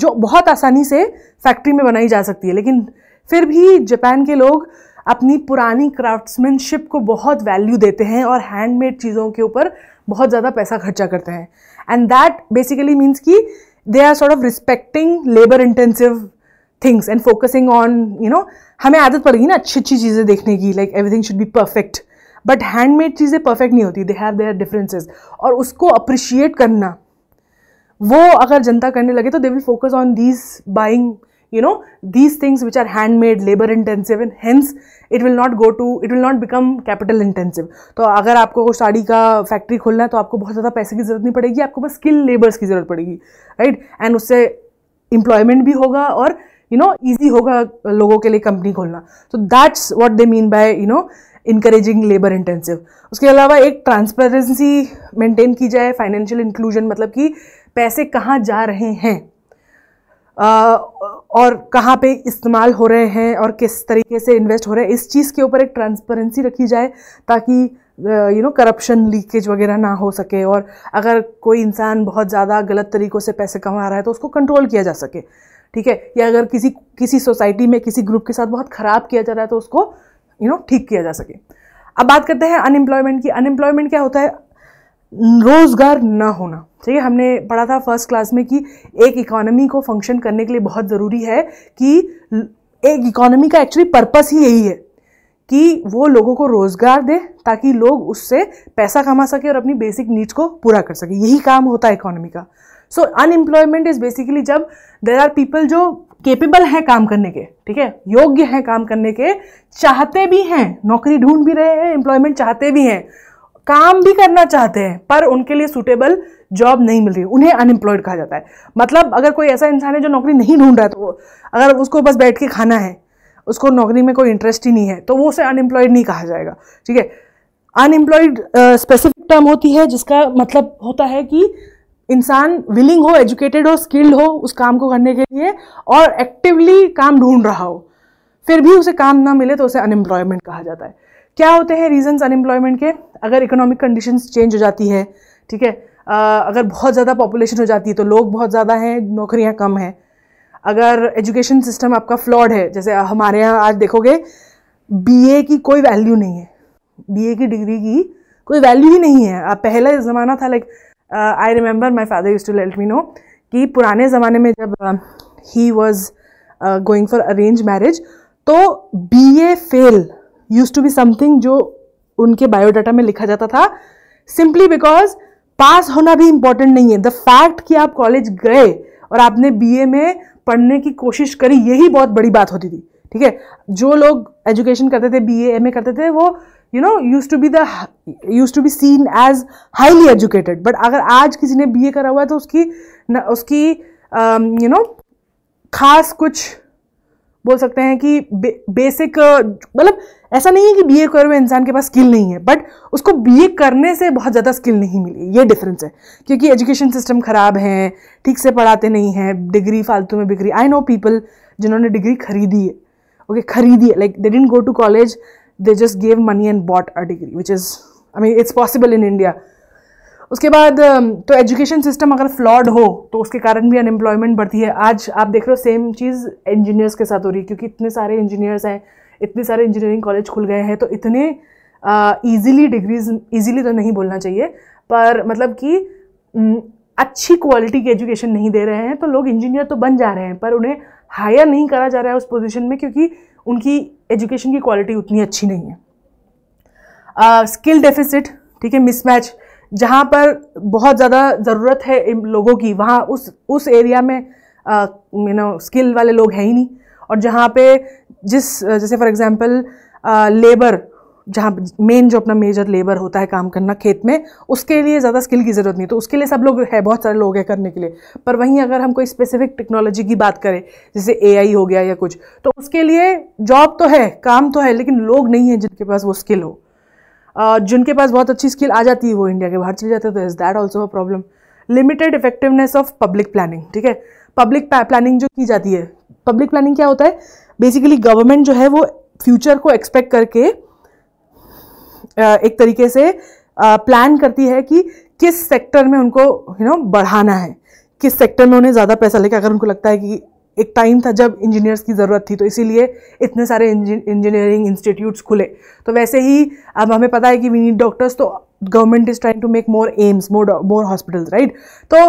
जो बहुत आसानी से फैक्ट्री में बनाई जा सकती है लेकिन फिर भी जापान के लोग अपनी पुरानी क्राफ्ट्समैनशिप को बहुत वैल्यू देते हैं और हैंडमेड चीज़ों के ऊपर बहुत ज़्यादा पैसा खर्चा करते हैं एंड दैट बेसिकली मीन्स कि they are sort of respecting labour intensive things and focusing on you know हमें आदत पड़ेगी ना अच्छी अच्छी चीज़ें देखने की like everything should be perfect but handmade चीज़ें परफेक्ट नहीं होती दे हैव देयर डिफरेंसेज और उसको अप्रिशिएट करना वो अगर जनता करने लगे तो they will focus on these buying you know these things which are handmade labor intensive and hence it will not go to it will not become capital intensive तो अगर आपको साड़ी का फैक्ट्री खोलना है तो आपको बहुत ज़्यादा पैसे की ज़रूरत नहीं पड़ेगी आपको बस स्किल लेबर्स की ज़रूरत पड़ेगी राइट एंड उससे एम्प्लॉयमेंट भी होगा और यू नो ईजी होगा लोगों के लिए कंपनी खोलना तो that's what they mean by you know encouraging labour intensive उसके अलावा एक ट्रांसपेरेंसी मेंटेन की जाए फाइनेंशियल इंक्लूजन मतलब कि पैसे कहाँ जा रहे हैं और कहाँ पे इस्तेमाल हो रहे हैं और किस तरीके से इन्वेस्ट हो रहे हैं इस चीज़ के ऊपर एक ट्रांसपेरेंसी रखी जाए ताकि यू नो करप्शन लीकेज वगैरह ना हो सके और अगर कोई इंसान बहुत ज़्यादा गलत तरीक़ों से पैसे कमा रहा है तो उसको कंट्रोल किया जा सके ठीक है या अगर किसी किसी सोसाइटी में किसी ग्रुप के साथ बहुत ख़राब किया जा रहा है तो उसको यू नो ठीक किया जा सके अब बात करते हैं अनएम्प्लॉयमेंट की अनएम्प्लॉयमेंट क्या होता है रोज़गार ना होना ठीक है हमने पढ़ा था फर्स्ट क्लास में कि एक इकोनॉमी को फंक्शन करने के लिए बहुत ज़रूरी है कि एक इकोनॉमी का एक्चुअली पर्पस ही यही है कि वो लोगों को रोज़गार दे ताकि लोग उससे पैसा कमा सके और अपनी बेसिक नीड्स को पूरा कर सके यही काम होता है इकोनॉमी का सो अनएम्प्लॉयमेंट इज़ बेसिकली जब देर आर पीपल जो केपेबल हैं काम करने के ठीक है योग्य हैं काम करने के चाहते भी हैं नौकरी ढूंढ भी रहे हैं एम्प्लॉयमेंट चाहते भी हैं काम भी करना चाहते हैं पर उनके लिए सुटेबल जॉब नहीं मिल रही उन्हें अनएम्प्लॉयड कहा जाता है मतलब अगर कोई ऐसा इंसान है जो नौकरी नहीं ढूंढ रहा है तो अगर उसको बस बैठ के खाना है उसको नौकरी में कोई इंटरेस्ट ही नहीं है तो वो उसे अनएम्प्लॉयड नहीं कहा जाएगा ठीक है अनएम्प्लॉयड स्पेसिफिक टर्म होती है जिसका मतलब होता है कि इंसान विलिंग हो एजुकेटेड हो स्किल्ड हो उस काम को करने के लिए और एक्टिवली काम ढूंढ रहा हो फिर भी उसे काम ना मिले तो उसे अनएम्प्लॉयमेंट कहा जाता है क्या होते हैं रीजंस अनएम्प्लॉयमेंट के अगर इकोनॉमिक कंडीशंस चेंज हो जाती है ठीक है अगर बहुत ज़्यादा पॉपुलेशन हो जाती है तो लोग बहुत ज़्यादा हैं नौकरियाँ कम हैं अगर एजुकेशन सिस्टम आपका फ्लॉड है जैसे हमारे यहाँ आज देखोगे बी की कोई वैल्यू नहीं है बी की डिग्री की कोई वैल्यू ही नहीं है पहला ज़माना था like I remember my father used to let me know कि पुराने ज़माने में जब he was going for arrange marriage तो B A fail used to be something जो उनके बायोडाटा में लिखा जाता था सिंपली बिकॉज पास होना भी इंपॉर्टेंट नहीं है द फैक्ट कि आप कॉलेज गए और आपने बी में पढ़ने की कोशिश करी यही बहुत बड़ी बात होती थी ठीक है जो लोग एजुकेशन करते थे बी एम ए करते थे वो you know used to be the used to be seen as highly educated but अगर आज किसी ने बी ए करा हुआ है तो उसकी न, उसकी यू um, नो खास कुछ बोल सकते हैं कि बे, बेसिक मतलब ऐसा नहीं है कि बीए करे हुए इंसान के पास स्किल नहीं है बट उसको बीए करने से बहुत ज़्यादा स्किल नहीं मिली ये डिफरेंस है क्योंकि एजुकेशन सिस्टम ख़राब है ठीक से पढ़ाते नहीं हैं डिग्री फालतू में बिक्री आई नो पीपल जिन्होंने डिग्री खरीदी है ओके okay, खरीदी है like they didn't go to college they just gave money and bought a degree which is I mean it's possible in India उसके बाद um, तो एजुकेशन सिस्टम अगर flawed हो तो उसके कारण भी अनएम्प्लॉयमेंट बढ़ती है आज आप देख रहे हो सेम चीज़ इंजीनियर्स के साथ हो रही है क्योंकि इतने सारे इंजीनियर्स हैं इतने सारे इंजीनियरिंग कॉलेज खुल गए हैं तो इतने ईजिली डिग्रीज ईजिली तो नहीं बोलना चाहिए पर मतलब कि अच्छी क्वालिटी की एजुकेशन नहीं दे रहे हैं तो लोग इंजीनियर तो बन जा रहे हैं पर उन्हें हायर नहीं करा जा रहा है उस पोजीशन में क्योंकि उनकी एजुकेशन की क्वालिटी उतनी अच्छी नहीं है स्किल डेफिसिट ठीक है मिसमैच जहाँ पर बहुत ज़्यादा ज़रूरत है इन लोगों की वहाँ उस उस एरिया में यू नो स्किल वाले लोग हैं ही नहीं और जहाँ पे जिस जैसे फॉर एग्ज़ाम्पल लेबर जहाँ मेन जो अपना मेजर लेबर होता है काम करना खेत में उसके लिए ज़्यादा स्किल की ज़रूरत नहीं तो उसके लिए सब लोग है बहुत सारे लोग हैं करने के लिए पर वहीं अगर हम कोई स्पेसिफिक टेक्नोलॉजी की बात करें जैसे एआई हो गया या कुछ तो उसके लिए जॉब तो है काम तो है लेकिन लोग नहीं हैं जिनके पास वो स्किल हो जिनके पास बहुत अच्छी स्किल आ जाती है वो इंडिया के बाहर चले जाते हैं तो is that also a problem limited effectiveness of public planning ठीक है पब्लिक प्लानिंग जो की जाती है पब्लिक प्लानिंग क्या होता है बेसिकली गवर्नमेंट जो है वो फ्यूचर को एक्सपेक्ट करके एक तरीके से प्लान करती है कि किस सेक्टर में उनको यू नो बढ़ाना है किस सेक्टर में उन्हें ज़्यादा पैसा लेके अगर उनको लगता है कि एक टाइम था जब इंजीनियर्स की ज़रूरत थी तो इसीलिए इतने सारे इंजीनियरिंग इंस्टीट्यूट्स खुले तो वैसे ही अब हमें पता है कि वी नीड डॉक्टर्स तो government is trying to make more AIIMS more more hospitals right तो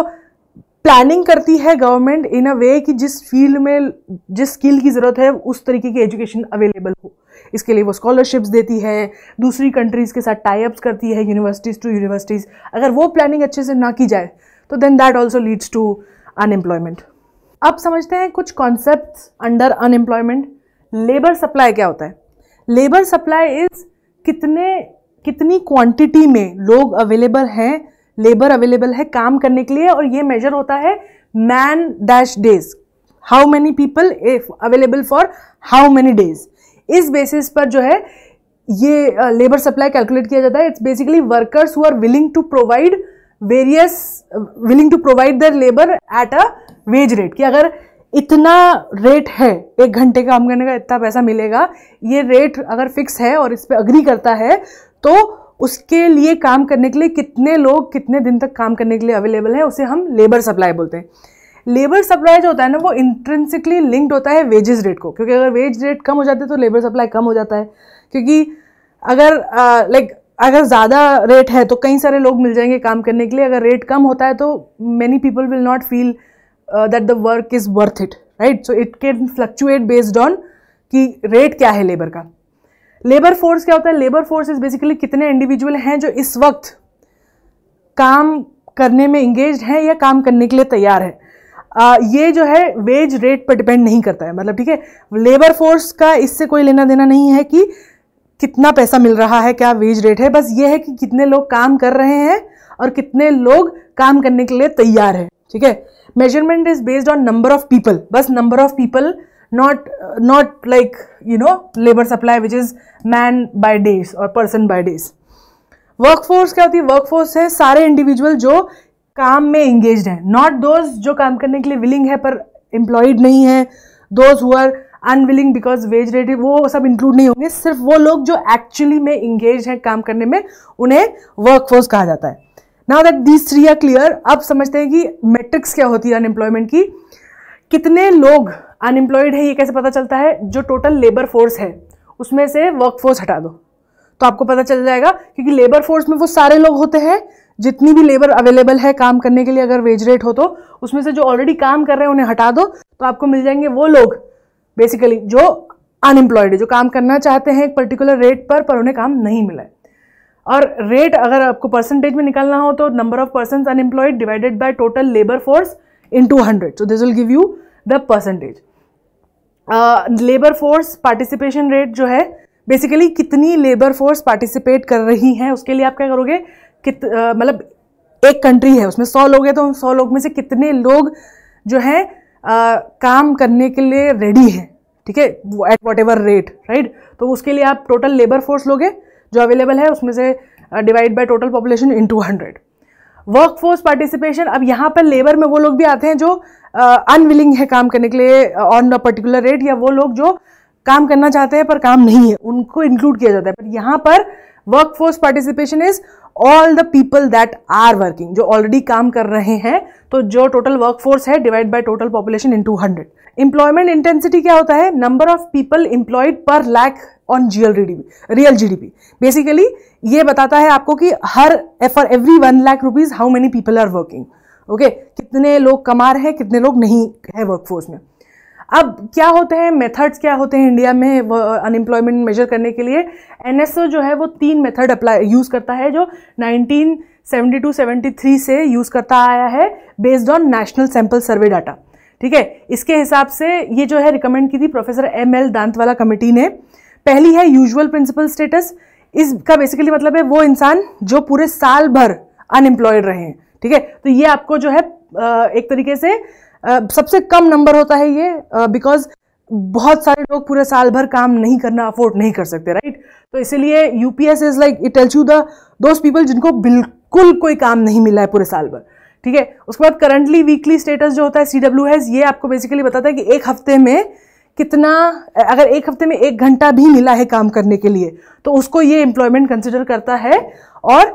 प्लानिंग करती है गवर्नमेंट इन अ वे कि जिस फील्ड में जिस स्किल की ज़रूरत है उस तरीके की एजुकेशन अवेलेबल हो इसके लिए वो स्कॉलरशिप्स देती है दूसरी कंट्रीज़ के साथ टाई अप्स करती है यूनिवर्सिटीज़ टू यूनिवर्सिटीज़ अगर वो प्लानिंग अच्छे से ना की जाए तो then that also leads to unemployment अब समझते हैं कुछ concept under unemployment labour supply क्या होता है लेबर सप्लाई इज़ कितने कितनी क्वांटिटी में लोग अवेलेबल हैं लेबर अवेलेबल है काम करने के लिए और ये मेजर होता है man dash days how many people available for how many days इस बेसिस पर जो है ये लेबर सप्लाई कैलकुलेट किया जाता है it's basically workers who are willing to provide various willing to provide their labour at a wage rate कि अगर इतना रेट है एक घंटे काम करने का इतना पैसा मिलेगा ये रेट अगर फिक्स है और इस पर अग्री करता है तो उसके लिए काम करने के लिए कितने लोग कितने दिन तक काम करने के लिए अवेलेबल है उसे हम लेबर सप्लाई बोलते हैं लेबर सप्लाई जो होता है ना वो इंट्रेंसिकली लिंक्ड होता है वेजेस रेट को क्योंकि अगर वेज रेट कम हो जाते हैं तो लेबर सप्लाई कम हो जाता है क्योंकि अगर लाइक अगर ज़्यादा रेट है तो कई सारे लोग मिल जाएंगे काम करने के लिए अगर रेट कम होता है तो many people will not feel that the work is worth it right so it can fluctuate based on कि रेट क्या है लेबर का लेबर फोर्स क्या होता है लेबर फोर्स इज बेसिकली कितने इंडिविजुअल हैं जो इस वक्त काम करने में इंगेज हैं या काम करने के लिए तैयार है आ, ये जो है वेज रेट पर डिपेंड नहीं करता है मतलब ठीक है लेबर फोर्स का इससे कोई लेना देना नहीं है कि कितना पैसा मिल रहा है क्या वेज रेट है बस ये है कि कितने लोग काम कर रहे हैं और कितने लोग काम करने के लिए तैयार है ठीक है measurement is based on number of people बस number of people not not like you know labor supply which is man by days or person by days workforce क्या होती है वर्कफोर्स है सारे इंडिविजुअल जो काम में एंगेज हैं नॉट दोज जो काम करने के लिए विलिंग है पर एम्प्लॉयड नहीं है those who are unwilling because wage rate वो सब इंक्लूड नहीं होंगे सिर्फ वो लोग जो एक्चुअली में इंगेज हैं काम करने में उन्हें वर्कफोर्स कहा जाता है now that these three are clear अब समझते हैं कि मेट्रिक्स क्या होती है अनएम्प्लॉयमेंट की कितने लोग अनएम्प्लॉयड है ये कैसे पता चलता है जो टोटल लेबर फोर्स है उसमें से वर्क फोर्स हटा दो तो आपको पता चल जाएगा क्योंकि लेबर फोर्स में वो सारे लोग होते हैं जितनी भी लेबर अवेलेबल है काम करने के लिए अगर वेज रेट हो तो उसमें से जो ऑलरेडी काम कर रहे हैं उन्हें हटा दो तो आपको मिल जाएंगे वो लोग बेसिकली जो अनएम्प्लॉयड है जो काम करना चाहते हैं एक पर्टिकुलर रेट पर पर उन्हें काम नहीं मिला है और रेट अगर आपको परसेंटेज में निकालना हो तो number of person unemployed divided by total labour force into hundred so this will give you the percentage labour force participation rate जो है बेसिकली कितनी लेबर फोर्स पार्टिसिपेट कर रही हैं उसके लिए आप क्या करोगे कित मतलब एक कंट्री है उसमें सौ लोग हैं तो उन सौ लोग में से कितने लोग जो हैं काम करने के लिए रेडी हैं ठीक है at whatever rate right तो उसके लिए आप टोटल लेबर फोर्स लोगे जो अवेलेबल है उसमें से divide by total population into hundred workforce participation अब यहाँ पर लेबर में वो लोग भी आते हैं जो अनविलिंग है काम करने के लिए ऑन अ पर्टिकुलर रेट या वो लोग जो काम करना चाहते हैं पर काम नहीं है उनको इंक्लूड किया जाता है पर यहाँ पर workforce participation is all the people that are working जो ऑलरेडी काम कर रहे हैं तो जो टोटल वर्कफोर्स है divide by total population into hundred employment intensity क्या होता है number of people employed per lakh on G L GDP real GDP basically ये बताता है आपको कि हर for every one lakh rupees how many people are working okay कितने लोग कमा रहे हैं कितने लोग नहीं है वर्कफोर्स में अब क्या होते हैं मेथड्स क्या होते हैं इंडिया में अनएम्प्लॉयमेंट मेजर करने के लिए एनएसओ जो है वो तीन मेथड अप्लाई यूज़ करता है जो 1972 73 से यूज़ करता आया है based on national sample survey data ठीक है इसके हिसाब से ये जो है रिकमेंड की थी professor M L Dantwala committee ने पहली है यूजुअल प्रिंसिपल स्टेटस इसका बेसिकली मतलब है वो इंसान जो पूरे साल भर अनएम्प्लॉयड रहे हैं ठीक है तो ये आपको जो है एक तरीके से सबसे कम नंबर होता है ये बिकॉज बहुत सारे लोग पूरे साल भर काम नहीं करना अफोर्ड नहीं कर सकते राइट तो इसीलिए UPS is like it tells you the those people जिनको बिल्कुल कोई काम नहीं मिला है पूरे साल भर ठीक है उसके बाद करंटली वीकली स्टेटस जो होता है सी डब्ल्यू एस ये आपको बेसिकली बताता है कि एक हफ्ते में कितना अगर एक हफ्ते में एक घंटा भी मिला है काम करने के लिए तो उसको ये एम्प्लॉयमेंट कंसिडर करता है और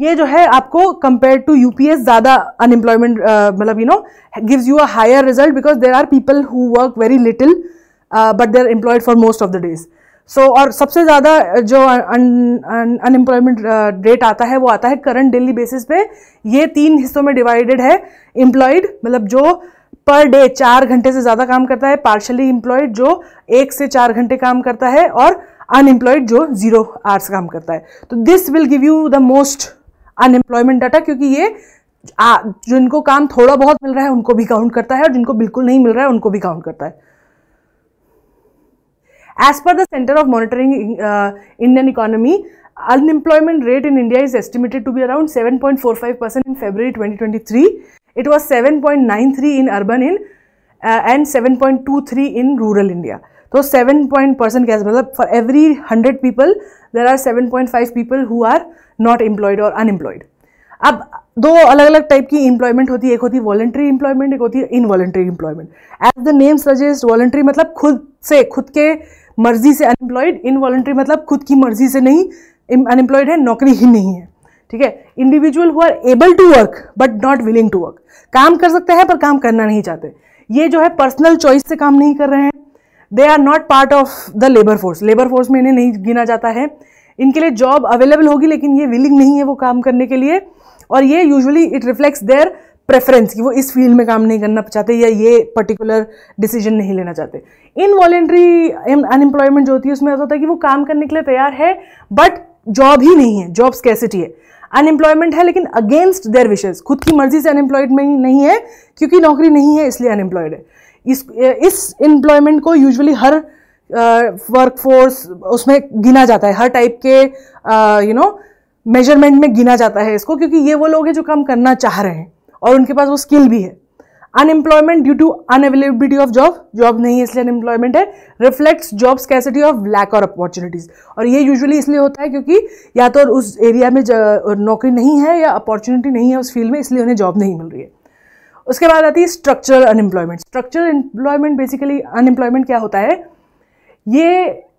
ये जो है आपको कंपेयर टू यूपीएस ज़्यादा अनएम्प्लॉयमेंट मतलब you know gives you a higher result because there are people who work very little but they are employed for most of the days so और सबसे ज़्यादा जो अनएम्प्लॉयमेंट रेट आता है वो आता है करंट डेली बेसिस पे ये तीन हिस्सों में डिवाइडेड है एम्प्लॉयड मतलब जो पर डे चार घंटे से ज़्यादा काम करता है पार्शली एम्प्लॉयड जो एक से चार घंटे काम करता है और अनएम्प्लॉयड जो जीरो आवर्स काम करता है तो this will give you the most unemployment data क्योंकि ये आ, जिनको काम थोड़ा बहुत मिल रहा है उनको भी काउंट करता है और जिनको बिल्कुल नहीं मिल रहा है उनको भी काउंट करता है as per the centre of monitoring Indian economy unemployment rate in India is estimated to be around seven point four five percent in February twenty twenty three it was seven in urban in and seven in rural India तो seven point percent कैसे मतलब for every hundred people there are seven point five people who are not employed और unemployed अब दो अलग अलग type की employment होती है एक होती है वॉलेंट्री एम्प्लॉयमेंट एक होती है involuntary employment as the name suggest voluntary मतलब खुद से खुद के मर्जी से अनएम्प्लॉयड इनवॉलेंट्री मतलब खुद की मर्जी से नहीं अनएम्प्लॉयड है नौकरी ही नहीं है ठीक है individual who are able to work but not willing to work काम कर सकते हैं पर काम करना नहीं चाहते ये जो है पर्सनल चॉइस से काम नहीं कर रहे हैं they are not part of the labour force labour force में इन्हें नहीं गिना जाता है इनके लिए जॉब अवेलेबल होगी लेकिन ये विलिंग नहीं है वो काम करने के लिए और ये usually it reflects their preference कि वो इस फील्ड में काम नहीं करना चाहते या ये पर्टिकुलर डिसीजन नहीं लेना चाहते इन वॉलेंट्री अनएम्प्लॉयमेंट जो होती है उसमें ऐसा होता है कि वो काम करने के लिए तैयार है बट जॉब ही नहीं है जॉब स्कैसिटी है अनएम्प्लॉयमेंट है लेकिन अगेंस्ट देयर विशेज खुद की मर्जी से अनएम्प्लॉयड में नहीं है क्योंकि नौकरी नहीं है इसलिए अनएम्प्लॉयड है इस इस एम्प्लॉयमेंट को यूजुअली हर वर्क फोर्स उसमें गिना जाता है हर टाइप के यू नो मेजरमेंट में गिना जाता है इसको क्योंकि ये वो लोग हैं जो काम करना चाह रहे हैं और उनके पास वो स्किल भी है unemployment due to availability of job job नहीं है इसलिए अनएम्प्लॉयमेंट है reflects job scarcity of lack और अपॉर्चुनिटीज और ये यूजुअली इसलिए होता है क्योंकि या तो उस एरिया में नौकरी नहीं है या अपॉर्चुनिटी नहीं है उस फील्ड में इसलिए उन्हें जॉब नहीं मिल रही है उसके बाद आती है structural unemployment structural employment basically unemployment क्या होता है ये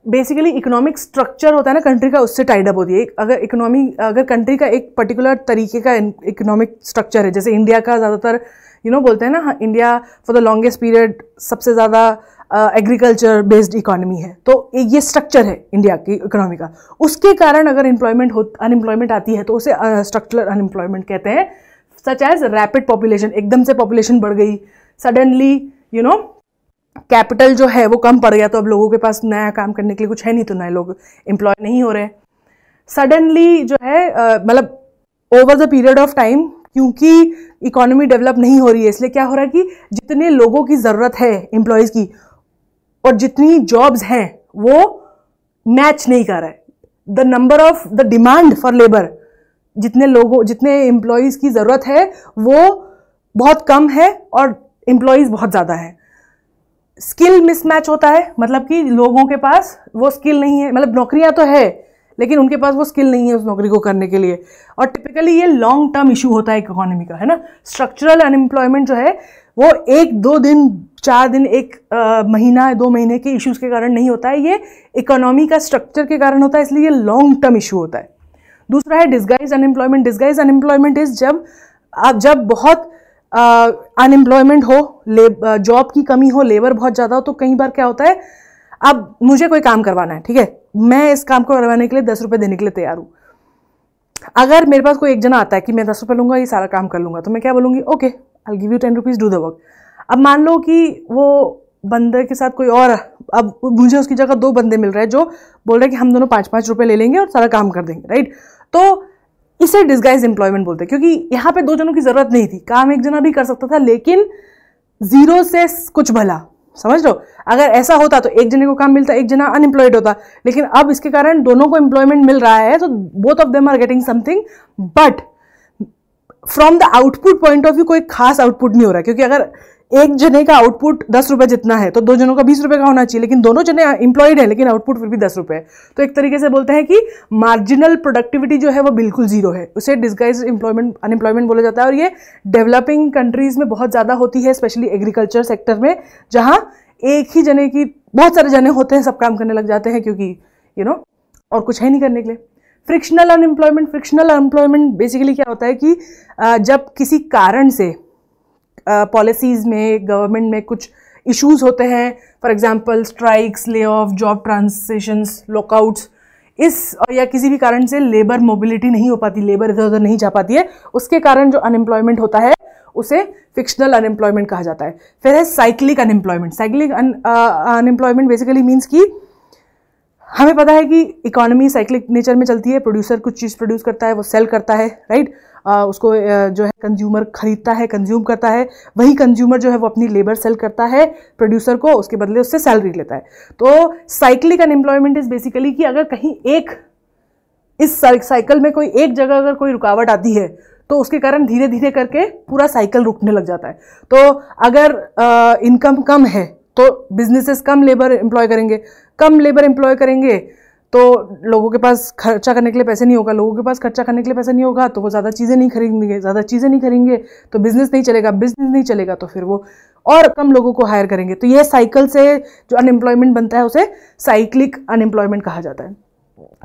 बेसिकली इकोनॉमिक स्ट्रक्चर होता है ना कंट्री का उससे टाइड अप होती है अगर इकोनॉमी अगर कंट्री का एक पर्टिकुलर तरीके का इकोनॉमिक स्ट्रक्चर है जैसे इंडिया का ज़्यादातर यू नो बोलते हैं ना India for the longest period सबसे ज़्यादा एग्रीकल्चर बेस्ड इकोनॉमी है तो ये स्ट्रक्चर है इंडिया की इकोनॉमी का उसके कारण अगर एम्प्लॉयमेंट हो अनएम्प्लॉयमेंट आती है तो उसे स्ट्रक्चरल अनएम्प्लॉयमेंट कहते हैं सच एज रैपिड पॉपुलेशन एकदम से पॉपुलेशन बढ़ गई सडनली यू नो कैपिटल जो है वो कम पड़ गया तो अब लोगों के पास नया काम करने के लिए कुछ है नहीं तो नए लोग एम्प्लॉय नहीं हो रहे सडनली जो है मतलब over the period of time क्योंकि इकोनॉमी डेवलप नहीं हो रही है इसलिए क्या हो रहा है कि जितने लोगों की ज़रूरत है एम्प्लॉयज़ की और जितनी जॉब्स हैं वो मैच नहीं कर रहा है the number of the demand for labour जितने लोगों जितने एम्प्लॉयज़ की ज़रूरत है वो बहुत कम है और एम्प्लॉयज़ बहुत ज़्यादा है स्किल मिसमैच होता है मतलब कि लोगों के पास वो स्किल नहीं है मतलब नौकरियां तो है लेकिन उनके पास वो स्किल नहीं है उस नौकरी को करने के लिए और टिपिकली ये लॉन्ग टर्म इशू होता है इकोनॉमी का है ना स्ट्रक्चरल अनएम्प्लॉयमेंट जो है वो एक दो दिन चार दिन एक आ, महीना दो महीने के इश्यूज़ के कारण नहीं होता है ये इकोनॉमी का स्ट्रक्चर के कारण होता है इसलिए ये लॉन्ग टर्म इशू होता है दूसरा है disguise unemployment disguise unemployment is जब आप जब बहुत अनएम्प्लॉयमेंट हो जॉब की कमी हो लेबर बहुत ज़्यादा हो तो कई बार क्या होता है अब मुझे कोई काम करवाना है ठीक है मैं इस काम को करवाने के लिए दस रुपये देने के लिए तैयार हूँ अगर मेरे पास कोई एक जना आता है कि मैं दस रुपये लूँगा ये सारा काम कर लूँगा तो मैं क्या बोलूँगी okay I give you ten rupees do the work अब मान लो कि वो बंदर के साथ कोई और अब मुझे उसकी जगह दो बंदे मिल रहे हैं जो बोल रहे हैं कि हम दोनों पाँच पाँच रुपये ले लेंगे और सारा काम कर देंगे राइट तो इसे डिस्गाइज एम्प्लॉयमेंट बोलते हैं क्योंकि यहाँ पे दो जनों की ज़रूरत नहीं थी काम एक जना भी कर सकता था लेकिन ज़ीरो से कुछ भला समझ लो अगर ऐसा होता तो एक जने को काम मिलता एक जना अनएम्प्लॉयड होता लेकिन अब इसके कारण दोनों को एम्प्लॉयमेंट मिल रहा है तो both of them are getting something but from the output point of view कोई खास आउटपुट नहीं हो रहा क्योंकि अगर एक जने का आउटपुट दस रुपए जितना है तो दो जनों का बीस रुपए का होना चाहिए लेकिन दोनों जने इंप्लॉयड है लेकिन आउटपुट फिर भी दस रुपए तो एक तरीके से बोलते हैं कि मार्जिनल प्रोडक्टिविटी जो है वो बिल्कुल जीरो है उसे डिस्गाइज एम्प्लॉयमेंट अनएम्प्लॉयमेंट बोला जाता है और ये डेवलपिंग कंट्रीज में बहुत ज़्यादा होती है स्पेशली एग्रीकल्चर सेक्टर में जहाँ एक ही जने की बहुत सारे जने होते हैं सब काम करने लग जाते हैं क्योंकि यू नो और कुछ है नहीं करने के लिए frictional unemployment frictional unemployment basically क्या होता है कि जब किसी कारण से पॉलिसीज़ में गवर्नमेंट में कुछ इश्यूज होते हैं for example strikes lay off job transitions lockouts इस या किसी भी कारण से लेबर मोबिलिटी नहीं हो पाती लेबर इधर उधर नहीं जा पाती है उसके कारण जो अनएम्प्लॉयमेंट होता है उसे फिक्शनल अनएम्प्लॉयमेंट कहा जाता है फिर है cyclic unemployment cyclic unemployment basically means कि हमें पता है कि इकोनॉमी साइक्लिक नेचर में चलती है प्रोड्यूसर कुछ चीज़ प्रोड्यूस करता है वो सेल करता है राइट right? उसको जो है कंज्यूमर खरीदता है कंज्यूम करता है वही कंज्यूमर जो है वो अपनी लेबर सेल करता है प्रोड्यूसर को उसके बदले उससे सैलरी लेता है तो साइक्लिक अनएम्प्लॉयमेंट इज़ बेसिकली कि अगर कहीं एक इस साइकिल में कोई एक जगह अगर कोई रुकावट आती है तो उसके कारण धीरे धीरे करके पूरा साइकिल रुकने लग जाता है तो अगर इनकम कम है तो बिजनेसेस कम लेबर एम्प्लॉय करेंगे कम लेबर एम्प्लॉय करेंगे तो लोगों के पास खर्चा करने के लिए पैसे नहीं होगा लोगों के पास खर्चा करने के लिए पैसा नहीं होगा तो वो ज़्यादा चीज़ें नहीं खरीदेंगे ज़्यादा चीज़ें नहीं खरीदेंगे तो बिज़नेस नहीं चलेगा बिज़नेस नहीं चलेगा तो फिर वो और कम लोगों को हायर करेंगे तो ये साइकिल से जो अनएम्प्लॉयमेंट बनता है उसे साइक्लिक अनएम्प्लॉयमेंट कहा जाता है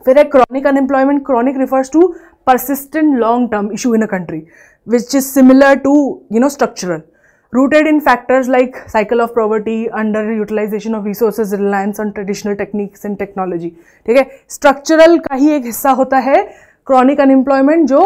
फिर है chronic unemployment chronic refers to persistent long term issue in a country which is similar to you know structural rooted in factors like cycle of poverty, under utilization of resources, reliance on traditional techniques and technology. theek hai structural ka hi ek hissa hota hai chronic unemployment jo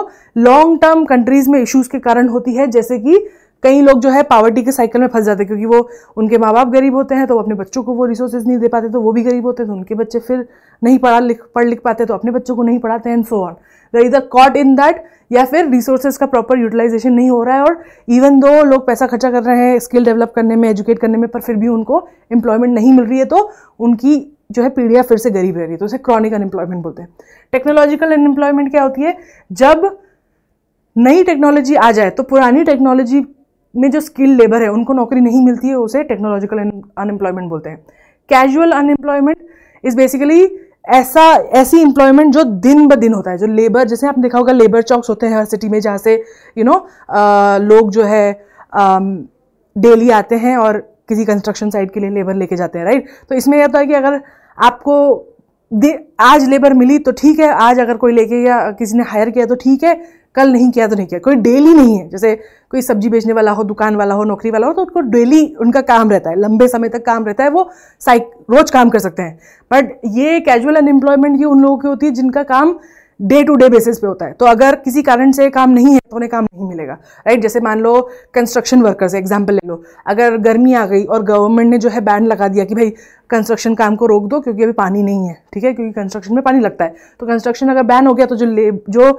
long term countries mein issues ke karan hoti hai jaise ki कई लोग जो है poverty के cycle में फंस जाते हैं क्योंकि वो उनके माँ बाप गरीब होते हैं तो अपने बच्चों को वो रिसोर्सेज नहीं दे पाते तो वो भी गरीब होते हैं तो उनके बच्चे फिर नहीं पढ़ा लिख पढ़ लिख पाते तो अपने बच्चों को नहीं पढ़ाते and so on the either caught in that या फिर रिसोर्सेज का प्रॉपर यूटिलाइजेशन नहीं हो रहा है और इवन दो लोग पैसा खर्चा कर रहे हैं स्किल डेवलप करने में एजुकेट करने में पर फिर भी उनको एम्प्लॉयमेंट नहीं मिल रही है तो उनकी जो है पीढ़ियाँ फिर से गरीब रह रही है तो उसे क्रॉनिक अनएम्प्लॉयमेंट बोलते हैं टेक्नोलॉजिकल अनएम्प्लॉयमेंट क्या होती है जब नई टेक्नोलॉजी आ जाए तो पुरानी टेक्नोलॉजी में जो स्किल लेबर है उनको नौकरी नहीं मिलती है उसे टेक्नोलॉजिकल अनएम्प्लॉयमेंट बोलते हैं कैजुअल अनएम्प्लॉयमेंट इज़ बेसिकली ऐसा ऐसी इंप्लॉयमेंट जो दिन ब दिन होता है जो लेबर जैसे आपने देखा होगा लेबर चौक्स होते हैं हर सिटी में जहाँ से यू नो लोग जो है डेली आते हैं और किसी कंस्ट्रक्शन साइट के लिए लेबर लेके जाते हैं राइट तो इसमें यह होता है कि अगर आपको दे आज लेबर मिली तो ठीक है आज अगर कोई लेके या किसी ने हायर किया तो ठीक है कल नहीं किया तो नहीं किया कोई डेली नहीं है जैसे कोई सब्जी बेचने वाला हो दुकान वाला हो नौकरी वाला हो तो उनको डेली उनका काम रहता है लंबे समय तक काम रहता है वो साइक रोज काम कर सकते हैं बट ये कैजुअल अनएम्प्लॉयमेंट ये उन लोगों की होती है जिनका काम डे टू डे बेसिस पे होता है तो अगर किसी कारण से काम नहीं है तो उन्हें काम नहीं मिलेगा राइट जैसे मान लो कंस्ट्रक्शन वर्कर्स एग्जाम्पल ले लो अगर गर्मी आ गई और गवर्नमेंट ने जो है बैन लगा दिया कि भाई कंस्ट्रक्शन काम को रोक दो क्योंकि अभी पानी नहीं है ठीक है क्योंकि कंस्ट्रक्शन में पानी लगता है तो कंस्ट्रक्शन अगर बैन हो गया तो जो ले जो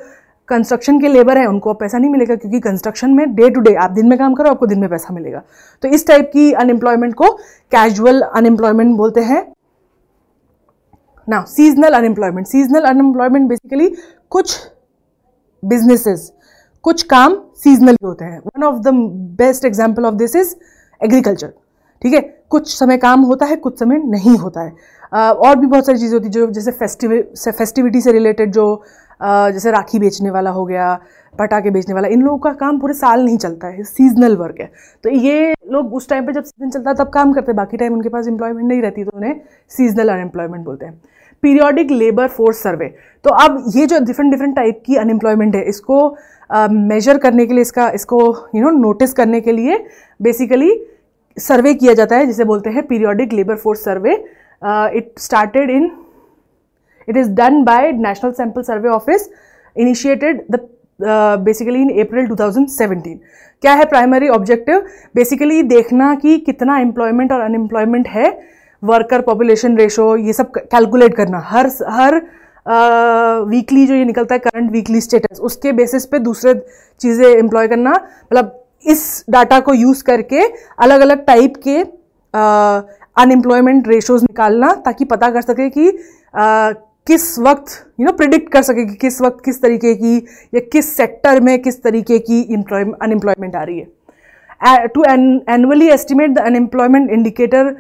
कंस्ट्रक्शन के लेबर हैं उनको पैसा नहीं मिलेगा क्योंकि कंस्ट्रक्शन में डे टू डे आप दिन में काम करो आपको दिन में पैसा मिलेगा तो इस टाइप की अनएम्प्लॉयमेंट को कैजुअल अनएम्प्लॉयमेंट बोलते हैं now seasonal unemployment seasonal unemployment basically कुछ बिजनेसेस कुछ काम सीजनली होते हैं one of the best example of this is agriculture ठीक है कुछ समय काम होता है कुछ समय नहीं होता है uh, और भी बहुत सारी चीज़ें होती है जो जैसे फेस्टिव फेस्टिविटी से रिलेटेड जो जैसे राखी बेचने वाला हो गया पटाखे बेचने वाला इन लोगों का काम पूरे साल नहीं चलता है सीजनल वर्क है तो ये लोग उस टाइम पे जब सीजन चलता है तब काम करते हैं बाकी टाइम उनके पास एम्प्लॉयमेंट नहीं रहती तो उन्हें सीजनल अनएम्प्लॉयमेंट बोलते हैं पीरियोडिक लेबर फोर्स सर्वे तो अब ये जो डिफरेंट डिफरेंट टाइप की अनएम्प्लॉयमेंट है इसको मेजर uh, करने के लिए इसका इसको यू नो नोटिस करने के लिए बेसिकली सर्वे किया जाता है जिसे बोलते हैं periodic labour force survey it started in It is done by National Sample Survey Office, initiated the basically in April 2017 क्या है प्राइमरी ऑब्जेक्टिव बेसिकली देखना कि कितना एम्प्लॉयमेंट और अनएम्प्लॉयमेंट है वर्कर पॉपुलेशन रेशो ये सब कैलकुलेट करना हर हर वीकली uh, जो ये निकलता है करंट वीकली स्टेटस उसके बेसिस पे दूसरे चीज़ें एम्प्लॉय करना मतलब इस डाटा को यूज़ करके अलग अलग टाइप के अनएम्प्लॉयमेंट uh, रेशोज़ निकालना ताकि पता कर सके कि uh, किस वक्त यू नो प्रिडिक्ट कर सके कि किस वक्त किस तरीके की या किस सेक्टर में किस तरीके की अनएम्प्लॉयमेंट आ रही है to annually estimate the unemployment indicator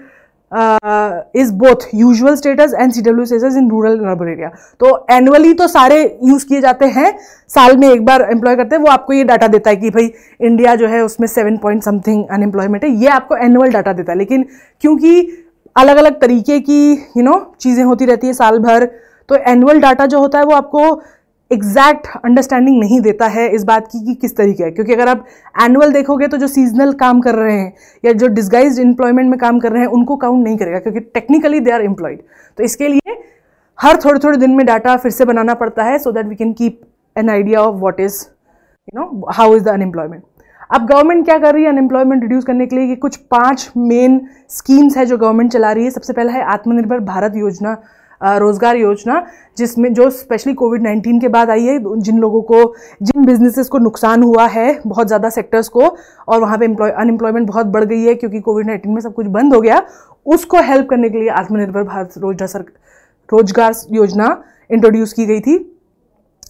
is both usual status and C W status in rural and urban area तो एनुअली तो सारे यूज़ किए जाते हैं साल में एक बार एम्प्लॉय करते हैं वो आपको ये डाटा देता है कि भाई इंडिया जो है उसमें सेवन पॉइंट समथिंग अनएम्प्लॉयमेंट है ये आपको एनुअल डाटा देता है लेकिन क्योंकि अलग अलग तरीके की यू you नो know, चीज़ें होती रहती है साल भर तो एनुअल डाटा जो होता है वो आपको एग्जैक्ट अंडरस्टैंडिंग नहीं देता है इस बात की कि किस तरीके है क्योंकि अगर आप एनुअल देखोगे तो जो सीजनल काम कर रहे हैं या जो डिस्गाइज एम्प्लॉयमेंट में काम कर रहे हैं उनको काउंट नहीं करेगा क्योंकि टेक्निकली दे आर एम्प्लॉयड तो इसके लिए हर थोड़े थोड़े दिन में डाटा फिर से बनाना पड़ता है so that we can keep an idea of what is you know how is the unemployment अब गवर्नमेंट क्या कर रही है अनएम्प्लॉयमेंट रिड्यूस करने के लिए कि कुछ पांच मेन स्कीम्स है जो गवर्नमेंट चला रही है सबसे पहला है आत्मनिर्भर भारत योजना रोज़गार योजना जिसमें जो स्पेशली कोविड 19 के बाद आई है जिन लोगों को जिन बिजनेसेस को नुकसान हुआ है बहुत ज़्यादा सेक्टर्स को और वहाँ पे अनएम्प्लॉयमेंट बहुत बढ़ गई है क्योंकि कोविड नाइन्टीन में सब कुछ बंद हो गया उसको हेल्प करने के लिए आत्मनिर्भर भारत रोजगार सर रोजगार योजना इंट्रोड्यूस की गई थी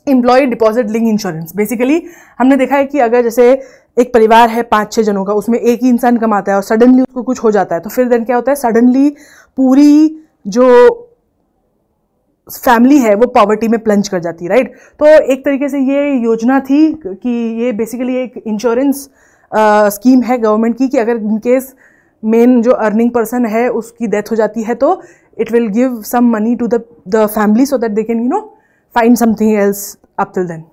employee deposit link insurance basically हमने देखा है कि अगर जैसे एक परिवार है पाँच छः जनों का उसमें एक ही इंसान कमाता है और सडनली उसको कुछ हो जाता है तो फिर देन क्या होता है सडनली पूरी जो फैमिली है वो पॉवर्टी में प्लंज कर जाती है राइट तो एक तरीके से ये योजना थी कि ये बेसिकली एक इंश्योरेंस स्कीम uh, है गवर्नमेंट की कि अगर इनकेस मेन जो अर्निंग पर्सन है उसकी डेथ हो जाती है तो it will give some money to the family so that they can you know find something else up till then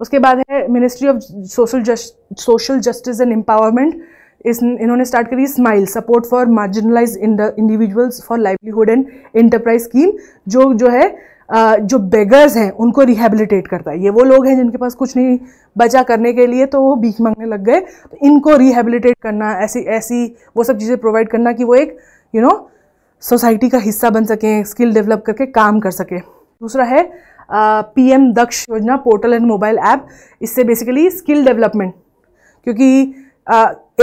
उसके बाद है ministry of social just social justice and empowerment इस इन्होंने स्टार्ट करी SMILE support for marginalised individuals for livelihood and enterprise scheme जो जो है जो बेगर्स हैं उनको रिहेबिलिटेट करता है ये वो लोग हैं जिनके पास कुछ नहीं बचा करने के लिए तो वो भीख मांगने लग गए तो इनको रिहेबिलिटेट करना ऐसी ऐसी वो सब चीज़ें प्रोवाइड करना कि वो एक यू नो सोसाइटी का हिस्सा बन सकें स्किल डेवलप करके काम कर सकें दूसरा है P M Daksh Yojana portal and mobile app इससे बेसिकली स्किल डेवलपमेंट क्योंकि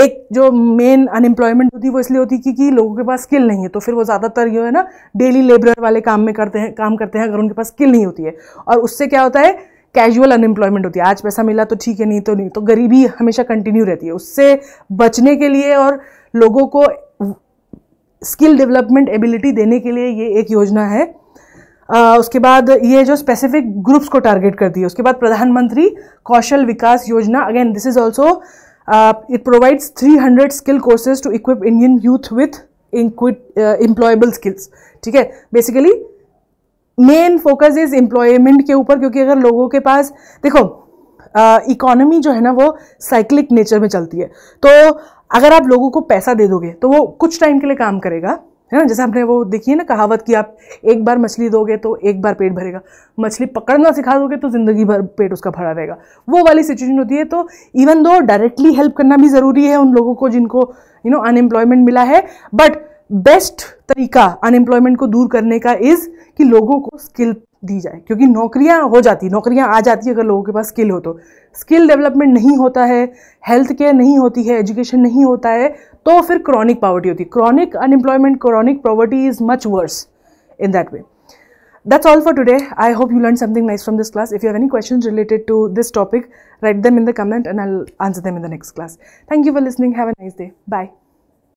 एक जो मेन अनएम्प्लॉयमेंट होती है वो इसलिए होती है क्योंकि लोगों के पास स्किल नहीं है तो फिर वो ज़्यादातर जो है ना डेली लेबर वाले काम में करते हैं काम करते हैं अगर उनके पास स्किल नहीं होती है और उससे क्या होता है कैजुअल अनएम्प्लॉयमेंट होती है आज पैसा मिला तो ठीक है नहीं तो नहीं तो गरीबी हमेशा कंटिन्यू रहती है उससे बचने के लिए और लोगों को स्किल डेवलपमेंट एबिलिटी देने के लिए ये एक योजना है आ, उसके बाद ये जो स्पेसिफिक ग्रुप्स को टारगेट करती है उसके बाद प्रधानमंत्री Kaushal Vikas Yojana again this is also Uh, it provides skill courses to equip Indian youth with with employable skills uh, ठीक है basically main focus is employment के ऊपर क्योंकि अगर लोगों के पास देखो इकोनॉमी uh, जो है ना वो साइक्लिक नेचर में चलती है तो अगर आप लोगों को पैसा दे दोगे तो वो कुछ टाइम के लिए काम करेगा है ना जैसे आपने वो देखिए ना कहावत कि आप एक बार मछली दोगे तो एक बार पेट भरेगा मछली पकड़ना सिखा दोगे तो ज़िंदगी भर पेट उसका भरा रहेगा वो वाली सिचुएशन होती है तो इवन दो डायरेक्टली हेल्प करना भी ज़रूरी है उन लोगों को जिनको यू नो अनएम्प्लॉयमेंट मिला है बट बेस्ट तरीका अनएम्प्लॉयमेंट को दूर करने का इज़ कि लोगों को स्किल दी जाए क्योंकि नौकरियां हो जाती नौकरियां आ जाती है अगर लोगों के पास स्किल हो तो स्किल डेवलपमेंट नहीं होता है हेल्थ केयर नहीं होती है एजुकेशन नहीं होता है So, फिर chronic poverty, होती है chronic unemployment chronic poverty is much worse in that That's all for today. I hope you learned something nice from this class. If you have any questions related to this topic, write them in the comment and I'll answer them in the next class. Thank you for listening. Have a nice day. Bye.